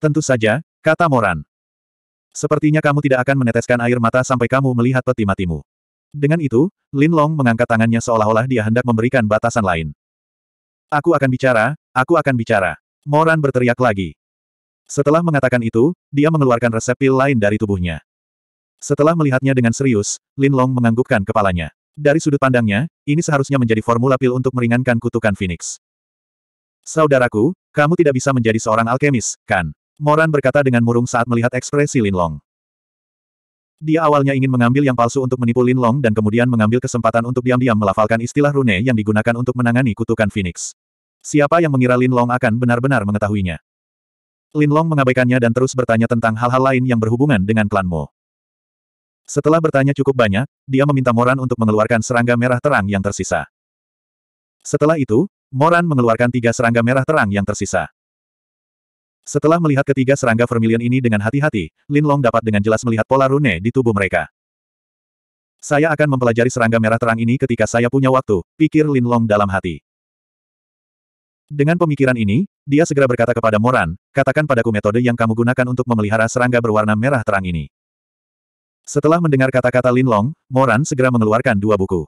Tentu saja, kata Moran. Sepertinya kamu tidak akan meneteskan air mata sampai kamu melihat peti matimu. Dengan itu, Lin Long mengangkat tangannya seolah-olah dia hendak memberikan batasan lain. Aku akan bicara, aku akan bicara. Moran berteriak lagi. Setelah mengatakan itu, dia mengeluarkan resep pil lain dari tubuhnya. Setelah melihatnya dengan serius, Lin Long menganggukkan kepalanya. Dari sudut pandangnya, ini seharusnya menjadi formula pil untuk meringankan kutukan Phoenix. Saudaraku, kamu tidak bisa menjadi seorang alkemis, kan? Moran berkata dengan murung saat melihat ekspresi Lin Long. Dia awalnya ingin mengambil yang palsu untuk menipu Lin Long dan kemudian mengambil kesempatan untuk diam-diam melafalkan istilah rune yang digunakan untuk menangani kutukan Phoenix. Siapa yang mengira Lin Long akan benar-benar mengetahuinya? Lin Long mengabaikannya dan terus bertanya tentang hal-hal lain yang berhubungan dengan klan Mo. Setelah bertanya cukup banyak, dia meminta Moran untuk mengeluarkan serangga merah terang yang tersisa. Setelah itu, Moran mengeluarkan tiga serangga merah terang yang tersisa. Setelah melihat ketiga serangga vermilion ini dengan hati-hati, Lin Long dapat dengan jelas melihat pola rune di tubuh mereka. Saya akan mempelajari serangga merah terang ini ketika saya punya waktu, pikir Lin Long dalam hati. Dengan pemikiran ini, dia segera berkata kepada Moran, katakan padaku metode yang kamu gunakan untuk memelihara serangga berwarna merah terang ini. Setelah mendengar kata-kata Lin Long, Moran segera mengeluarkan dua buku.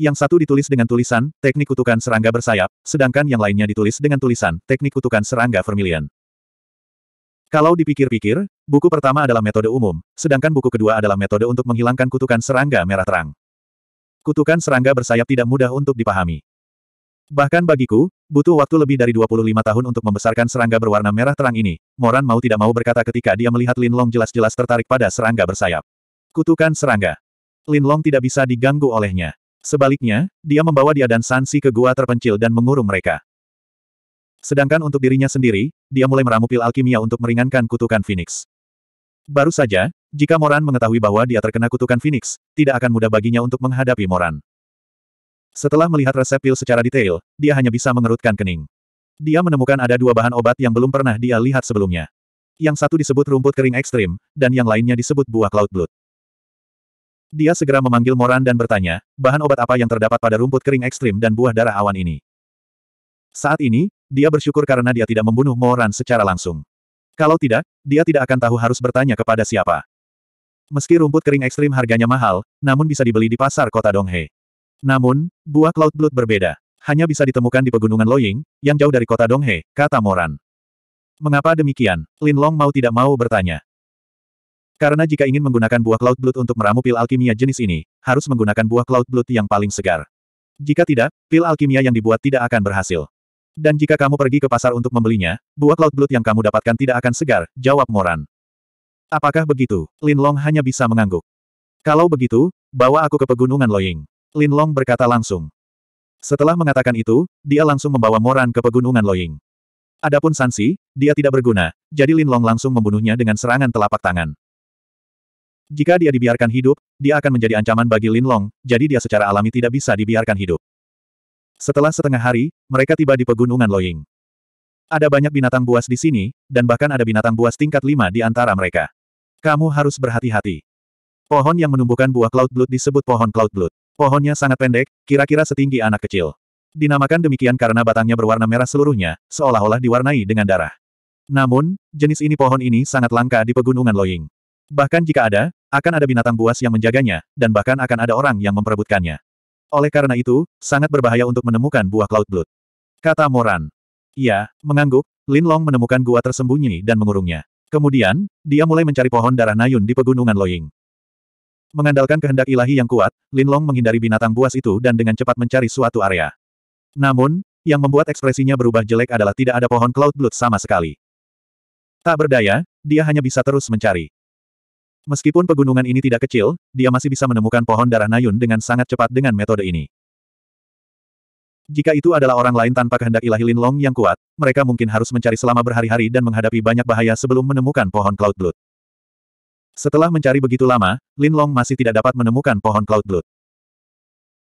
Yang satu ditulis dengan tulisan, teknik kutukan serangga bersayap, sedangkan yang lainnya ditulis dengan tulisan, teknik kutukan serangga vermilion. Kalau dipikir-pikir, buku pertama adalah metode umum, sedangkan buku kedua adalah metode untuk menghilangkan kutukan serangga merah terang. Kutukan serangga bersayap tidak mudah untuk dipahami. Bahkan bagiku, butuh waktu lebih dari 25 tahun untuk membesarkan serangga berwarna merah terang ini, Moran mau tidak mau berkata ketika dia melihat Lin Long jelas-jelas tertarik pada serangga bersayap. Kutukan serangga. Lin Long tidak bisa diganggu olehnya. Sebaliknya, dia membawa dia dan Sansi ke gua terpencil dan mengurung mereka. Sedangkan untuk dirinya sendiri, dia mulai meramu pil alkimia untuk meringankan kutukan Phoenix. Baru saja, jika Moran mengetahui bahwa dia terkena kutukan Phoenix, tidak akan mudah baginya untuk menghadapi Moran. Setelah melihat resep pil secara detail, dia hanya bisa mengerutkan kening. Dia menemukan ada dua bahan obat yang belum pernah dia lihat sebelumnya. Yang satu disebut rumput kering ekstrim, dan yang lainnya disebut buah cloud blood. Dia segera memanggil Moran dan bertanya, bahan obat apa yang terdapat pada rumput kering ekstrim dan buah darah awan ini? Saat ini, dia bersyukur karena dia tidak membunuh Moran secara langsung. Kalau tidak, dia tidak akan tahu harus bertanya kepada siapa. Meski rumput kering ekstrim harganya mahal, namun bisa dibeli di pasar kota Donghe. Namun, buah Cloud Blood berbeda. Hanya bisa ditemukan di pegunungan Loying, yang jauh dari kota Donghe, kata Moran. Mengapa demikian? Lin Long mau tidak mau bertanya. Karena jika ingin menggunakan buah Cloud Blood untuk meramu pil alkimia jenis ini, harus menggunakan buah Cloud Blood yang paling segar. Jika tidak, pil alkimia yang dibuat tidak akan berhasil. Dan jika kamu pergi ke pasar untuk membelinya, buah Cloud Blood yang kamu dapatkan tidak akan segar, jawab Moran. Apakah begitu? Lin Long hanya bisa mengangguk. Kalau begitu, bawa aku ke pegunungan Loying. Lin Long berkata langsung. Setelah mengatakan itu, dia langsung membawa Moran ke pegunungan Loing. Adapun Sansi, dia tidak berguna, jadi Lin Long langsung membunuhnya dengan serangan telapak tangan. Jika dia dibiarkan hidup, dia akan menjadi ancaman bagi Lin Long, jadi dia secara alami tidak bisa dibiarkan hidup. Setelah setengah hari, mereka tiba di pegunungan Loing. Ada banyak binatang buas di sini, dan bahkan ada binatang buas tingkat lima di antara mereka. Kamu harus berhati-hati. Pohon yang menumbuhkan buah Cloud Blood disebut pohon Cloud Blood. Pohonnya sangat pendek, kira-kira setinggi anak kecil. Dinamakan demikian karena batangnya berwarna merah seluruhnya, seolah-olah diwarnai dengan darah. Namun, jenis ini pohon ini sangat langka di pegunungan Loying. Bahkan jika ada, akan ada binatang buas yang menjaganya, dan bahkan akan ada orang yang memperebutkannya. Oleh karena itu, sangat berbahaya untuk menemukan buah Cloud Blood. Kata Moran. Ya, mengangguk, Lin Long menemukan gua tersembunyi dan mengurungnya. Kemudian, dia mulai mencari pohon darah Nayun di pegunungan Loying. Mengandalkan kehendak ilahi yang kuat, Linlong menghindari binatang buas itu dan dengan cepat mencari suatu area. Namun, yang membuat ekspresinya berubah jelek adalah tidak ada pohon Cloud Blood sama sekali. Tak berdaya, dia hanya bisa terus mencari. Meskipun pegunungan ini tidak kecil, dia masih bisa menemukan pohon darah Nayun dengan sangat cepat dengan metode ini. Jika itu adalah orang lain tanpa kehendak ilahi Linlong yang kuat, mereka mungkin harus mencari selama berhari-hari dan menghadapi banyak bahaya sebelum menemukan pohon Cloud Blood. Setelah mencari begitu lama, Lin Long masih tidak dapat menemukan pohon Cloud Blood.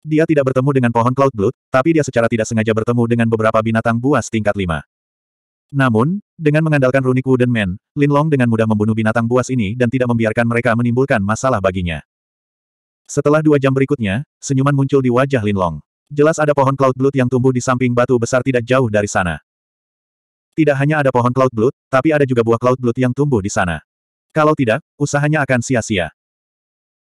Dia tidak bertemu dengan pohon Cloud Blood, tapi dia secara tidak sengaja bertemu dengan beberapa binatang buas tingkat 5. Namun, dengan mengandalkan runik Wooden Man, Lin Long dengan mudah membunuh binatang buas ini dan tidak membiarkan mereka menimbulkan masalah baginya. Setelah dua jam berikutnya, senyuman muncul di wajah Lin Long. Jelas ada pohon Cloud Blood yang tumbuh di samping batu besar tidak jauh dari sana. Tidak hanya ada pohon Cloud Blood, tapi ada juga buah Cloud Blood yang tumbuh di sana. Kalau tidak, usahanya akan sia-sia.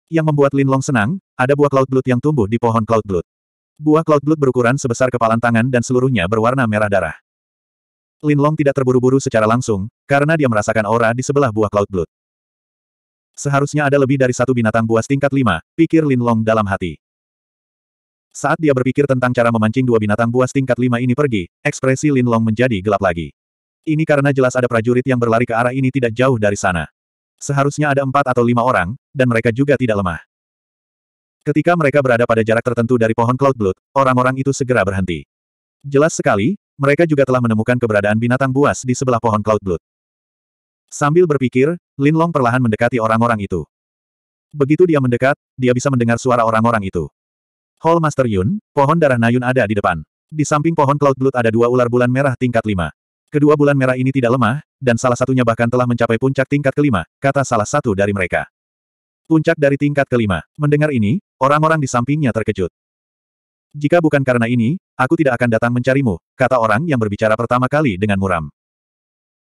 Yang membuat Lin Long senang, ada buah Cloud Blood yang tumbuh di pohon Cloud Blood. Buah Cloud Blood berukuran sebesar kepalan tangan dan seluruhnya berwarna merah darah. Lin Long tidak terburu-buru secara langsung, karena dia merasakan aura di sebelah buah Cloud Blood. Seharusnya ada lebih dari satu binatang buas tingkat lima, pikir Lin Long dalam hati. Saat dia berpikir tentang cara memancing dua binatang buas tingkat lima ini pergi, ekspresi Lin Long menjadi gelap lagi. Ini karena jelas ada prajurit yang berlari ke arah ini tidak jauh dari sana. Seharusnya ada empat atau lima orang, dan mereka juga tidak lemah. Ketika mereka berada pada jarak tertentu dari pohon Cloud Blood, orang-orang itu segera berhenti. Jelas sekali, mereka juga telah menemukan keberadaan binatang buas di sebelah pohon Cloud Blood. Sambil berpikir, Lin Long perlahan mendekati orang-orang itu. Begitu dia mendekat, dia bisa mendengar suara orang-orang itu. Hall Master Yun, pohon darah Nayun ada di depan. Di samping pohon Cloud Blood ada dua ular bulan merah tingkat lima. Kedua bulan merah ini tidak lemah, dan salah satunya bahkan telah mencapai puncak tingkat kelima, kata salah satu dari mereka. Puncak dari tingkat kelima. Mendengar ini, orang-orang di sampingnya terkejut. Jika bukan karena ini, aku tidak akan datang mencarimu, kata orang yang berbicara pertama kali dengan muram.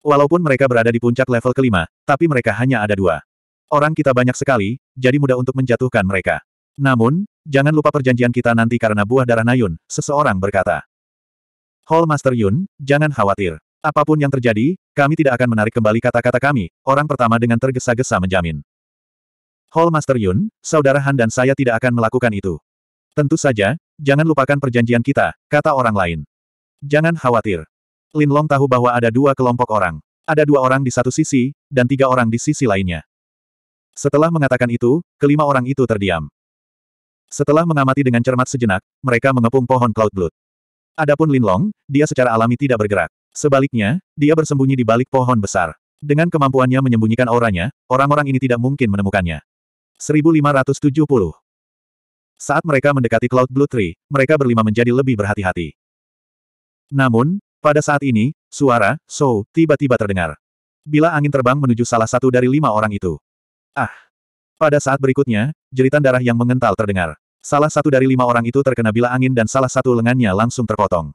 Walaupun mereka berada di puncak level kelima, tapi mereka hanya ada dua. Orang kita banyak sekali, jadi mudah untuk menjatuhkan mereka. Namun, jangan lupa perjanjian kita nanti karena buah darah Nayun, seseorang berkata. Hall Master Yun, jangan khawatir. Apapun yang terjadi, kami tidak akan menarik kembali kata-kata kami, orang pertama dengan tergesa-gesa menjamin. Hall Master Yun, Saudara Han dan saya tidak akan melakukan itu. Tentu saja, jangan lupakan perjanjian kita, kata orang lain. Jangan khawatir. Lin Long tahu bahwa ada dua kelompok orang. Ada dua orang di satu sisi, dan tiga orang di sisi lainnya. Setelah mengatakan itu, kelima orang itu terdiam. Setelah mengamati dengan cermat sejenak, mereka mengepung pohon Cloud Blood. Adapun Lin Long, dia secara alami tidak bergerak. Sebaliknya, dia bersembunyi di balik pohon besar. Dengan kemampuannya menyembunyikan auranya, orang-orang ini tidak mungkin menemukannya. 1570 Saat mereka mendekati Cloud Blue Tree, mereka berlima menjadi lebih berhati-hati. Namun, pada saat ini, suara, So, tiba-tiba terdengar. Bila angin terbang menuju salah satu dari lima orang itu. Ah! Pada saat berikutnya, jeritan darah yang mengental terdengar. Salah satu dari lima orang itu terkena bila angin dan salah satu lengannya langsung terpotong.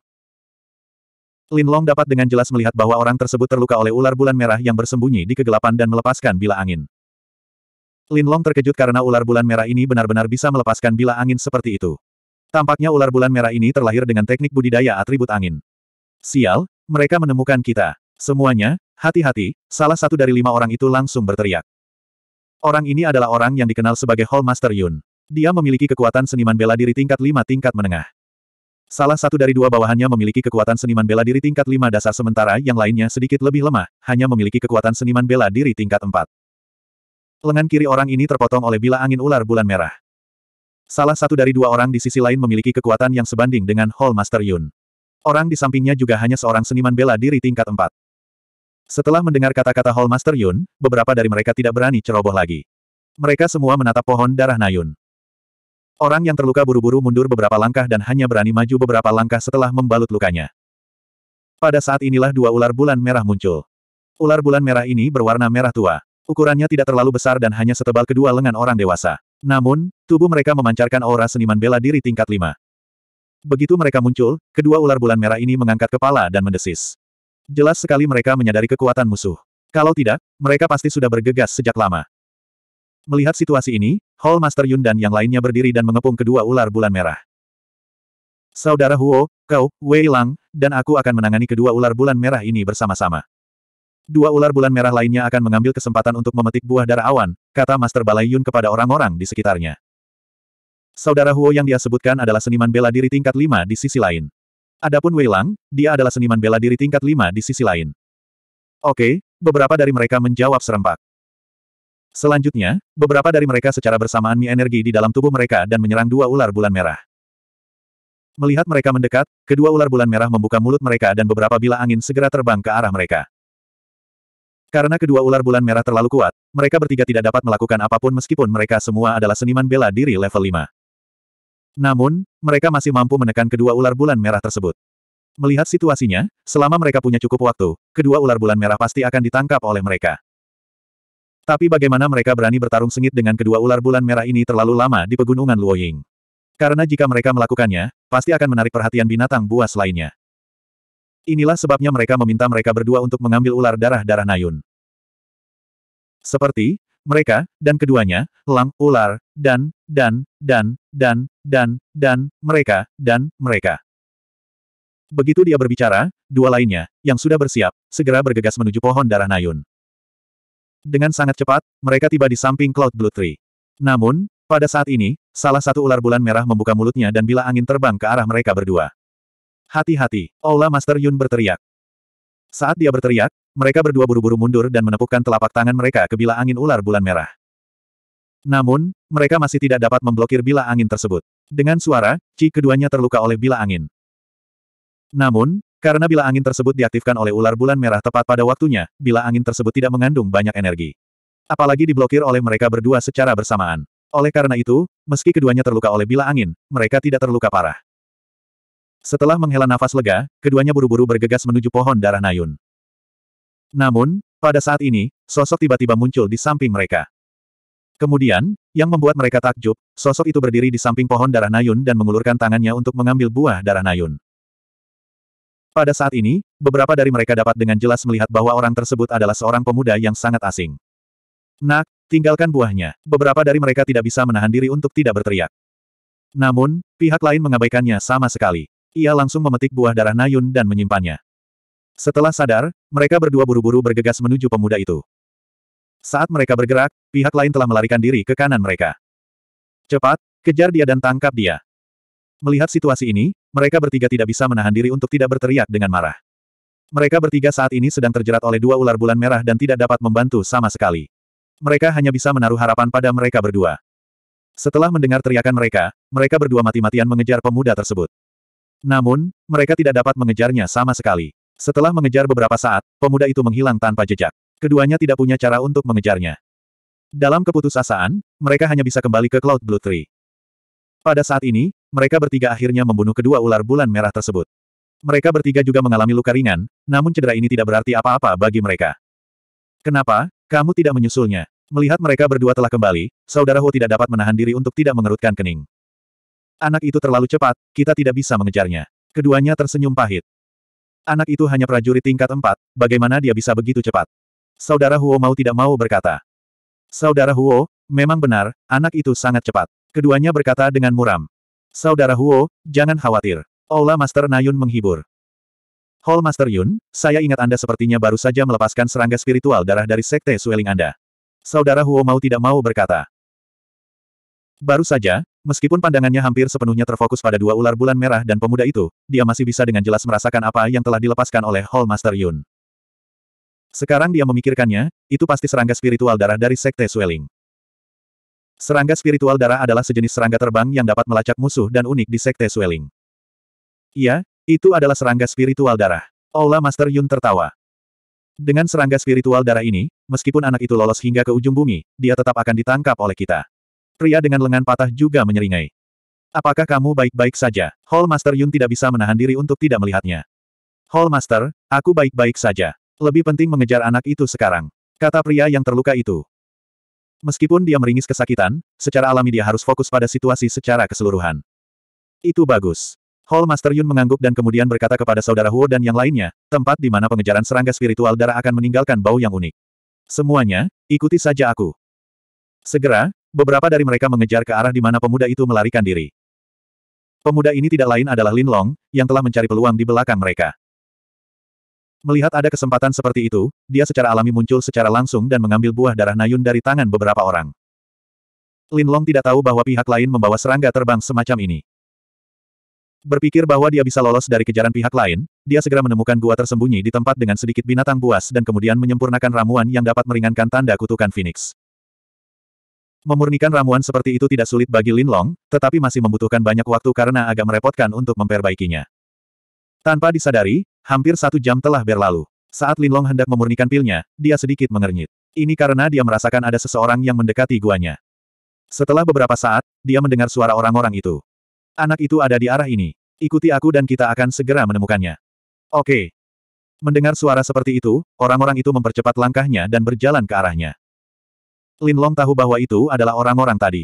Lin Long dapat dengan jelas melihat bahwa orang tersebut terluka oleh ular bulan merah yang bersembunyi di kegelapan dan melepaskan bila angin. Lin Long terkejut karena ular bulan merah ini benar-benar bisa melepaskan bila angin seperti itu. Tampaknya ular bulan merah ini terlahir dengan teknik budidaya atribut angin. Sial, mereka menemukan kita. Semuanya, hati-hati, salah satu dari lima orang itu langsung berteriak. Orang ini adalah orang yang dikenal sebagai Hall Master Yun. Dia memiliki kekuatan seniman bela diri tingkat lima tingkat menengah. Salah satu dari dua bawahannya memiliki kekuatan seniman bela diri tingkat 5 dasar sementara yang lainnya sedikit lebih lemah, hanya memiliki kekuatan seniman bela diri tingkat 4. Lengan kiri orang ini terpotong oleh bila angin ular bulan merah. Salah satu dari dua orang di sisi lain memiliki kekuatan yang sebanding dengan Hall Master Yun. Orang di sampingnya juga hanya seorang seniman bela diri tingkat 4. Setelah mendengar kata-kata Hall Master Yun, beberapa dari mereka tidak berani ceroboh lagi. Mereka semua menatap pohon darah Nayun. Orang yang terluka buru-buru mundur beberapa langkah dan hanya berani maju beberapa langkah setelah membalut lukanya. Pada saat inilah dua ular bulan merah muncul. Ular bulan merah ini berwarna merah tua. Ukurannya tidak terlalu besar dan hanya setebal kedua lengan orang dewasa. Namun, tubuh mereka memancarkan aura seniman bela diri tingkat lima. Begitu mereka muncul, kedua ular bulan merah ini mengangkat kepala dan mendesis. Jelas sekali mereka menyadari kekuatan musuh. Kalau tidak, mereka pasti sudah bergegas sejak lama. Melihat situasi ini, Hall Master Yun dan yang lainnya berdiri dan mengepung kedua ular bulan merah. Saudara Huo, kau, Wei Lang, dan aku akan menangani kedua ular bulan merah ini bersama-sama. Dua ular bulan merah lainnya akan mengambil kesempatan untuk memetik buah darah awan, kata Master Balai Yun kepada orang-orang di sekitarnya. Saudara Huo yang dia sebutkan adalah seniman bela diri tingkat lima di sisi lain. Adapun Wei Lang, dia adalah seniman bela diri tingkat lima di sisi lain. Oke, beberapa dari mereka menjawab serempak. Selanjutnya, beberapa dari mereka secara bersamaan mie energi di dalam tubuh mereka dan menyerang dua ular bulan merah. Melihat mereka mendekat, kedua ular bulan merah membuka mulut mereka dan beberapa bila angin segera terbang ke arah mereka. Karena kedua ular bulan merah terlalu kuat, mereka bertiga tidak dapat melakukan apapun meskipun mereka semua adalah seniman bela diri level 5. Namun, mereka masih mampu menekan kedua ular bulan merah tersebut. Melihat situasinya, selama mereka punya cukup waktu, kedua ular bulan merah pasti akan ditangkap oleh mereka. Tapi bagaimana mereka berani bertarung sengit dengan kedua ular bulan merah ini terlalu lama di pegunungan Luoying? Karena jika mereka melakukannya, pasti akan menarik perhatian binatang buas lainnya. Inilah sebabnya mereka meminta mereka berdua untuk mengambil ular darah-darah Nayun. Seperti, mereka, dan keduanya, Lang, ular, dan, dan, dan, dan, dan, dan, mereka, dan, mereka. Begitu dia berbicara, dua lainnya, yang sudah bersiap, segera bergegas menuju pohon darah Nayun. Dengan sangat cepat, mereka tiba di samping Cloud Blue Tree. Namun, pada saat ini, salah satu ular bulan merah membuka mulutnya dan bila angin terbang ke arah mereka berdua. Hati-hati, Aula Master Yun berteriak. Saat dia berteriak, mereka berdua buru-buru mundur dan menepukkan telapak tangan mereka ke bila angin ular bulan merah. Namun, mereka masih tidak dapat memblokir bila angin tersebut. Dengan suara, Ci keduanya terluka oleh bila angin. Namun, karena bila angin tersebut diaktifkan oleh ular bulan merah tepat pada waktunya, bila angin tersebut tidak mengandung banyak energi. Apalagi diblokir oleh mereka berdua secara bersamaan. Oleh karena itu, meski keduanya terluka oleh bila angin, mereka tidak terluka parah. Setelah menghela nafas lega, keduanya buru-buru bergegas menuju pohon darah Nayun. Namun, pada saat ini, sosok tiba-tiba muncul di samping mereka. Kemudian, yang membuat mereka takjub, sosok itu berdiri di samping pohon darah Nayun dan mengulurkan tangannya untuk mengambil buah darah Nayun. Pada saat ini, beberapa dari mereka dapat dengan jelas melihat bahwa orang tersebut adalah seorang pemuda yang sangat asing. Nak, tinggalkan buahnya. Beberapa dari mereka tidak bisa menahan diri untuk tidak berteriak. Namun, pihak lain mengabaikannya sama sekali. Ia langsung memetik buah darah Nayun dan menyimpannya. Setelah sadar, mereka berdua buru-buru bergegas menuju pemuda itu. Saat mereka bergerak, pihak lain telah melarikan diri ke kanan mereka. Cepat, kejar dia dan tangkap dia. Melihat situasi ini, mereka bertiga tidak bisa menahan diri untuk tidak berteriak dengan marah. Mereka bertiga saat ini sedang terjerat oleh dua ular bulan merah dan tidak dapat membantu sama sekali. Mereka hanya bisa menaruh harapan pada mereka berdua. Setelah mendengar teriakan mereka, mereka berdua mati-matian mengejar pemuda tersebut. Namun, mereka tidak dapat mengejarnya sama sekali. Setelah mengejar beberapa saat, pemuda itu menghilang tanpa jejak. Keduanya tidak punya cara untuk mengejarnya. Dalam keputusasaan, mereka hanya bisa kembali ke Cloud Blue Tree. Pada saat ini, mereka bertiga akhirnya membunuh kedua ular bulan merah tersebut. Mereka bertiga juga mengalami luka ringan, namun cedera ini tidak berarti apa-apa bagi mereka. Kenapa, kamu tidak menyusulnya? Melihat mereka berdua telah kembali, saudara Hu tidak dapat menahan diri untuk tidak mengerutkan kening. Anak itu terlalu cepat, kita tidak bisa mengejarnya. Keduanya tersenyum pahit. Anak itu hanya prajurit tingkat empat, bagaimana dia bisa begitu cepat? Saudara Huo mau tidak mau berkata. Saudara Huo, memang benar, anak itu sangat cepat. Keduanya berkata dengan muram. Saudara Huo, jangan khawatir. Aula Master Nayun menghibur. Hall Master Yun, saya ingat Anda sepertinya baru saja melepaskan serangga spiritual darah dari Sekte Sueling Anda. Saudara Huo mau tidak mau berkata. Baru saja, meskipun pandangannya hampir sepenuhnya terfokus pada dua ular bulan merah dan pemuda itu, dia masih bisa dengan jelas merasakan apa yang telah dilepaskan oleh Hall Master Yun. Sekarang dia memikirkannya, itu pasti serangga spiritual darah dari Sekte Sueling. Serangga spiritual darah adalah sejenis serangga terbang yang dapat melacak musuh dan unik di Sekte Swelling. Iya, itu adalah serangga spiritual darah. Aula Master Yun tertawa. Dengan serangga spiritual darah ini, meskipun anak itu lolos hingga ke ujung bumi, dia tetap akan ditangkap oleh kita. Pria dengan lengan patah juga menyeringai. Apakah kamu baik-baik saja? Hall Master Yun tidak bisa menahan diri untuk tidak melihatnya. Hall Master, aku baik-baik saja. Lebih penting mengejar anak itu sekarang. Kata pria yang terluka itu. Meskipun dia meringis kesakitan, secara alami dia harus fokus pada situasi secara keseluruhan. Itu bagus. Hall Master Yun mengangguk dan kemudian berkata kepada saudara Huo dan yang lainnya, tempat di mana pengejaran serangga spiritual darah akan meninggalkan bau yang unik. Semuanya, ikuti saja aku. Segera, beberapa dari mereka mengejar ke arah di mana pemuda itu melarikan diri. Pemuda ini tidak lain adalah Lin Long, yang telah mencari peluang di belakang mereka. Melihat ada kesempatan seperti itu, dia secara alami muncul secara langsung dan mengambil buah darah Nayun dari tangan beberapa orang. Lin Long tidak tahu bahwa pihak lain membawa serangga terbang semacam ini. Berpikir bahwa dia bisa lolos dari kejaran pihak lain, dia segera menemukan gua tersembunyi di tempat dengan sedikit binatang buas dan kemudian menyempurnakan ramuan yang dapat meringankan tanda kutukan Phoenix. Memurnikan ramuan seperti itu tidak sulit bagi Lin Long, tetapi masih membutuhkan banyak waktu karena agak merepotkan untuk memperbaikinya. Tanpa disadari, Hampir satu jam telah berlalu. Saat Lin Long hendak memurnikan pilnya, dia sedikit mengernyit. Ini karena dia merasakan ada seseorang yang mendekati guanya. Setelah beberapa saat, dia mendengar suara orang-orang itu. Anak itu ada di arah ini. Ikuti aku dan kita akan segera menemukannya. Oke. Mendengar suara seperti itu, orang-orang itu mempercepat langkahnya dan berjalan ke arahnya. Lin Long tahu bahwa itu adalah orang-orang tadi.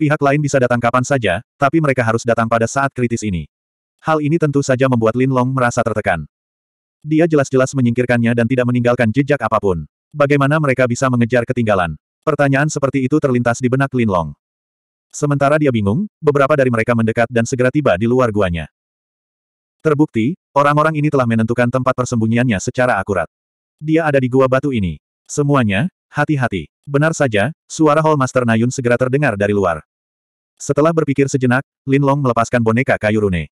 Pihak lain bisa datang kapan saja, tapi mereka harus datang pada saat kritis ini. Hal ini tentu saja membuat Lin Long merasa tertekan. Dia jelas-jelas menyingkirkannya dan tidak meninggalkan jejak apapun. Bagaimana mereka bisa mengejar ketinggalan? Pertanyaan seperti itu terlintas di benak Lin Long. Sementara dia bingung, beberapa dari mereka mendekat dan segera tiba di luar guanya. Terbukti, orang-orang ini telah menentukan tempat persembunyiannya secara akurat. Dia ada di gua batu ini. Semuanya, hati-hati. Benar saja, suara Hall Master Nayun segera terdengar dari luar. Setelah berpikir sejenak, Lin Long melepaskan boneka kayu rune.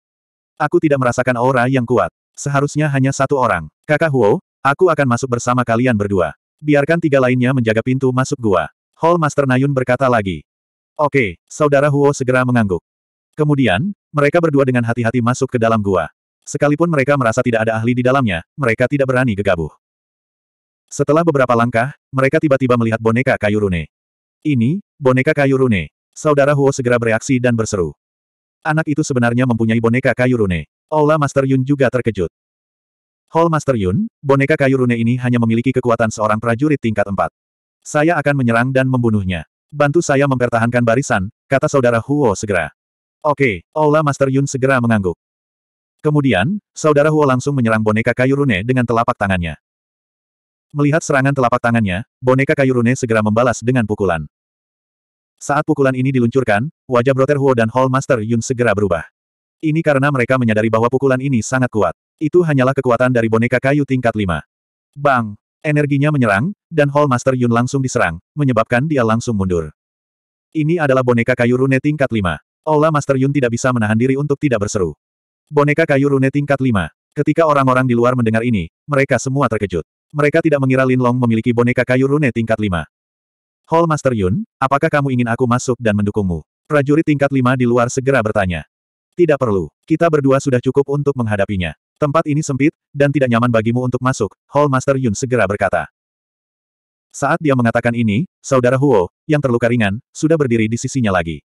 Aku tidak merasakan aura yang kuat. Seharusnya hanya satu orang. Kakak Huo, aku akan masuk bersama kalian berdua. Biarkan tiga lainnya menjaga pintu masuk gua. Hall Master Nayun berkata lagi. Oke, saudara Huo segera mengangguk. Kemudian, mereka berdua dengan hati-hati masuk ke dalam gua. Sekalipun mereka merasa tidak ada ahli di dalamnya, mereka tidak berani gegabah. Setelah beberapa langkah, mereka tiba-tiba melihat boneka kayu rune. Ini, boneka kayu rune. Saudara Huo segera bereaksi dan berseru. Anak itu sebenarnya mempunyai boneka kayu rune. Aula Master Yun juga terkejut. Hall Master Yun, boneka kayu rune ini hanya memiliki kekuatan seorang prajurit tingkat 4. Saya akan menyerang dan membunuhnya. Bantu saya mempertahankan barisan, kata saudara Huo segera. Oke, Aula Master Yun segera mengangguk. Kemudian, saudara Huo langsung menyerang boneka kayu rune dengan telapak tangannya. Melihat serangan telapak tangannya, boneka kayu rune segera membalas dengan pukulan. Saat pukulan ini diluncurkan, wajah Brother Huo dan Hall Master Yun segera berubah. Ini karena mereka menyadari bahwa pukulan ini sangat kuat. Itu hanyalah kekuatan dari boneka kayu tingkat 5. Bang! Energinya menyerang, dan Hall Master Yun langsung diserang, menyebabkan dia langsung mundur. Ini adalah boneka kayu rune tingkat 5. Olah Master Yun tidak bisa menahan diri untuk tidak berseru. Boneka kayu rune tingkat 5. Ketika orang-orang di luar mendengar ini, mereka semua terkejut. Mereka tidak mengira Lin Long memiliki boneka kayu rune tingkat 5. Hall Master Yun, apakah kamu ingin aku masuk dan mendukungmu? Prajurit tingkat lima di luar segera bertanya. Tidak perlu, kita berdua sudah cukup untuk menghadapinya. Tempat ini sempit, dan tidak nyaman bagimu untuk masuk, Hall Master Yun segera berkata. Saat dia mengatakan ini, saudara Huo, yang terluka ringan, sudah berdiri di sisinya lagi.